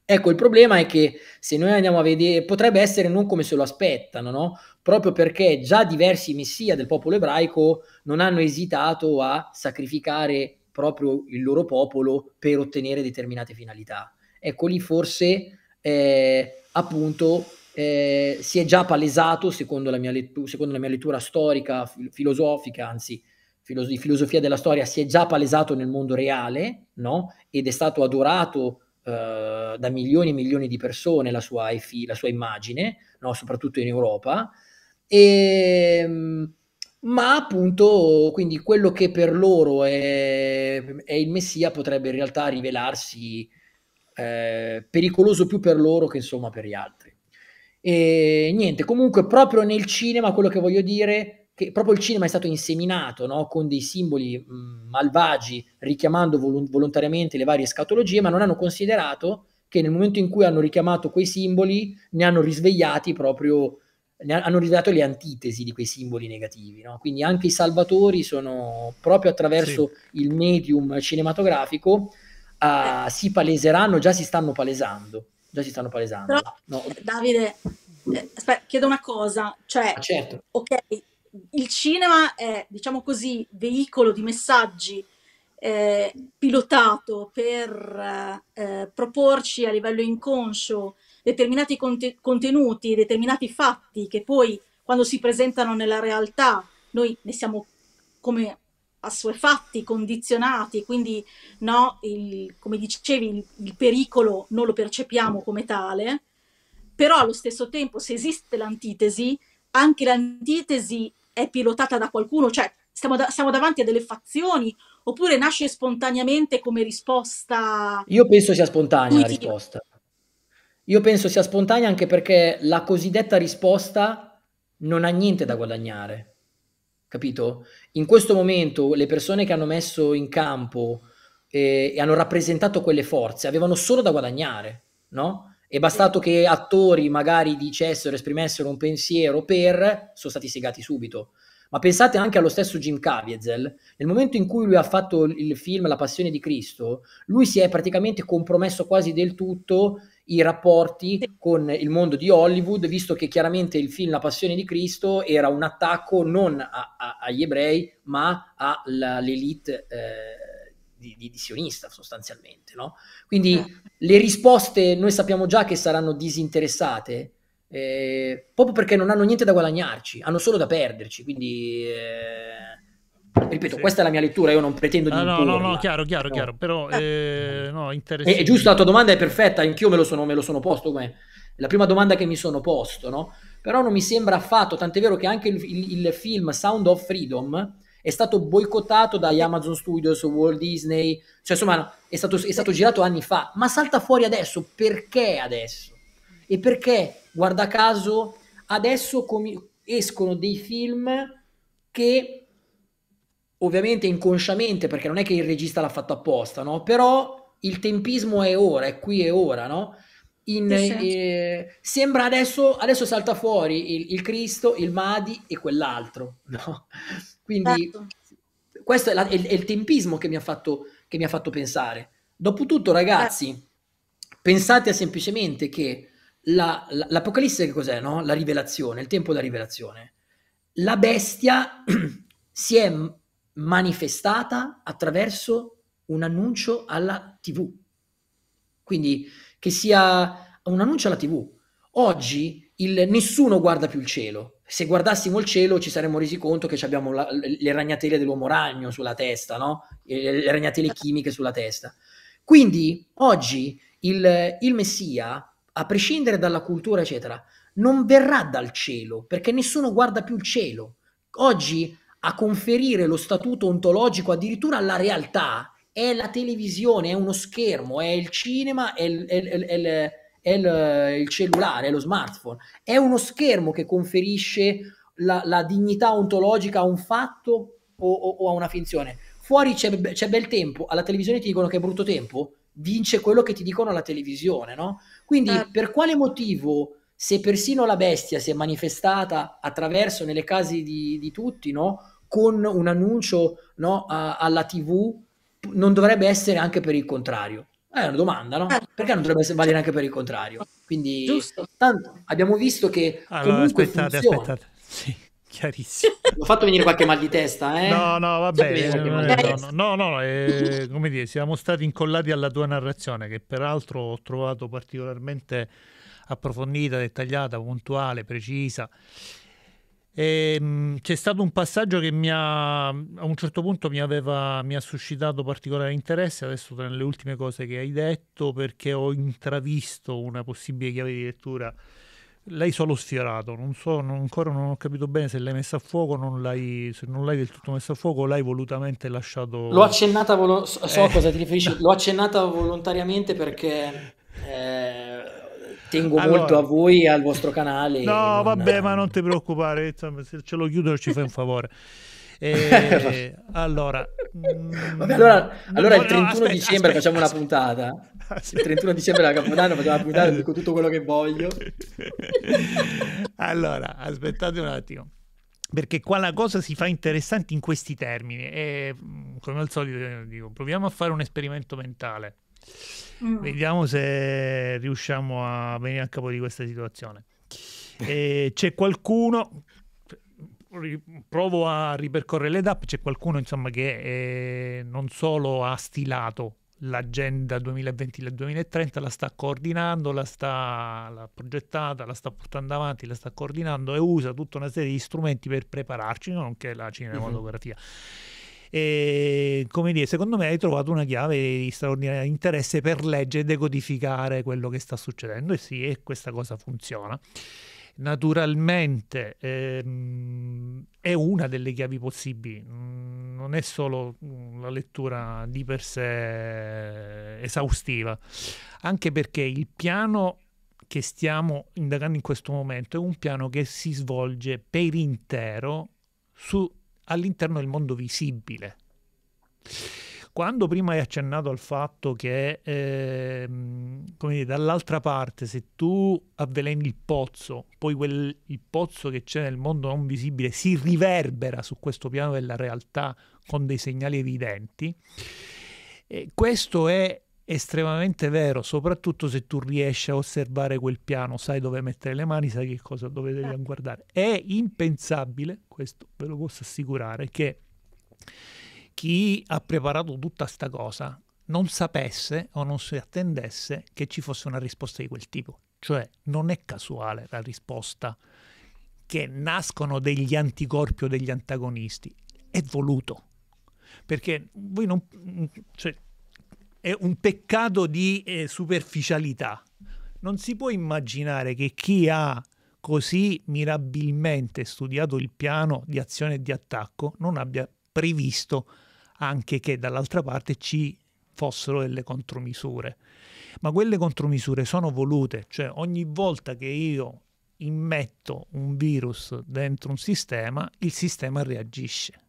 Ecco, il problema è che se noi andiamo a vedere, potrebbe essere non come se lo aspettano, no? Proprio perché già diversi messia del popolo ebraico non hanno esitato a sacrificare proprio il loro popolo per ottenere determinate finalità. Ecco lì forse eh, appunto eh, si è già palesato, secondo la mia, lettura, secondo la mia lettura storica, fil- filosofica, anzi di filosofia della storia si è già palesato nel mondo reale, no? Ed è stato adorato eh, da milioni e milioni di persone la sua, efi- la sua immagine, no? Soprattutto in Europa. E, ehm, ma appunto, quindi quello che per loro è, è il Messia potrebbe in realtà rivelarsi eh, pericoloso più per loro che insomma per gli altri. E niente, comunque proprio nel cinema quello che voglio dire è che proprio il cinema è stato inseminato no? con dei simboli mh, malvagi, richiamando vol- volontariamente le varie scatologie, ma non hanno considerato che nel momento in cui hanno richiamato quei simboli, ne hanno risvegliati proprio, ne hanno risvegliato le antitesi di quei simboli negativi. No? Quindi anche i salvatori sono proprio attraverso sì. il medium cinematografico uh, si paleseranno, già si stanno palesando. Già si stanno palesando. Però, no. Davide, eh, aspetta, chiedo una cosa. Cioè, ah, certo. ok, il cinema è, diciamo così, veicolo di messaggi eh, pilotato per eh, eh, proporci a livello inconscio determinati conte- contenuti, determinati fatti che poi quando si presentano nella realtà noi ne siamo come assuefatti, condizionati, quindi no, il, come dicevi, il, il pericolo non lo percepiamo come tale, però allo stesso tempo se esiste l'antitesi, anche l'antitesi è pilotata da qualcuno, cioè stiamo, da- siamo davanti a delle fazioni oppure nasce spontaneamente come risposta? Io penso sia spontanea la risposta. Io penso sia spontanea anche perché la cosiddetta risposta non ha niente da guadagnare. Capito? In questo momento le persone che hanno messo in campo eh, e hanno rappresentato quelle forze avevano solo da guadagnare, no? È bastato che attori magari dicessero, esprimessero un pensiero per, sono stati segati subito. Ma pensate anche allo stesso Jim Caviezel. Nel momento in cui lui ha fatto il film La Passione di Cristo, lui si è praticamente compromesso quasi del tutto i rapporti con il mondo di Hollywood, visto che chiaramente il film La Passione di Cristo era un attacco non a, a, agli ebrei, ma all'elite. Eh, di, di, di sionista sostanzialmente. No? Quindi certo. le risposte noi sappiamo già che saranno disinteressate. Eh, proprio perché non hanno niente da guadagnarci, hanno solo da perderci, quindi eh, ripeto, sì. questa è la mia lettura, io non pretendo di... Ah, no, no, no, chiaro, chiaro, no. chiaro, però eh, eh no, interessante. È, è giusto, la tua domanda è perfetta, anch'io me lo sono, me lo sono posto come la prima domanda che mi sono posto, no? Però non mi sembra affatto, tant'è vero che anche il, il, il film Sound of Freedom è stato boicottato dagli Amazon Studios, Walt Disney, cioè insomma è stato, è stato girato anni fa, ma salta fuori adesso, perché adesso? E perché, guarda caso, adesso com- escono dei film che ovviamente inconsciamente, perché non è che il regista l'ha fatto apposta, no? Però il tempismo è ora, è qui e ora, no? In, sì, sì. Eh, sembra adesso, adesso salta fuori il, il, Cristo, il Madi e quell'altro. No? Quindi certo. questo è, la, è, è, il tempismo che mi, ha fatto, che mi ha fatto pensare. Dopotutto, ragazzi, certo. pensate semplicemente che la, la, l'Apocalisse che cos'è? No? La rivelazione, il tempo della rivelazione. La bestia si è manifestata attraverso un annuncio alla TV. Quindi che sia un annuncio alla TV. Oggi il, nessuno guarda più il cielo. Se guardassimo il cielo ci saremmo resi conto che abbiamo la, le ragnatele dell'uomo ragno sulla testa, no? le ragnatele chimiche sulla testa. Quindi oggi il, il Messia, a prescindere dalla cultura, eccetera, non verrà dal cielo, perché nessuno guarda più il cielo. Oggi a conferire lo statuto ontologico addirittura alla realtà è la televisione, è uno schermo, è il cinema, è il, è il, è il, è il, il cellulare, è lo smartphone. È uno schermo che conferisce la, la dignità ontologica a un fatto o, o, o a una finzione. Fuori c'è, c'è, bel tempo, alla televisione ti dicono che è brutto tempo, vince quello che ti dicono alla televisione, no? Quindi eh. per quale motivo, se persino la bestia si è manifestata attraverso nelle case di, di tutti, no? Con un annuncio no? A, alla TV non dovrebbe essere anche per il contrario? È una domanda, no? Eh. Perché non dovrebbe valere anche per il contrario? Quindi Giusto. Tanto, abbiamo visto che allora, aspettate, funziona. aspettate. Sì, chiarissimo. Ho fatto venire qualche mal di testa, eh? No, no, va bene. Eh, no, no, no, no eh, come dire, siamo stati incollati alla tua narrazione che peraltro ho trovato particolarmente approfondita, dettagliata, puntuale, precisa e, ehm, c'è stato un passaggio che mi ha, a un certo punto mi, aveva, mi ha suscitato particolare interesse, adesso tra le ultime cose che hai detto, perché ho intravisto una possibile chiave di lettura. L'hai solo sfiorato, non so, non, ancora non ho capito bene se l'hai messa a fuoco, non l'hai, se non l'hai del tutto messa a fuoco, l'hai volutamente lasciato... L'ho accennata, volo- so eh, cosa ti riferisci, no. l'ho accennata volontariamente perché... Eh tengo allora, molto a voi e al vostro canale. No, vabbè, ma non ti preoccupare, insomma, se ce lo chiudo ci fai un favore. E, eh, allora, Vabbè, allora, mm, allora no, il 31 no, aspetta, dicembre aspetta, facciamo aspetta, una puntata. Ah, il 31 dicembre la Capodanno facciamo una puntata, dico tutto quello che voglio. allora, aspettate un attimo. Perché qua la cosa si fa interessante in questi termini. E, eh, mm, come al solito, dico, proviamo a fare un esperimento mentale. Mm. Vediamo se riusciamo a venire a capo di questa situazione. E eh, c'è qualcuno, provo a ripercorrere le DAP, c'è qualcuno insomma, che eh, non solo ha stilato l'agenda 2020-2030, la sta coordinando, la sta l'ha progettata, la sta portando avanti, la sta coordinando e usa tutta una serie di strumenti per prepararci, nonché la mhm. cinematografia. Mm-hmm e come dire, secondo me hai trovato una chiave di straordinario interesse per leggere e decodificare quello che sta succedendo e sì, e questa cosa funziona naturalmente ehm, è una delle chiavi possibili, mm, non è solo mm, la lettura di per sé esaustiva, anche perché il piano che stiamo indagando in questo momento è un piano che si svolge per intero su all'interno del mondo visibile. Quando prima hai accennato al fatto che, eh, come dire, dall'altra parte, se tu avveleni il pozzo, poi quel, il pozzo che c'è nel mondo non visibile si riverbera su questo piano della realtà con dei segnali evidenti, eh, questo è estremamente vero, soprattutto se tu riesci a osservare quel piano, sai dove mettere le mani, sai che cosa dove devi eh. guardare. È impensabile, questo ve lo posso assicurare, che chi ha preparato tutta sta cosa non sapesse o non si attendesse che ci fosse una risposta di quel tipo. Cioè non è casuale la risposta che nascono degli anticorpi o degli antagonisti, è voluto. Perché voi non... Cioè, è un peccato di eh, superficialità. Non si può immaginare che chi ha così mirabilmente studiato il piano di azione e di attacco non abbia previsto anche che dall'altra parte ci fossero delle contromisure. Ma quelle contromisure sono volute, cioè ogni volta che io immetto un virus dentro un sistema, il sistema reagisce.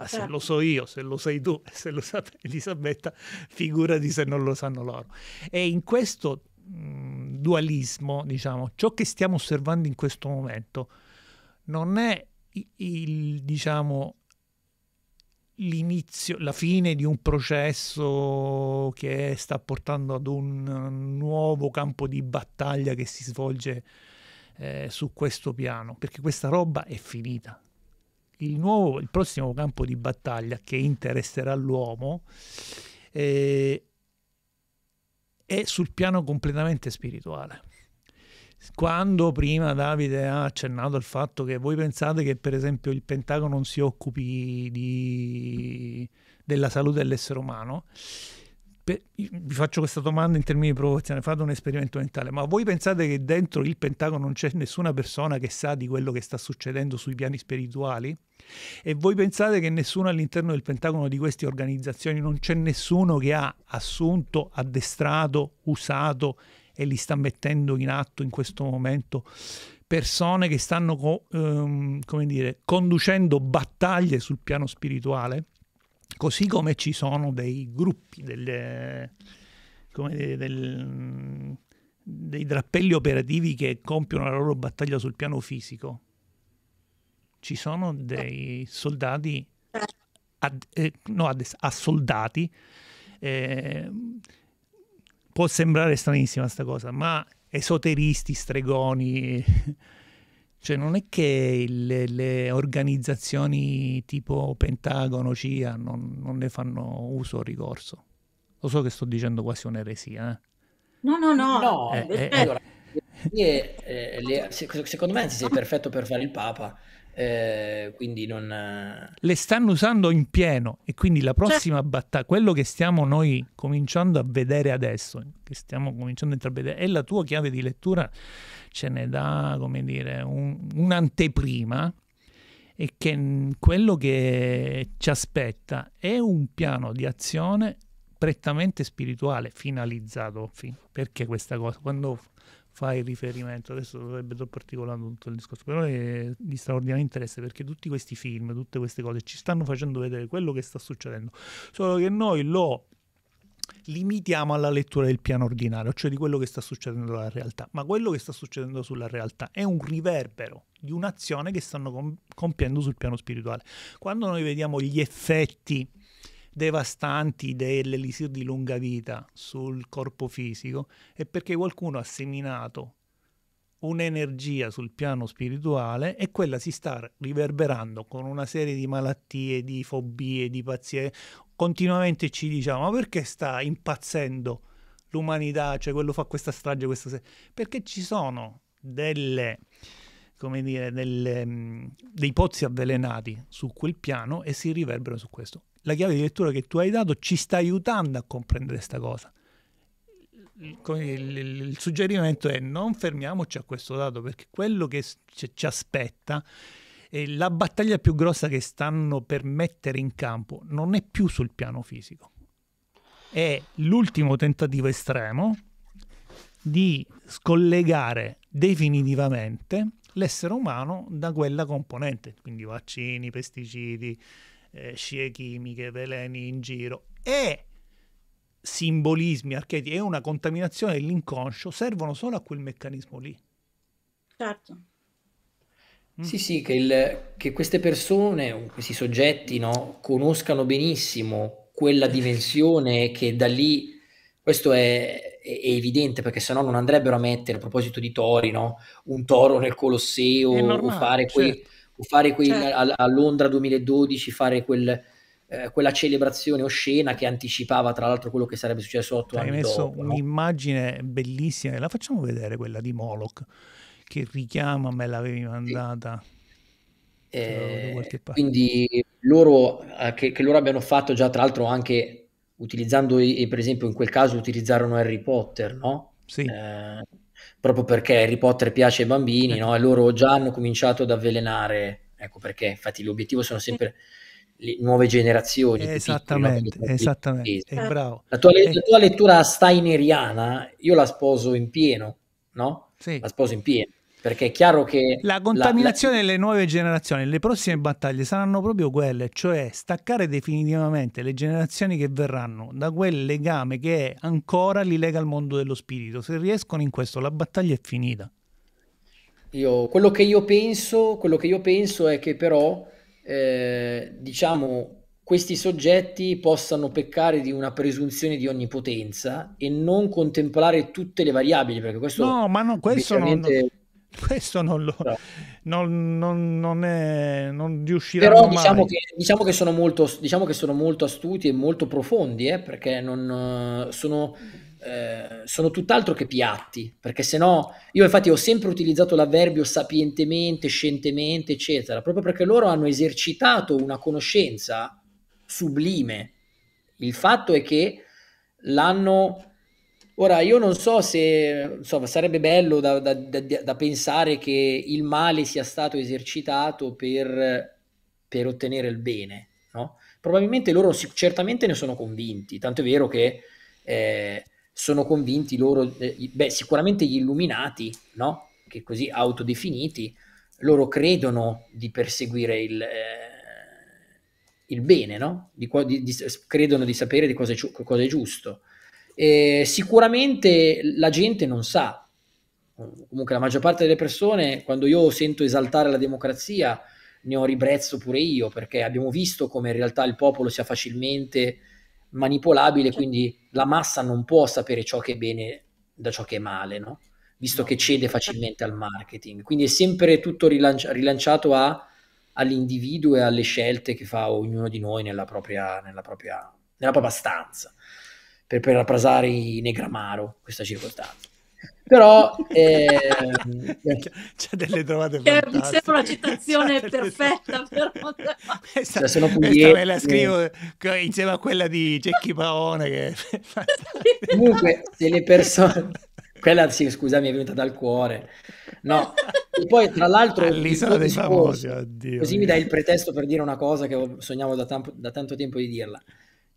Ah, se eh. lo so io, se lo sai tu, se lo sa Elisabetta, figurati se non lo sanno loro. E in questo mh, mm, dualismo, diciamo, ciò che stiamo osservando in questo momento non è il, diciamo, l'inizio, la fine di un processo che sta portando ad un nuovo campo di battaglia che si svolge eh, su questo piano, perché questa roba è finita il, nuovo, il prossimo campo di battaglia che interesserà l'uomo eh, è sul piano completamente spirituale. Quando prima Davide ha accennato al fatto che voi pensate che per esempio il Pentagono non si occupi di, della salute dell'essere umano, vi faccio questa domanda in termini di provocazione, fate un esperimento mentale, ma voi pensate che dentro il Pentagono non c'è nessuna persona che sa di quello che sta succedendo sui piani spirituali? E voi pensate che nessuno all'interno del Pentagono di queste organizzazioni, non c'è nessuno che ha assunto, addestrato, usato e li sta mettendo in atto in questo momento persone che stanno, co ehm, come dire, conducendo battaglie sul piano spirituale? Così come ci sono dei gruppi, delle, come del, dei drappelli operativi che compiono la loro battaglia sul piano fisico, ci sono dei soldati, ad, eh, no, ad, soldati, Eh, può sembrare stranissima questa cosa, ma esoteristi, stregoni, cioè non è che le, le organizzazioni tipo Pentagono, CIA non, non, ne fanno uso o ricorso. Lo so che sto dicendo quasi un'eresia. Eh? No, no, no. no eh, eh, allora, eh. le, eh, secondo me si sei perfetto per fare il Papa eh, quindi non... Eh, Le stanno usando in pieno e quindi la prossima certo. battaglia, quello che stiamo noi cominciando a vedere adesso, che stiamo cominciando a intravedere, è la tua chiave di lettura, ce ne dà, come dire, un, un'anteprima e che quello che ci aspetta è un piano di azione prettamente spirituale, finalizzato. Perché questa cosa? Quando fai riferimento, adesso dovrebbe particolando tutto il discorso, però è di straordinario interesse perché tutti questi film, tutte queste cose ci stanno facendo vedere quello che sta succedendo, solo che noi lo limitiamo alla lettura del piano ordinario, cioè di quello che sta succedendo nella realtà, ma quello che sta succedendo sulla realtà è un riverbero di un'azione che stanno compiendo sul piano spirituale. Quando noi vediamo gli effetti devastanti dell'elisir di lunga vita sul corpo fisico è perché qualcuno ha seminato un'energia sul piano spirituale e quella si sta riverberando con una serie di malattie, di fobie, di pazzie. Continuamente ci diciamo, ma perché sta impazzendo l'umanità? Cioè quello fa questa strage, questa... Perché ci sono delle, come dire, delle, dei pozzi avvelenati su quel piano e si riverberano su questo la chiave di lettura che tu hai dato ci sta aiutando a comprendere questa cosa. Il, il, il, suggerimento è non fermiamoci a questo dato perché quello che ci, ci aspetta è la battaglia più grossa che stanno per mettere in campo non è più sul piano fisico, è l'ultimo tentativo estremo di scollegare definitivamente l'essere umano da quella componente, quindi vaccini, pesticidi, eh, scie chimiche, veleni in giro e simbolismi, archetipi e una contaminazione dell'inconscio servono solo a quel meccanismo lì. Certo. Mm. Sì, sì, che, il, che, queste persone, questi soggetti, no, conoscano benissimo quella dimensione che da lì, questo è, è, evidente perché sennò non andrebbero a mettere, a proposito di tori, no, un toro nel Colosseo normale, o fare certo fare quel, certo. a, a, Londra 2012, fare quel, eh, quella celebrazione oscena che anticipava tra l'altro quello che sarebbe successo otto Hai messo Un'immagine no? bellissima, la facciamo vedere quella di Moloch, che richiama, me l'avevi mandata. Sì. Eh, quindi loro, eh, che, che, loro abbiano fatto già tra l'altro anche utilizzando, i, per esempio in quel caso utilizzarono Harry Potter, no? Sì. Eh, proprio perché Harry Potter piace ai bambini, no? E certo. loro già hanno cominciato ad avvelenare, ecco perché, infatti l'obiettivo sono sempre le nuove generazioni. Esattamente, piccoli, no? esattamente. Eh, la tua, eh. la tua lettura steineriana io la sposo in pieno, no? Sì. La sposo in pieno perché è chiaro che... La contaminazione la, la... delle nuove generazioni, le prossime battaglie saranno proprio quelle, cioè staccare definitivamente le generazioni che verranno da quel legame che ancora li lega al mondo dello spirito. Se riescono in questo, la battaglia è finita. Io, quello, che io penso, quello che io penso è che però, eh, diciamo, questi soggetti possano peccare di una presunzione di onnipotenza e non contemplare tutte le variabili, perché questo... No, ma no, questo non... Questo non, lo, no. Esatto. non, non, non, è, non riusciranno Però diciamo che, diciamo, che molto, diciamo che, sono molto, astuti e molto profondi, eh, perché non, eh, sono, eh, sono tutt'altro che piatti, perché se no io infatti ho sempre utilizzato l'avverbio sapientemente, scientemente, eccetera, proprio perché loro hanno esercitato una conoscenza sublime. Il fatto è che l'hanno Ora, io non so se insomma, sarebbe bello da, da, da, da, pensare che il male sia stato esercitato per, per ottenere il bene, no? Probabilmente loro si, certamente ne sono convinti, tanto è vero che eh, sono convinti loro, eh, beh, sicuramente gli illuminati, no? Che così autodefiniti, loro credono di perseguire il, eh, il bene, no? di, di, di, credono di sapere di cosa è, cosa è giusto eh, sicuramente la gente non sa, comunque la maggior parte delle persone, quando io sento esaltare la democrazia, ne ho ribrezzo pure io, perché abbiamo visto come in realtà il popolo sia facilmente manipolabile, quindi la massa non può sapere ciò che è bene da ciò che è male, no? visto che cede facilmente al marketing. Quindi è sempre tutto rilancia- rilanciato a, all'individuo e alle scelte che fa ognuno di noi nella propria, nella propria, nella propria stanza per parafrasare i Negramaro questa circostanza. Però eh, c'è delle trovate che mi sembra una citazione perfetta, delle... però questa, cioè, pugliese, me la eh. scrivo insieme a quella di Cecchi Paone. Che... Comunque, se le persone quella sì, scusami, è venuta dal cuore. No, e poi tra l'altro... All'isola dei famosi, Così mio. mi dai il pretesto per dire una cosa che sognavo da, tam- da tanto tempo di dirla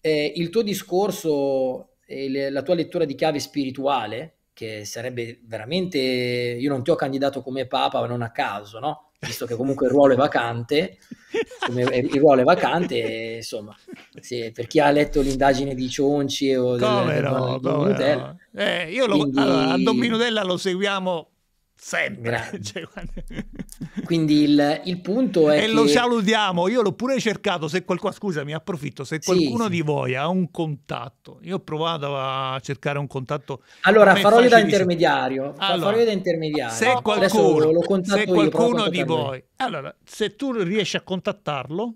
eh, il tuo discorso e le, la tua lettura di chiave spirituale, che sarebbe veramente, io non ti ho candidato come papa, ma non a caso, no? Visto che comunque il ruolo è vacante, il ruolo è vacante, insomma, se, per chi ha letto l'indagine di Cionci o come del, no, del, del no. Eh, io lo, Quindi... allora, a Don Minutella lo seguiamo Sempre. Cioè, quando... Quindi il, il, punto è. E che... lo salutiamo. Io l'ho pure cercato. Se qualcuno, scusa, mi approfitto. Se qualcuno sì, di sì. voi ha un contatto, io ho provato a cercare un contatto. Allora, farò io da intermediario. Allora, farò io da intermediario. Se qualcuno, se qualcuno io, di voi. Allora, se tu riesci a contattarlo,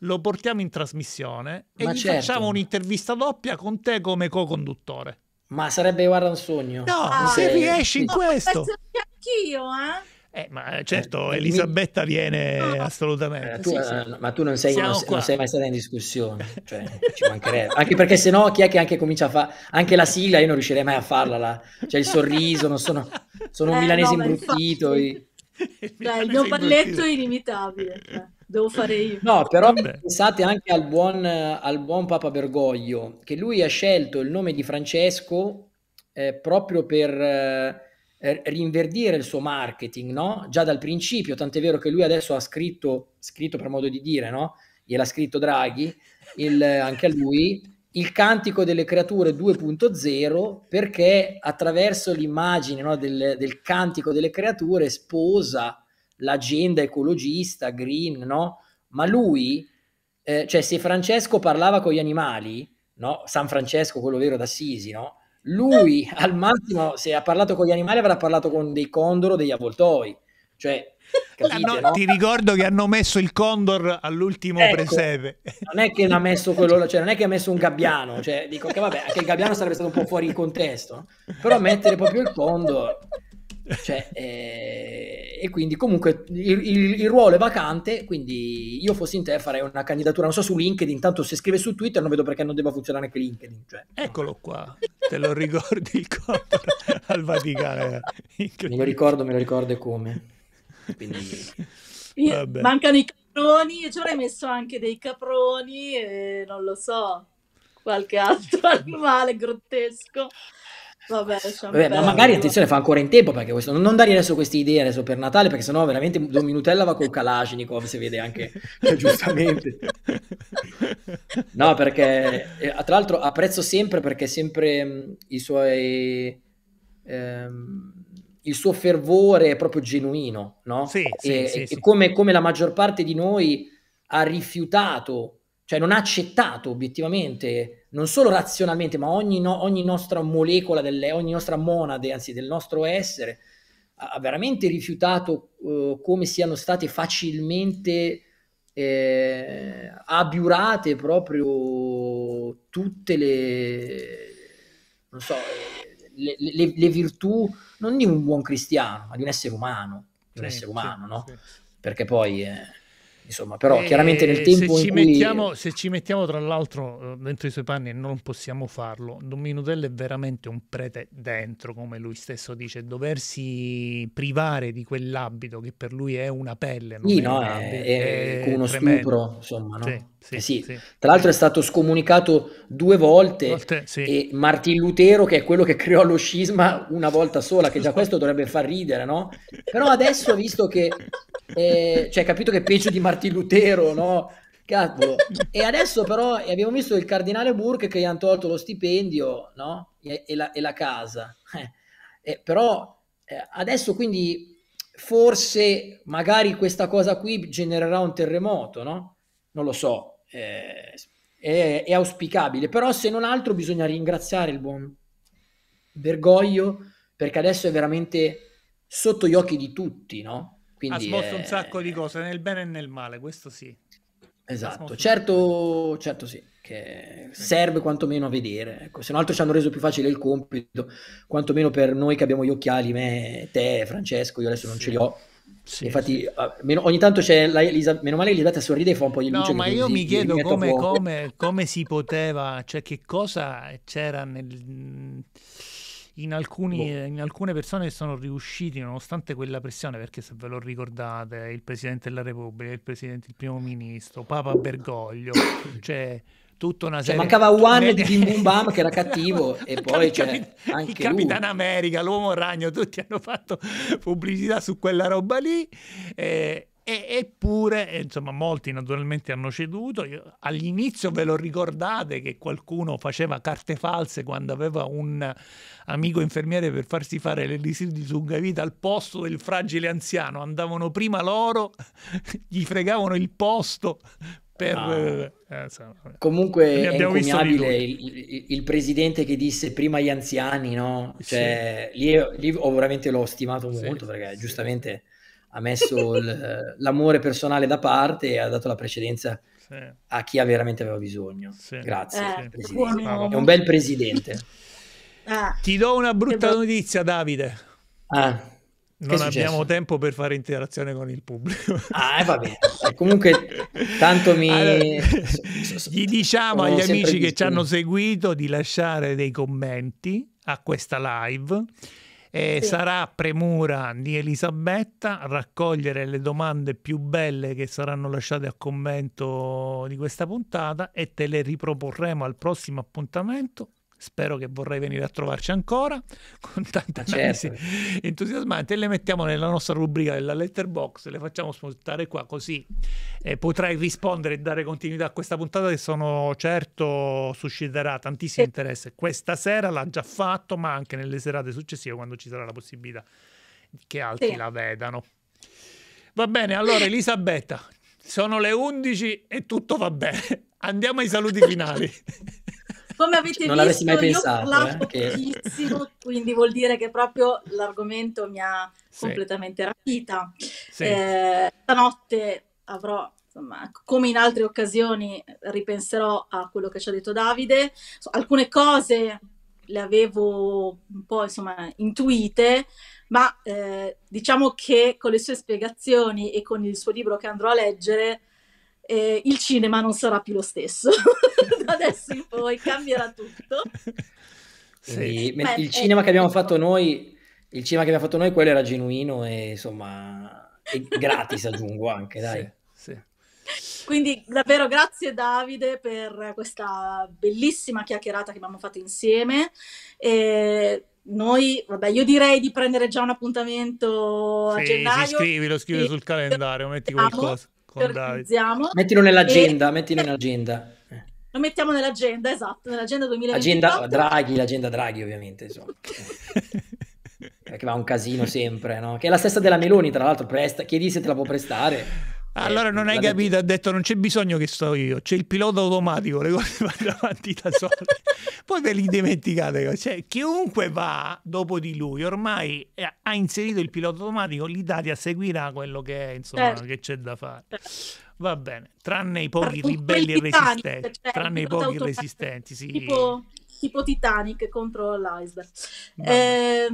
lo portiamo in trasmissione Ma e certo. facciamo un'intervista doppia con te come co-conduttore. Ma sarebbe guarda un sogno. No, ah, se riesci in questo anch'io, eh? Eh, ma eh, certo, eh, eh, Elisabetta mi... viene no. assolutamente. Eh, tu, sì, sì. Eh, ma tu non sei, non, non sei, mai stata in discussione, cioè, ci mancherebbe. Anche perché se no chi è che anche comincia a fare... Anche la sigla io non riuscirei mai a farla, la... cioè il sorriso, non sono, sono un milanese no, imbruttito. E... Il, il mio balletto è inimitabile, devo fare io. No, però Vabbè. pensate anche al buon, al buon Papa Bergoglio, che lui ha scelto il nome di Francesco proprio per rinverdire il suo marketing, no? Già dal principio, tant'è vero che lui adesso ha scritto, scritto per modo di dire, no? Gliel'ha scritto Draghi, il, anche a lui, il cantico delle creature 2.0 perché attraverso l'immagine no, del, del, cantico delle creature sposa l'agenda ecologista, green, no? Ma lui, eh, cioè se Francesco parlava con gli animali, no? San Francesco, quello vero d'Assisi, no? Lui al massimo, se ha parlato con gli animali, avrà parlato con dei condor o degli avvoltoi. Cioè, capite, no, no? Ti ricordo che hanno messo il condor all'ultimo ecco, presepe. Non è che ha messo quello, cioè non è che ha messo un gabbiano, cioè dico che vabbè, anche il gabbiano sarebbe stato un po' fuori contesto, però mettere proprio il condor cioè, eh, e quindi comunque il, il, il, ruolo è vacante, quindi io fossi in te farei una candidatura, non so su LinkedIn, intanto se scrive su Twitter non vedo perché non debba funzionare anche LinkedIn. Cioè. Eccolo qua, te lo ricordi il corpo al Vaticano. Eh. Me lo ricordo, me lo ricordo e come. Quindi... Io, mancano i caproni, io ci avrei messo anche dei caproni, e non lo so, qualche altro animale grottesco. Vabbè, Vabbè ma magari attenzione, fa ancora in tempo perché questo, non dare adesso queste idee adesso per Natale perché sennò veramente Don Minutella va col Kalashnikov, si vede anche giustamente. No, perché eh, tra l'altro apprezzo sempre perché sempre mm, i suoi ehm, il suo fervore è proprio genuino, no? Sì, sì, sì, e sì. Come, come la maggior parte di noi ha rifiutato, cioè non ha accettato obiettivamente non solo razionalmente, ma ogni, no, ogni nostra molecola, delle, ogni nostra monade, anzi del nostro essere, ha veramente rifiutato uh, come siano state facilmente eh, abiurate proprio tutte le, non so, le, le, le, virtù non di un buon cristiano, ma di un essere umano, di un sì, essere umano, sì, no? Sì. Perché poi... Eh, Insomma, però e eh, chiaramente nel tempo se ci, cui... mettiamo, se ci mettiamo tra l'altro eh, dentro i suoi panni e non possiamo farlo, Don Minutello è veramente un prete dentro, come lui stesso dice, doversi privare di quell'abito che per lui è una pelle, non sì, è no, è, è, è, uno tremendo. stupro, insomma, no? Sì. Eh sì, sì. Tra l'altro è stato scomunicato due volte, volte sì. e Martin Lutero, che è quello che creò lo scisma, una volta sola, che già questo dovrebbe far ridere, no? Però adesso, visto che... Eh, cioè, capito che è peggio di Martin Lutero, no? Cavolo. E adesso però abbiamo visto il cardinale Burke che gli hanno tolto lo stipendio, no? E, e, la, e la, casa. Eh. Eh, però eh, adesso quindi forse magari questa cosa qui genererà un terremoto, no? Non lo so, eh, è, è, auspicabile, però se non altro bisogna ringraziare il buon Bergoglio perché adesso è veramente sotto gli occhi di tutti, no? Quindi ha smosso è... un sacco di cose, nel bene e nel male, questo sì. Esatto, certo, certo sì, che serve quantomeno a vedere, ecco, se non altro ci hanno reso più facile il compito, quantomeno per noi che abbiamo gli occhiali, me, te, Francesco, io adesso non sì. ce li ho, sì, Infatti, sì. Ah, meno, ogni tanto c'è la Elisa, meno male Elisabetta sorride e fa un po' di luce. No, ma io mi chiedo come, come, come, si poteva, cioè che cosa c'era nel, in, alcuni, boh. in, alcune persone che sono riusciti, nonostante quella pressione, perché se ve lo ricordate, il Presidente della Repubblica, il, presidente, il Primo Ministro, Papa Bergoglio, cioè tutta una cioè, serie... Cioè, mancava One di Bim Bum Bam che era cattivo e poi c'è cioè, anche il Capitano America, l'Uomo Ragno, tutti hanno fatto pubblicità su quella roba lì. Eh, eppure, insomma, molti naturalmente hanno ceduto. Io, all'inizio ve lo ricordate che qualcuno faceva carte false quando aveva un amico infermiere per farsi fare l'elisir di Sungavita al posto del fragile anziano. Andavano prima loro, gli fregavano il posto per, ah. eh, eh insomma, Comunque è encomiabile il, il, presidente che disse prima gli anziani, no? Cioè, sì. lì, lì ho veramente l'ho stimato molto sì, perché giustamente ha messo eh, l'amore personale da parte e ha dato la precedenza a chi veramente aveva bisogno. Grazie, eh, buono... è un bel presidente. Ah. Ti do una brutta notizia, Davide. Ah non abbiamo tempo per fare interazione con il pubblico. Ah, eh, va bene. Comunque, tanto mi. Allora, gli diciamo agli amici che ci hanno seguito di lasciare dei commenti a questa live. Eh, sì. Sarà premura di Elisabetta raccogliere le domande più belle che saranno lasciate a commento di questa puntata e te le riproporremo al prossimo appuntamento Spero che vorrai venire a trovarci ancora con tanta certo. analisi entusiasmante e le mettiamo nella nostra rubrica della letterbox, le facciamo spostare qua così eh, potrai rispondere e dare continuità a questa puntata che sono certo susciterà tantissimo e... interesse. Questa sera l'ha già fatto, ma anche nelle serate successive quando ci sarà la possibilità che altri sì. la vedano. Va bene, allora Elisabetta, sono le 11 e tutto va bene. Andiamo ai saluti finali. Come cioè, avete non visto, mai pensato, io eh, che... quindi vuol dire che proprio l'argomento mi ha sì. completamente rapita. Sì. Eh, stanotte avrò Insomma, come in altre occasioni ripenserò a quello che ci ha detto Davide. Alcune cose le avevo un po' insomma, intuite, ma eh, diciamo che con le sue spiegazioni e con il suo libro che andrò a leggere eh, il cinema non sarà più lo stesso. da adesso in poi cambierà tutto. Sì, Beh, il eh, cinema che abbiamo eh, fatto noi, il cinema che abbiamo fatto noi, quello era genuino e insomma, gratis aggiungo anche, dai. Sì. Quindi davvero grazie Davide per questa bellissima chiacchierata che abbiamo fatto insieme. E noi, vabbè, io direi di prendere già un appuntamento sì, a gennaio. Sì, scrivilo, scrivi sul calendario, metti qualcosa con Davide. Mettilo nell'agenda, e... mettilo nell'agenda. Eh. Lo mettiamo nell'agenda, esatto, nell'agenda 2024. Agenda Draghi, l'agenda Draghi ovviamente, insomma. che va un casino sempre, no? Che è la stessa della Meloni, tra l'altro, presta, chiedi se te la può prestare. Eh, allora non hai capito, detto... ha detto non c'è bisogno che sto io, c'è il pilota automatico, le cose vanno avanti da sole. Poi ve li dimenticate, cioè, chiunque va dopo di lui ormai ha inserito il pilota automatico, l'Italia seguirà quello che, è, insomma, eh. che c'è da fare. Certo. Va bene, tranne i pochi ribelli e resistenti, cioè, tranne i pochi resistenti, sì. Tipo, tipo Titanic contro l'iceberg. Eh,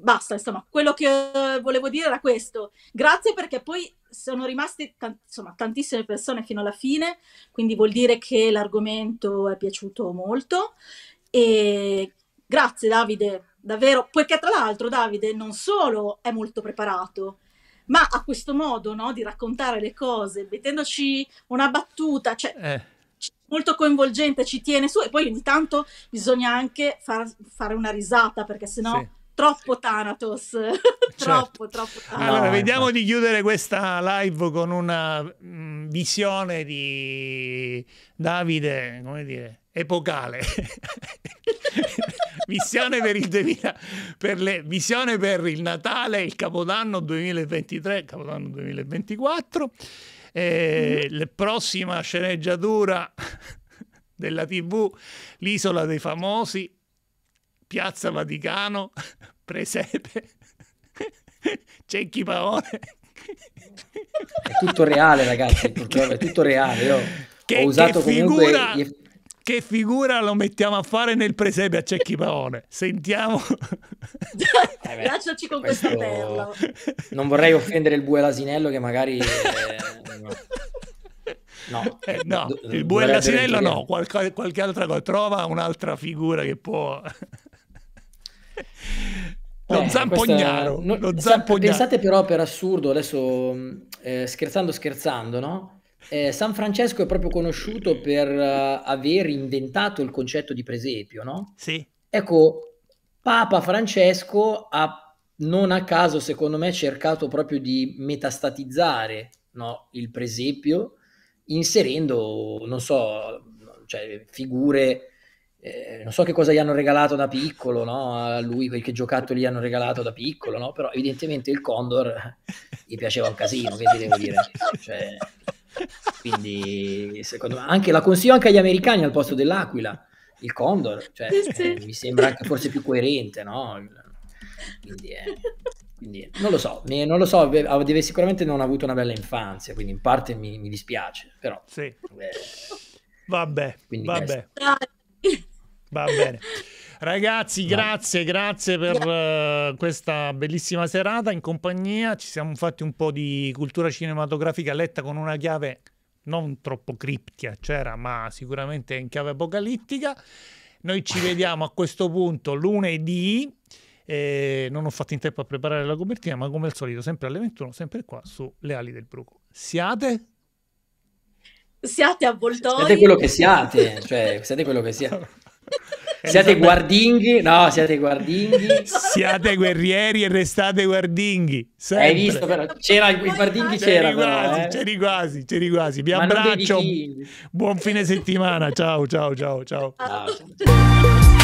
basta, insomma, quello che volevo dire era questo. Grazie perché poi sono rimaste tant- insomma, tantissime persone fino alla fine, quindi vuol dire che l'argomento è piaciuto molto. E grazie Davide, davvero, poiché tra l'altro Davide non solo è molto preparato, ma ha questo modo no, di raccontare le cose, mettendoci una battuta, cioè... Eh molto coinvolgente, ci tiene su e poi ogni tanto bisogna anche far, fare una risata perché sennò sì troppo Thanatos. Certo. troppo, certo. troppo Thanatos. Allora, vediamo di chiudere questa live con una mh, mm, visione di Davide, come dire, epocale. visione, per il 2000, per le, visione per il Natale, il Capodanno 2023, Capodanno 2024. E mm. La prossima sceneggiatura della TV, l'isola dei famosi, Piazza Vaticano, Presepe, Cecchi Paone. È tutto reale, ragazzi. Che, è tutto reale. Io che, ho usato che figura, comunque... che figura lo mettiamo a fare nel presepe a Cecchi Paone? Sentiamo. Eh Lasciaci con questo... questa perla. Non vorrei offendere il bue l'asinello che magari. Eh, no, eh, no. il bue l'asinello no, qualche, qualche altra cosa. Trova un'altra figura che può. Lo eh, zampognaro, questa... lo zampognaro. Pensate però per assurdo, adesso mm, eh, scherzando scherzando, no? Eh, San Francesco è proprio conosciuto per uh, aver inventato il concetto di presepio, no? Sì. Ecco, Papa Francesco ha non a caso, secondo me, cercato proprio di metastatizzare no? il presepio, inserendo, non so, cioè, figure eh, non so che cosa gli hanno regalato da piccolo, no? a lui quel che giocattoli gli hanno regalato da piccolo, no? però evidentemente il Condor gli piaceva un casino, che ti devo dire. Cioè, quindi secondo me anche la consiglio anche agli americani al posto dell'Aquila, il Condor, cioè, sì. eh, mi sembra anche forse più coerente, no? quindi, eh, quindi non lo so, non lo so, deve sicuramente non ha avuto una bella infanzia, quindi in parte mi, mi dispiace, però... Sì. Eh, vabbè, vabbè. Questo. Va bene. Ragazzi, grazie, grazie per uh, questa bellissima serata in compagnia. Ci siamo fatti un po' di cultura cinematografica letta con una chiave non troppo criptica, c'era, ma sicuramente in chiave apocalittica. Noi ci vediamo a questo punto lunedì. Eh, non ho fatto in tempo a preparare la copertina, ma come al solito, sempre alle 21, sempre qua su Le Ali del Bruco. Siate siate avvoltoi. Siate quello che siate, cioè, siate quello che siate. Siate guardinghi, no, siate guardinghi. Siate guerrieri e restate guardinghi. Sempre. Hai visto però, c'era il guardinghi c'era, c'era quasi, eh. c'eri quasi, c'eri quasi. Vi Ma abbraccio. Buon fine settimana. Ciao, ciao, ciao, ciao. ciao. ciao.